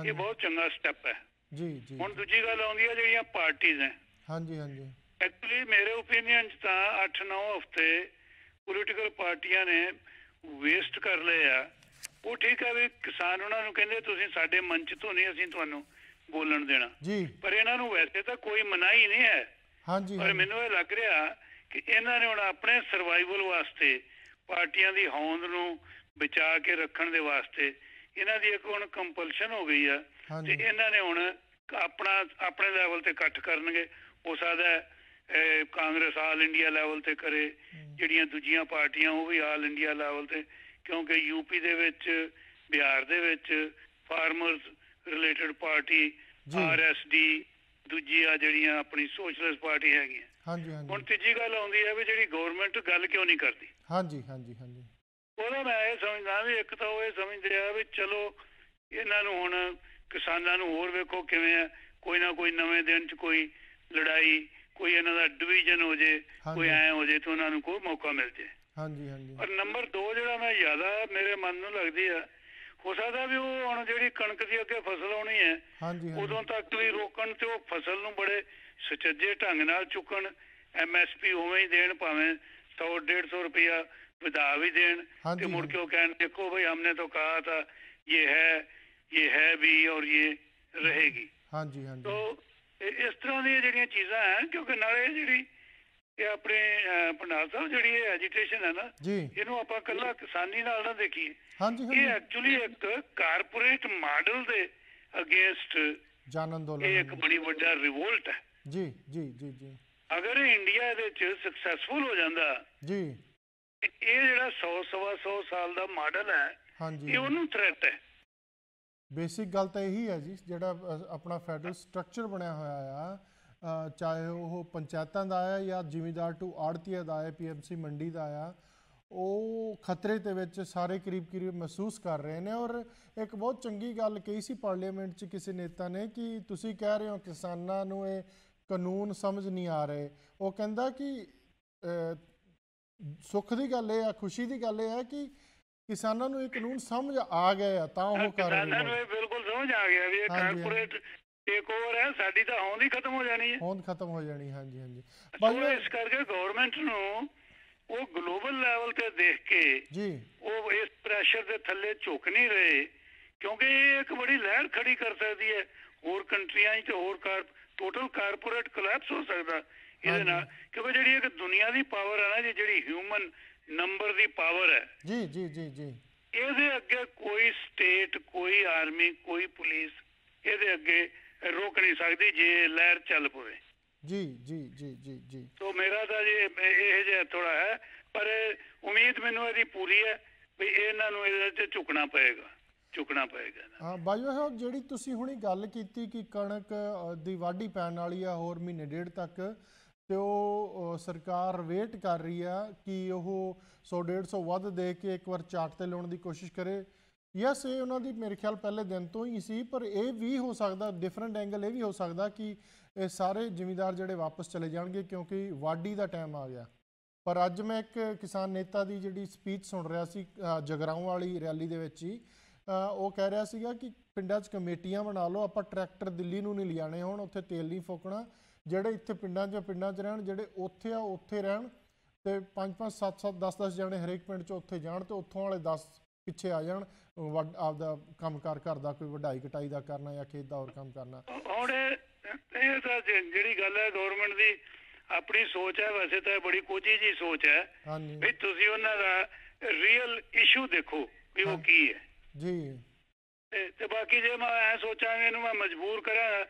ਇਹ ਬਹੁਤ ਚੰਗਾ ਸਟੈਪ ਹੈ ਜੀ ਜੀ ਹੁਣ ਦੂਜੀ ਗੱਲ ਆਉਂਦੀ ਹੈ ਜਿਹੜੀਆਂ ਪਾਰਟੀਆਂ ਐ ਹਾਂਜੀ ਹਾਂਜੀ ਐਕਚੁਅਲੀ ਮੇਰੇ ਓਪੀਨੀਅਨ ਚ ਤਾਂ 8-9 ਹਫ਼ਤੇ ਪੋਲੀਟੀਕਲ ਪਾਰਟੀਆਂ ਨੇ ਵੇਸਟ ਕਰ ਲਏ ਆ ਉਹ ਠੀਕ ਹੈ ਵੀ ਕਿਸਾਨ ਉਹਨਾਂ ਨੂੰ ਕਹਿੰਦੇ ਤੁਸੀਂ ਸਾਡੇ ਮੰਚ ਤੋਂ ਨਹੀਂ ਅਸੀਂ ਤੁਹਾਨੂੰ ਬੋਲਣ ਦੇਣਾ ਜੀ ਪਰ ਇਹਨਾਂ ਨੂੰ ਵੈਸੇ ਤਾਂ ਕੋਈ ਮਨਾਹੀ ਨਹੀਂ ਹੈ ਹਾਂਜੀ ਪਰ ਮੈਨੂੰ ਇਹ ਲੱਗ ਰਿਹਾ ਕਿ ਇਹਨਾਂ ਨੇ ਹੁਣ ਆਪਣੇ ਸਰਵਾਈਵਲ ਵਾਸਤੇ ਪਾਰਟੀਆਂ ਦੀ ਹੌਂਦ ਨੂੰ ਬਚਾ ਕੇ ਰੱਖਣ ਦੇ ਵਾਸਤੇ ਇਹਨਾਂ ਦੀ ਇੱਕ ਹੁਣ ਕੰਪਲਸ਼ਨ ਹੋ ਗਈ ਆ ਤੇ ਇਹਨਾਂ ਨੇ ਹੁਣ ਆਪਣਾ ਆਪਣੇ ਲੈਵਲ ਤੇ ਇਕੱਠ ਕਰਨਗੇ ਹੋ ਸਕਦਾ ਕਾਂਗਰਸ ਆਲ ਇੰਡੀਆ ਲੈਵਲ ਤੇ ਕਰੇ ਜਿਹੜੀਆਂ ਦੂਜੀਆਂ ਪਾਰਟੀਆਂ ਉਹ ਵੀ ਆਲ ਇੰਡੀਆ ਲੈਵਲ ਤੇ ਕਿਉਂਕਿ ਯੂਪੀ ਦੇ ਵਿੱਚ ਬਿਹਾਰ ਦੇ ਵਿੱਚ ਫਾਰਮਰਸ ਰਿਲੇਟਡ ਪਾਰਟੀ ਆਰਐਸਡੀ ਦੂਜੀ ਆ ਜਿਹੜੀਆਂ ਆਪਣੀ ਸੋਸ਼ਲਿਸਟ ਪਾਰਟੀ ਹੈਗੀਆਂ ਹਾਂਜੀ ਹਾਂਜੀ ਹੁਣ ਤੀਜੀ ਗੱਲ ਆਉਂਦੀ ਹੈ ਵੀ ਜਿਹੜੀ ਗਵਰਨਮੈਂਟ ਗੱਲ ਕਿਉਂ ਨਹੀਂ ਕਰਦੀ ਹਾਂਜੀ ਹਾਂਜੀ ਹਾਂਜੀ ਉਹਨਾਂ ਮੈਂ ਇਹ ਸਮਝਦਾ ਵੀ ਇੱਕ ਤਾਂ ਉਹ ਇਹ ਸਮਝਦੇ ਆ ਵੀ ਚਲੋ ਇਹਨਾਂ ਨੂੰ ਹੁਣ ਕਿਸਾਨਾਂ ਨੂੰ ਹੋਰ ਵੇਖੋ ਕਿਵੇਂ ਆ ਕੋਈ ਨਾ ਕੋਈ ਨਵੇਂ ਦਿਨ 'ਚ ਕੋਈ ਲੜਾਈ ਕੋਈ ਇਹਨਾਂ ਦਾ ਡਿਵੀਜ਼ਨ ਹੋ ਜੇ ਕੋਈ ਐ ਹੋ ਜੇ ਤੇ ਉਹਨਾਂ ਨੂੰ ਕੋਈ ਮੌਕਾ ਮਿਲ ਜੇ ਹਾਂਜੀ ਹਾਂਜੀ ਪਰ ਨੰਬਰ 2 ਜਿਹੜਾ ਮੈਂ ਜ਼ਿਆਦਾ ਮੇਰੇ ਮਨ ਨੂੰ ਲੱਗਦੀ ਆ ਹੋ ਸਕਦਾ ਵੀ ਉਹ ਹੁਣ ਜਿਹੜੀ ਕਣਕ ਦੀ ਅੱਗੇ ਫਸਲ ਆਉਣੀ ਹੈ ਉਦੋਂ ਤੱਕ ਵੀ ਰੋਕਣ ਤੇ ਉਹ ਫਸਲ ਨੂੰ ਬੜੇ ਸੁਚੱਜੇ ਢੰਗ ਨਾਲ ਚੁੱਕਣ ਐਮਐਸਪੀ ਉਵੇਂ ਹੀ ਦੇਣ ਭਾਵੇਂ 100 150 ਰੁਪਇਆ ਵਧਾ ਵੀ ਦੇਣ ਤੇ ਮੁੜ ਕੇ ਉਹ ਕਹਿਣ ਦੇਖੋ ਭਈ ਹਮਨੇ ਤਾਂ ਕਹਾ ਤਾ ਇਹ ਹੈ ਇਹ ਹੈ ਵੀ ਔਰ ਇਹ ਰਹੇਗੀ ਹਾਂਜੀ ਹਾਂਜੀ ਤੋਂ ਇਸ ਤਰ੍ਹਾਂ ਦੀਆਂ ਜਿਹੜੀਆਂ ਚੀਜ਼ਾਂ ਆ ਕਿਉਂਕਿ ਨਾਲੇ ਜਿਹੜੀ ਇਹ ਆਪਣੇ ਪੰਡਾਲ ਸਾਹਿਬ ਜਿਹੜੀ ਇਹ ਐਜੀਟੇਸ਼ਨ ਹੈ ਨਾ ਇਹਨੂੰ ਆਪਾਂ ਕੱਲਾ ਕਿਸਾਨੀ ਨਾਲ ਨਾ ਦੇਖੀਏ ਇਹ ਐਕਚੁਅਲੀ ਇੱਕ ਕਾਰਪੋਰੇਟ ਮਾਡਲ ਦੇ ਅਗੇਂਸਟ ਜਨ ਅੰਦੋਲਨ ਇਹ ਇੱਕ ਬੜੀ ਵੱਡਾ ਰਿਵੋਲਟ ਹੈ ਜੀ ਜੀ ਜੀ ਜੀ ਅਗਰ ਇੰਡੀਆ ਦੇ ਵਿੱਚ ਸਕਸੈਸਫੁਲ ਹੋ ਜਾਂਦਾ ਜੀ ਇਹ ਜਿਹੜਾ 100 ਸਵਾ 100 ਸਾਲ ਦਾ ਮਾਡਲ ਹੈ ਇਹ ਉਹਨੂੰ ਥ੍ਰੈਟ ਹੈ ਬੇਸਿਕ ਗੱਲ ਤਾਂ ਇਹੀ ਹੈ ਜੀ ਜਿਹੜਾ ਆਪਣਾ ਫੈਡਰਲ ਸਟਰਕਚਰ ਬਣਿਆ ਹੋਇਆ ਆ ਚਾਹੇ ਉਹ ਪੰਚਾਇਤਾਂ ਦਾ ਆ ਜਾਂ ਜ਼ਿਮੀਦਾਰ ਟੂ ਆੜਤੀਆ ਦਾ ਆ ਪੀਐਮਸੀ ਮੰਡੀ ਦਾ ਆ ਉਹ ਖਤਰੇ ਦੇ ਵਿੱਚ ਸਾਰੇ ਕਰੀਬ ਕਰੀਬ ਮਹਿਸੂਸ ਕਰ ਰਹੇ ਨੇ ਔਰ ਇੱਕ ਬਹੁਤ ਚੰਗੀ ਗੱਲ ਕਹੀ ਸੀ ਪਾਰਲੀਮੈਂਟ 'ਚ ਕਿਸੇ ਨੇਤਾ ਨੇ ਕਿ ਤੁਸੀਂ ਕਹਿ ਰਹੇ ਹੋ ਕਿਸਾਨਾਂ ਨੂੰ ਇਹ ਕਾਨੂੰਨ ਸਮਝ ਨਹੀਂ ਆ ਰਹੇ ਉਹ ਕਹਿੰਦਾ ਕਿ ਸੁੱਖ ਦੀ ਗੱਲ ਇਹ ਆ ਖੁਸ਼ੀ ਦੀ ਗੱਲ ਇਹ ਹੈ ਕਿ ਕਿਸਾਨਾਂ ਨੂੰ ਇਹ ਕਾਨੂੰਨ ਸਮਝ ਆ ਗਿਆ ਆ ਤਾਂ ਉਹ ਕਰ ਰਹੇ ਨੇ ਇਹ ਬਿਲਕੁਲ ਸਮਝ ਆ ਗਿਆ ਵੀ ਇਹ ਕਾਰਪੋਰੇਟ ਇੱਕ ਹੋਰ ਹੈ ਸਾਡੀ ਤਾਂ ਹੋਂਦ ਹੀ ਖਤਮ ਹੋ ਜਾਣੀ ਹੈ ਹੋਂਦ ਖਤਮ ਹੋ ਜਾਣੀ ਹਾਂਜੀ ਹਾਂਜੀ ਬਾਈ ਇਸ ਕਰਕੇ ਗਵਰਨਮੈਂਟ ਨੂੰ ਉਹ ਗਲੋਬਲ ਲੈਵਲ ਤੇ ਦੇਖ ਕੇ ਜੀ ਉਹ ਇਸ ਪ੍ਰੈਸ਼ਰ ਦੇ ਥੱਲੇ ਝੁਕ ਨਹੀਂ ਰਹੇ ਕਿਉਂਕਿ ਇਹ ਇੱਕ ਬੜੀ ਲਹਿਰ ਖੜੀ ਕਰ ਸਕਦੀ ਹੈ ਹੋਰ ਕੰਟਰੀਆਂ 'ਚ ਹੋਰ ਕਾਰ ਟੋਟਲ ਕਾਰਪੋਰੇਟ ਕਲਾਪਸ ਹੋ ਸਕਦਾ ਇਹਦੇ ਨਾਲ ਕਿਉਂਕਿ ਜਿਹੜੀ ਇੱਕ ਦੁਨੀਆ ਦੀ ਪਾਵਰ ਹੈ ਨਾ ਜਿਹੜੀ ਹਿਊਮਨ ਨੰਬਰ ਦੀ ਪਾਵਰ ਹੈ ਜੀ ਜੀ ਜੀ ਜੀ ਇਹਦੇ ਅੱਗੇ ਕੋਈ ਸਟੇਟ ਕੋਈ ਆਰਮੀ ਕੋਈ ਪੁਲਿਸ ਇਹਦੇ ਅੱਗੇ ਰੋਕ ਨਹੀਂ ਸਕਦੀ ਜੇ ਲਹਿਰ ਚੱਲ ਪਵੇ ਜੀ ਜੀ ਜੀ ਜੀ ਜੀ ਤੋਂ ਮੇਰਾ ਤਾਂ ਜੀ ਇਹ ਜਿਹਾ ਥੋੜਾ ਹੈ ਪਰ ਉਮੀਦ ਮੈਨੂੰ ਇਹਦੀ ਪੂਰੀ ਹੈ ਵੀ ਇਹਨਾਂ ਨੂੰ ਇਹਦੇ ਤੇ ਝੁਕਣਾ ਪਏਗਾ ਝੁਕਣਾ ਪਏਗਾ ਹਾਂ ਬਾਈ ਸਾਹਿਬ ਜਿਹੜੀ ਤੁਸੀਂ ਹੁਣੀ ਗੱਲ ਕੀਤੀ ਕਿ ਕਣਕ ਦੀ ਵਾਢੀ ਪੈਣ ਵਾਲੀ ਆ ਹੋਰ ਮਹੀਨੇ ਡੇਢ ਤੱਕ ਤੇ ਉਹ ਸਰਕਾਰ ਵੇਟ ਕਰ ਰਹੀ ਆ ਕਿ ਉਹ 100 150 ਵੱਧ ਦੇ ਕੇ ਇੱਕ ਵਾਰ ਚਾਰਟ ਤੇ ਲਾਉਣ ਦੀ ਕੋਸ਼ਿਸ਼ ਕਰੇ ਯੈਸ ਇਹ ਉਹਨਾਂ ਦੀ ਮੇਰੇ ਖਿਆਲ ਪਹਿਲੇ ਦਿਨ ਤੋਂ ਹੀ ਸੀ ਪਰ ਇਹ ਵੀ ਹੋ ਸਕਦਾ ਡਿਫਰੈਂਟ ਐਂਗਲ ਇਹ ਵੀ ਹੋ ਸਕਦਾ ਕਿ ਇਹ ਸਾਰੇ ਜ਼ਿਮੀਦਾਰ ਜਿਹੜੇ ਵਾਪਸ ਚਲੇ ਜਾਣਗੇ ਕਿਉਂਕਿ ਵਾਢੀ ਦਾ ਟਾਈਮ ਆ ਗਿਆ ਪਰ ਅੱਜ ਮੈਂ ਇੱਕ ਕਿਸਾਨ ਨੇਤਾ ਦੀ ਜਿਹੜੀ ਸਪੀਚ ਸੁਣ ਰਿਹਾ ਸੀ ਜਗਰਾਉਂ ਵਾਲੀ ਰੈਲੀ ਦੇ ਵਿੱਚ ਹੀ ਉਹ ਕਹਿ ਰਿਹਾ ਸੀਗਾ ਕਿ ਪਿੰਡਾਂ 'ਚ ਕਮੇਟੀਆਂ ਬਣਾ ਲਓ ਆਪਾਂ ਟਰੈਕਟਰ ਦਿੱਲੀ ਨੂੰ ਨਹੀਂ ਲਿਆਣੇ ਹੁਣ ਉੱਥੇ ਤੇਲ ਨਹੀਂ ਫੋਕਣਾ ਜਿਹੜੇ ਇੱਥੇ ਪਿੰਡਾਂ 'ਚ ਪਿੰਡਾਂ 'ਚ ਰਹਿਣ ਜਿਹੜੇ ਉੱਥੇ ਆ ਉੱਥੇ ਰਹਿਣ ਤੇ 5 5 7 7 10 10 ਜਣੇ ਹਰੇਕ ਪਿੰਡ 'ਚ ਉੱਥੇ ਜਾਣ ਤੇ ਉੱਥੋਂ ਵਾਲੇ 10 ਪਿੱਛੇ ਆ ਜਾਣ ਆਪਦਾ ਕੰਮਕਾਰ ਕਰਦਾ ਕੋਈ ਵਢਾਈ ਕਟਾਈ ਦਾ ਕਰਨਾ ਜਾਂ ਖੇਤ ਦਾ ਹੋਰ ਕੰਮ ਕਰਨਾ ਹੁਣ ਇਹ ਤਾਂ ਜਿਹੜੀ ਗੱਲ ਹੈ ਗਵਰਨਮੈਂਟ ਦੀ ਆਪਣੀ ਸੋਚ ਹੈ ਵੈਸੇ ਤਾਂ ਬੜੀ ਕੋਚੀ ਜੀ ਸੋਚ ਹੈ ਹਾਂਜੀ ਵੀ ਤੁਸੀਂ ਉਹਨਾਂ ਦਾ ਰੀਅਲ ਇਸ਼ੂ ਦੇਖੋ ਵੀ ਉਹ ਕੀ ਹੈ ਜੀ ਤੇ ਬਾਕੀ ਜੇ ਮੈਂ ਐ ਸੋਚਾਂਗੇ ਇਹਨੂੰ ਮੈਂ ਮਜਬੂਰ ਕਰਾਂ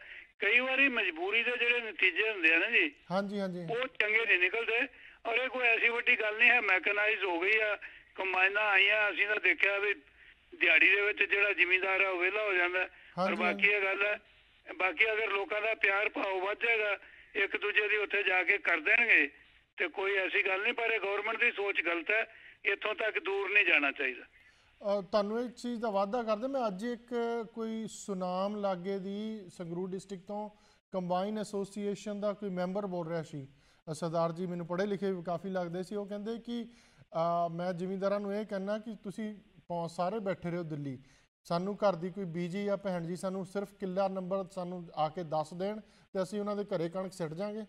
ਕਈ ਵਾਰੀ ਮਜਬੂਰੀ ਦੇ ਜਿਹੜੇ ਨਤੀਜੇ ਹੁੰਦੇ ਆ ਨਾ ਜੀ ਹਾਂਜੀ ਹਾਂਜੀ ਉਹ ਚੰਗੇ ਨਹੀਂ ਨਿਕਲਦੇ ਔਰ ਇਹ ਕੋਈ ਐਸੀ ਵੱਡੀ ਗੱਲ ਨਹੀਂ ਹੈ ਮੈਕਨਾਈਜ਼ ਹੋ ਗਈ ਆ ਕੰਬਾਈਨਾਂ ਆਈਆਂ ਅਸੀਂ ਤਾਂ ਦੇਖਿਆ ਵੀ ਦਿਹਾੜੀ ਦੇ ਵਿੱਚ ਜਿਹੜਾ ਜ਼ਿਮੀਂਦਾਰ ਆ ਉਹ ਵਿਹਲਾ ਹੋ ਜਾਂਦਾ ਔਰ ਬਾਕੀ ਇਹ ਗੱਲ ਹੈ ਬਾਕੀ ਅਗਰ ਲੋਕਾਂ ਦਾ ਪਿਆਰ ਭਾਉ ਵੱਧ ਜਾਏਗਾ ਇੱਕ ਦੂਜੇ ਦੀ ਉੱਥੇ ਜਾ ਕੇ ਕਰ ਦੇਣਗੇ ਤੇ ਕੋਈ ਐਸੀ ਗੱਲ ਨਹੀਂ ਪਰ ਇਹ ਗਵਰਨਮੈਂਟ ਦੀ ਸੋਚ ਗਲਤ ਹੈ ਇੱਥੋਂ ਤੱਕ ਦੂਰ ਨਹੀਂ ਜਾਣਾ ਚਾਹੀਦਾ ਤੁਹਾਨੂੰ ਇੱਕ ਚੀਜ਼ ਦਾ ਵਾਅਦਾ ਕਰਦੇ ਮੈਂ ਅੱਜ ਇੱਕ ਕੋਈ ਸੁਨਾਮ ਲਾਗੇ ਦੀ ਸੰਗਰੂਰ ਡਿਸਟ੍ਰਿਕਟ ਤੋਂ ਕੰਬਾਈਨ ਐਸੋਸੀਏਸ਼ਨ ਦਾ ਕੋਈ ਮੈਂਬਰ ਬੋਲ ਰਿਹਾ ਸੀ ਸਰਦਾਰ ਜੀ ਮੈਨੂੰ ਪੜ੍ਹੇ ਲਿਖੇ ਵੀ ਕਾਫੀ ਲੱਗਦੇ ਸੀ ਉਹ ਕਹਿੰਦੇ ਕਿ ਮੈਂ ਜ਼ਿਮੀਂਦਾਰਾਂ ਨੂੰ ਇਹ ਕਹਿਣਾ ਕਿ ਤੁਸੀਂ ਸਾਰੇ ਬੈਠੇ ਰਹੋ ਦਿੱਲੀ ਸਾਨੂੰ ਘਰ ਦੀ ਕੋਈ ਬੀਜੀ ਜਾਂ ਭੈਣ ਜੀ ਸਾਨੂੰ ਸਿਰਫ ਕਿੱਲਾ ਨੰਬਰ ਸਾਨੂੰ ਆ ਕੇ ਦੱਸ ਦੇਣ ਤੇ ਅਸੀਂ ਉਹਨਾਂ ਦੇ ਘਰੇ ਕਣਕ ਸਿੱਟ ਜਾਾਂਗੇ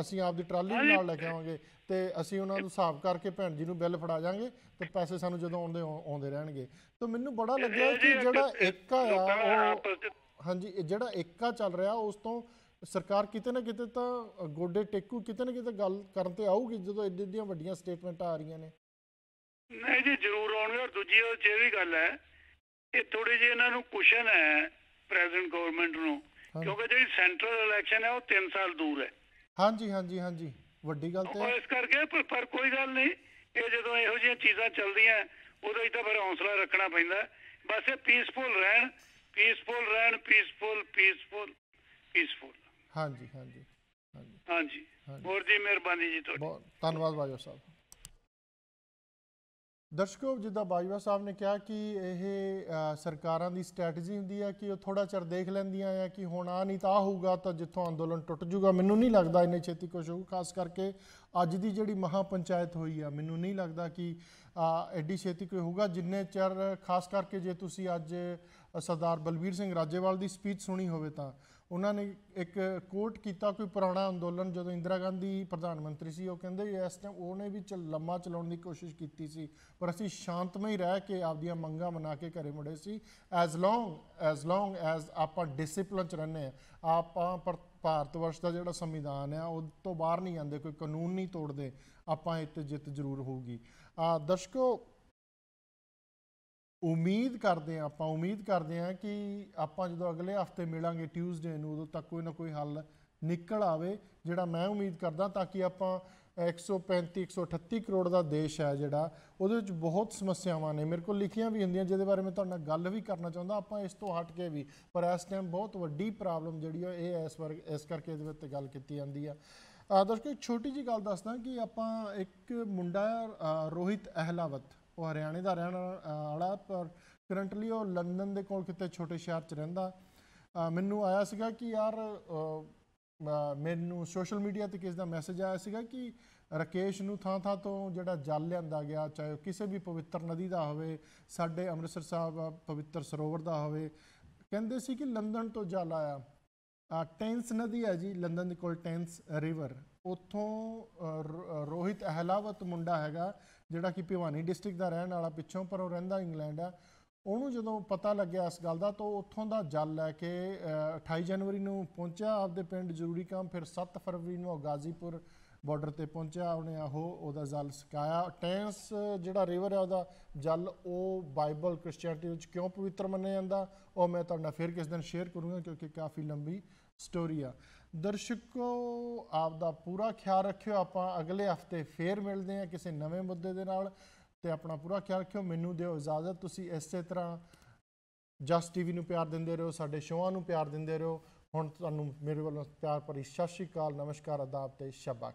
ਅਸੀਂ ਆਪਦੀ ਟਰਾਲੀ ਵੀ ਨਾਲ ਲੈ ਕੇ ਆਵਾਂਗੇ ਤੇ ਅਸੀਂ ਉਹਨਾਂ ਨੂੰ ਹਿਸਾਬ ਕਰਕੇ ਭੈਣ ਜੀ ਨੂੰ ਬਿੱਲ ਫੜਾ ਜਾਾਂਗੇ ਤੇ ਪੈਸੇ ਸਾਨੂੰ ਜਦੋਂ ਆਉਂਦੇ ਆਉਂਦੇ ਰਹਿਣਗੇ ਤੇ ਮੈਨੂੰ ਬੜਾ ਲੱਗਿਆ ਕਿ ਜਿਹੜਾ ਏਕਾ ਆ ਉਹ ਹਾਂਜੀ ਜਿਹੜਾ ਏਕਾ ਚੱਲ ਰਿਹਾ ਉਸ ਤੋਂ ਸਰਕਾਰ ਕਿਤੇ ਨਾ ਕਿਤੇ ਤਾਂ ਗੋਡੇ ਟੇਕੂ ਕਿਤੇ ਨਾ ਕਿਤੇ ਗੱਲ ਕਰਨ ਤੇ ਆਊਗੀ ਜਦੋਂ ਇੱਡੇ ਦੀਆਂ ਵੱਡੀਆਂ ਸਟੇਟਮੈਂਟਾਂ ਆ ਰਹੀਆਂ ਨੇ ਨਹੀਂ ਜੀ ਜ਼ਰੂਰ ਆਉਣਗੇ ਔਰ ਦੂਜੀ ਉਹ ਚੇ ਵੀ ਗੱਲ ਹੈ ਇਹ ਥੋੜੀ ਜਿਹੀ ਇਹਨਾਂ ਨੂੰ ਕੁਸ਼ਨ ਹੈ ਪ੍ਰੈਜ਼ੀਡੈਂਟ ਗਵਰਨਮੈਂਟ ਨੂੰ ਕਿਉਂਕਿ ਜਿਹੜੀ ਸੈਂਟਰਲ ਇਲੈਕਸ਼ਨ ਹੈ ਉਹ 3 ਸਾਲ ਦੂਰ ਹੈ ਹਾਂਜੀ ਹਾਂਜੀ ਹਾਂਜੀ ਵੱਡੀ ਗੱਲ ਤੇ ਉਹ ਇਸ ਕਰਕੇ ਪਰ- ਕੋਈ ਗੱਲ ਨਹੀਂ ਇਹ ਜਦੋਂ ਇਹੋ ਜਿਹੀਆਂ ਚੀਜ਼ਾਂ ਚੱਲਦੀਆਂ ਉਦੋਂ ਹੀ ਤਾਂ ਫਿਰ ਹੌਸਲਾ ਰੱਖਣਾ ਪੈਂਦਾ ਬਸ ਇਹ ਪੀਸਫੁਲ ਰਹਿਣ ਪੀਸਫੁਲ ਰਹਿਣ ਪੀਸਫੁਲ ਪੀਸਫੁਲ ਪੀਸਫੁਲ ਹਾਂਜੀ ਹਾਂਜੀ ਹਾਂਜੀ ਹਾਂਜੀ ਹੋਰ ਜੀ ਮਿਹਰਬਾਨੀ ਜੀ ਤੁਹਾਡੀ ਬਹੁਤ ਧੰਨਵਾਦ ਬਾਜੋ ਸਾਹਿਬ ਦਰਸ਼ਕੋ ਜਿੱਦਾਂ ਬਾਜਵਾ ਸਾਹਿਬ ਨੇ ਕਿਹਾ ਕਿ ਇਹ ਸਰਕਾਰਾਂ ਦੀ ਸਟ੍ਰੈਟਜੀ ਹੁੰਦੀ ਹੈ ਕਿ ਉਹ ਥੋੜਾ ਚਿਰ ਦੇਖ ਲੈਂਦੀਆਂ ਆ ਕਿ ਹੁਣ ਆ ਨਹੀਂ ਤਾਂ ਹੋਊਗਾ ਤਾਂ ਜਿੱਥੋਂ ਅੰਦੋਲਨ ਟੁੱਟ ਜਾਊਗਾ ਮੈਨੂੰ ਨਹੀਂ ਲੱਗਦਾ ਇੰਨੇ ਛੇਤੀ ਕੁਝ ਹੋਊ ਖਾਸ ਕਰਕੇ ਅੱਜ ਦੀ ਜਿਹੜੀ ਮਹਾ ਪੰਚਾਇਤ ਹੋਈ ਆ ਮੈਨੂੰ ਨਹੀਂ ਲੱਗਦਾ ਕਿ ਐਡੀ ਛੇਤੀ ਕੋਈ ਹੋਊਗਾ ਜਿੰਨੇ ਚਿਰ ਖਾਸ ਕਰਕੇ ਜੇ ਤੁਸੀਂ ਅੱਜ ਸਰਦਾਰ ਬਲਬੀਰ ਸਿੰਘ ਰਾਜੇਵਾਲ ਦੀ ਸਪੀਚ ਸੁਣੀ ਹੋਵੇ ਤਾਂ ਉਹਨਾਂ ਨੇ ਇੱਕ ਕੋਟ ਕੀਤਾ ਕੋਈ ਪੁਰਾਣਾ ਅੰਦੋਲਨ ਜਦੋਂ ਇੰਦਰਾ ਗਾਂਧੀ ਪ੍ਰਧਾਨ ਮੰਤਰੀ ਸੀ ਉਹ ਕਹਿੰਦੇ ਇਸ ਟਾਈਮ ਉਹਨੇ ਵੀ ਲੰਮਾ ਚਲਾਉਣ ਦੀ ਕੋਸ਼ਿਸ਼ ਕੀਤੀ ਸੀ ਪਰ ਅਸੀਂ ਸ਼ਾਂਤਮਈ ਰਹਿ ਕੇ ਆਪਦੀਆਂ ਮੰਗਾਂ ਮਨਾ ਕੇ ਘਰੇ ਮੁੜੇ ਸੀ as long as long as ਆਪਾਂ ਡਿਸਪਲਿਨ ਚ ਰਹਿੰਦੇ ਆਪਾਂ ਭਾਰਤ ਵਰਸ਼ ਦਾ ਜਿਹੜਾ ਸੰਵਿਧਾਨ ਆ ਉਹ ਤੋਂ ਬਾਹਰ ਨਹੀਂ ਜਾਂਦੇ ਕੋਈ ਕਾਨੂੰਨ ਨਹੀਂ ਤੋੜਦੇ ਆਪਾਂ ਇੱਥੇ ਜਿੱਤ ਜ਼ਰੂਰ ਹੋਊਗੀ ਆ ਦਰਸ਼ਕੋ ਉਮੀਦ ਕਰਦੇ ਆ ਆਪਾਂ ਉਮੀਦ ਕਰਦੇ ਆ ਕਿ ਆਪਾਂ ਜਦੋਂ ਅਗਲੇ ਹਫਤੇ ਮਿਲਾਂਗੇ ਟਿਊਜ਼ਡੇ ਨੂੰ ਉਦੋਂ ਤੱਕ ਕੋਈ ਨਾ ਕੋਈ ਹੱਲ ਨਿਕਲ ਆਵੇ ਜਿਹੜਾ ਮੈਂ ਉਮੀਦ ਕਰਦਾ ਤਾਂ ਕਿ ਆਪਾਂ 135 138 ਕਰੋੜ ਦਾ ਦੇਸ਼ ਹੈ ਜਿਹੜਾ ਉਹਦੇ ਵਿੱਚ ਬਹੁਤ ਸਮੱਸਿਆਵਾਂ ਨੇ ਮੇਰੇ ਕੋਲ ਲਿਖੀਆਂ ਵੀ ਹੁੰਦੀਆਂ ਜਿਹਦੇ ਬਾਰੇ ਮੈਂ ਤੁਹਾਡੇ ਨਾਲ ਗੱਲ ਵੀ ਕਰਨਾ ਚਾਹੁੰਦਾ ਆਪਾਂ ਇਸ ਤੋਂ ਹਟ ਕੇ ਵੀ ਪਰ ਇਸ ਟਾਈਮ ਬਹੁਤ ਵੱਡੀ ਪ੍ਰੋਬਲਮ ਜਿਹੜੀ ਹੈ ਇਹ ਇਸ ਵਰਗ ਇਸ ਕਰਕੇ ਇਹਦੇ ਉੱਤੇ ਗੱਲ ਕੀਤੀ ਜਾਂਦੀ ਆ ਦਰਸ਼ਕੋ ਇੱਕ ਛੋਟੀ ਜੀ ਗੱਲ ਦੱਸਦਾ ਕਿ ਆਪਾਂ ਇੱਕ ਮੁੰਡਾ ਰੋਹਿਤ ਅਹਿਲਾਵਤ ਉਹ ਹਰਿਆਣੇ ਦਾ ਰਹਿਣ ਵਾਲਾ ਪਰ ਕਰੰਟਲੀ ਉਹ ਲੰਡਨ ਦੇ ਕੋਲ ਕਿਤੇ ਛੋਟੇ ਸ਼ਹਿਰ 'ਚ ਰਹਿੰਦਾ ਮੈਨੂੰ ਆਇਆ ਸੀਗਾ ਕਿ ਯਾਰ ਮੈਨੂੰ ਸੋਸ਼ਲ ਮੀਡੀਆ ਤੇ ਕਿਸ ਦਾ ਮੈਸੇਜ ਆਇਆ ਸੀਗਾ ਕਿ ਰਕੇਸ਼ ਨੂੰ ਥਾਂ ਥਾਂ ਤੋਂ ਜਿਹੜਾ ਜਲ ਲਿਆਂਦਾ ਗਿਆ ਚਾਹੇ ਕਿਸੇ ਵੀ ਪਵਿੱਤਰ ਨਦੀ ਦਾ ਹੋਵੇ ਸਾਡੇ ਅੰਮ੍ਰਿਤਸਰ ਸਾਹਿਬ ਪਵਿੱਤਰ ਸਰੋਵਰ ਦਾ ਹੋਵੇ ਕਹਿੰਦੇ ਸੀ ਕਿ ਲੰਡਨ ਤੋਂ ਜਲ ਆਇਆ ਟੈਂਸ ਨਦੀ ਹੈ ਜੀ ਲੰਡਨ ਦੇ ਕੋਲ ਟੈਂਸ ਰਿਵਰ ਉਥੋਂ ਰੋਹਿਤ ਅਹਲਾਵਤ ਮੁੰਡਾ ਹੈਗਾ ਜਿਹੜਾ ਕਿ ਭਿਵਾਨੀ ਡਿਸਟ੍ਰਿਕਟ ਦਾ ਰਹਿਣ ਵਾਲਾ ਪਿੱਛੋਂ ਪਰ ਉਹ ਰਹਿੰਦਾ ਇੰਗਲੈਂਡ ਆ ਉਹਨੂੰ ਜਦੋਂ ਪਤਾ ਲੱਗਿਆ ਇਸ ਗੱਲ ਦਾ ਤਾਂ ਉੱਥੋਂ ਦਾ ਜਲ ਲੈ ਕੇ 28 ਜਨਵਰੀ ਨੂੰ ਪਹੁੰਚਿਆ ਆਪਦੇ ਪਿੰਡ ਜ਼ਰੂਰੀ ਕੰਮ ਫਿਰ 7 ਫਰਵਰੀ ਨੂੰ ਗਾਜ਼ੀਪੁਰ ਬਾਰਡਰ ਤੇ ਪਹੁੰਚਿਆ ਉਹਨੇ ਉਹ ਉਹਦਾ ਜਲ ਸਕਾਇਆ ਟੈਂਸ ਜਿਹੜਾ ਰਿਵਰ ਹੈ ਉਹਦਾ ਜਲ ਉਹ ਬਾਈਬਲ ਕ੍ਰਿਸਚੀਅਨਿਟੀ ਵਿੱਚ ਕਿਉਂ ਪਵਿੱਤਰ ਮੰਨਿਆ ਜਾਂਦਾ ਉਹ ਮੈਂ ਤੁਹਾਡਾ ਫਿਰ ਕਿਸ ਦਿਨ ਸ਼ੇਅਰ ਕਰੂੰਗਾ ਕਿਉਂਕਿ ਕਾਫੀ ਲੰਬੀ ਸਟੋਰੀ ਆ ਦਰਸ਼ਕੋ ਆਪ ਦਾ ਪੂਰਾ ਖਿਆਲ ਰੱਖਿਓ ਆਪਾਂ ਅਗਲੇ ਹਫਤੇ ਫੇਰ ਮਿਲਦੇ ਹਾਂ ਕਿਸੇ ਨਵੇਂ ਮੁੱਦੇ ਦੇ ਨਾਲ ਤੇ ਆਪਣਾ ਪੂਰਾ ਖਿਆਲ ਰੱਖਿਓ ਮੈਨੂੰ ਦਿਓ ਇਜਾਜ਼ਤ ਤੁਸੀਂ ਇਸੇ ਤਰ੍ਹਾਂ ਜਸ ਟੀਵੀ ਨੂੰ ਪਿਆਰ ਦਿੰਦੇ ਰਹੋ ਸਾਡੇ ਸ਼ੋਆਂ ਨੂੰ ਪਿਆਰ ਦਿੰਦੇ ਰਹੋ ਹੁਣ ਤੁਹਾਨੂੰ ਮੇਰੇ ਵੱਲੋਂ ਪਿਆਰ ਭਰੀ ਸਤਿ ਸ਼੍ਰੀ ਅਕਾਲ ਨਮਸਕਾਰ ਅਦਾਬ ਤੇ ਸ਼ਬਾ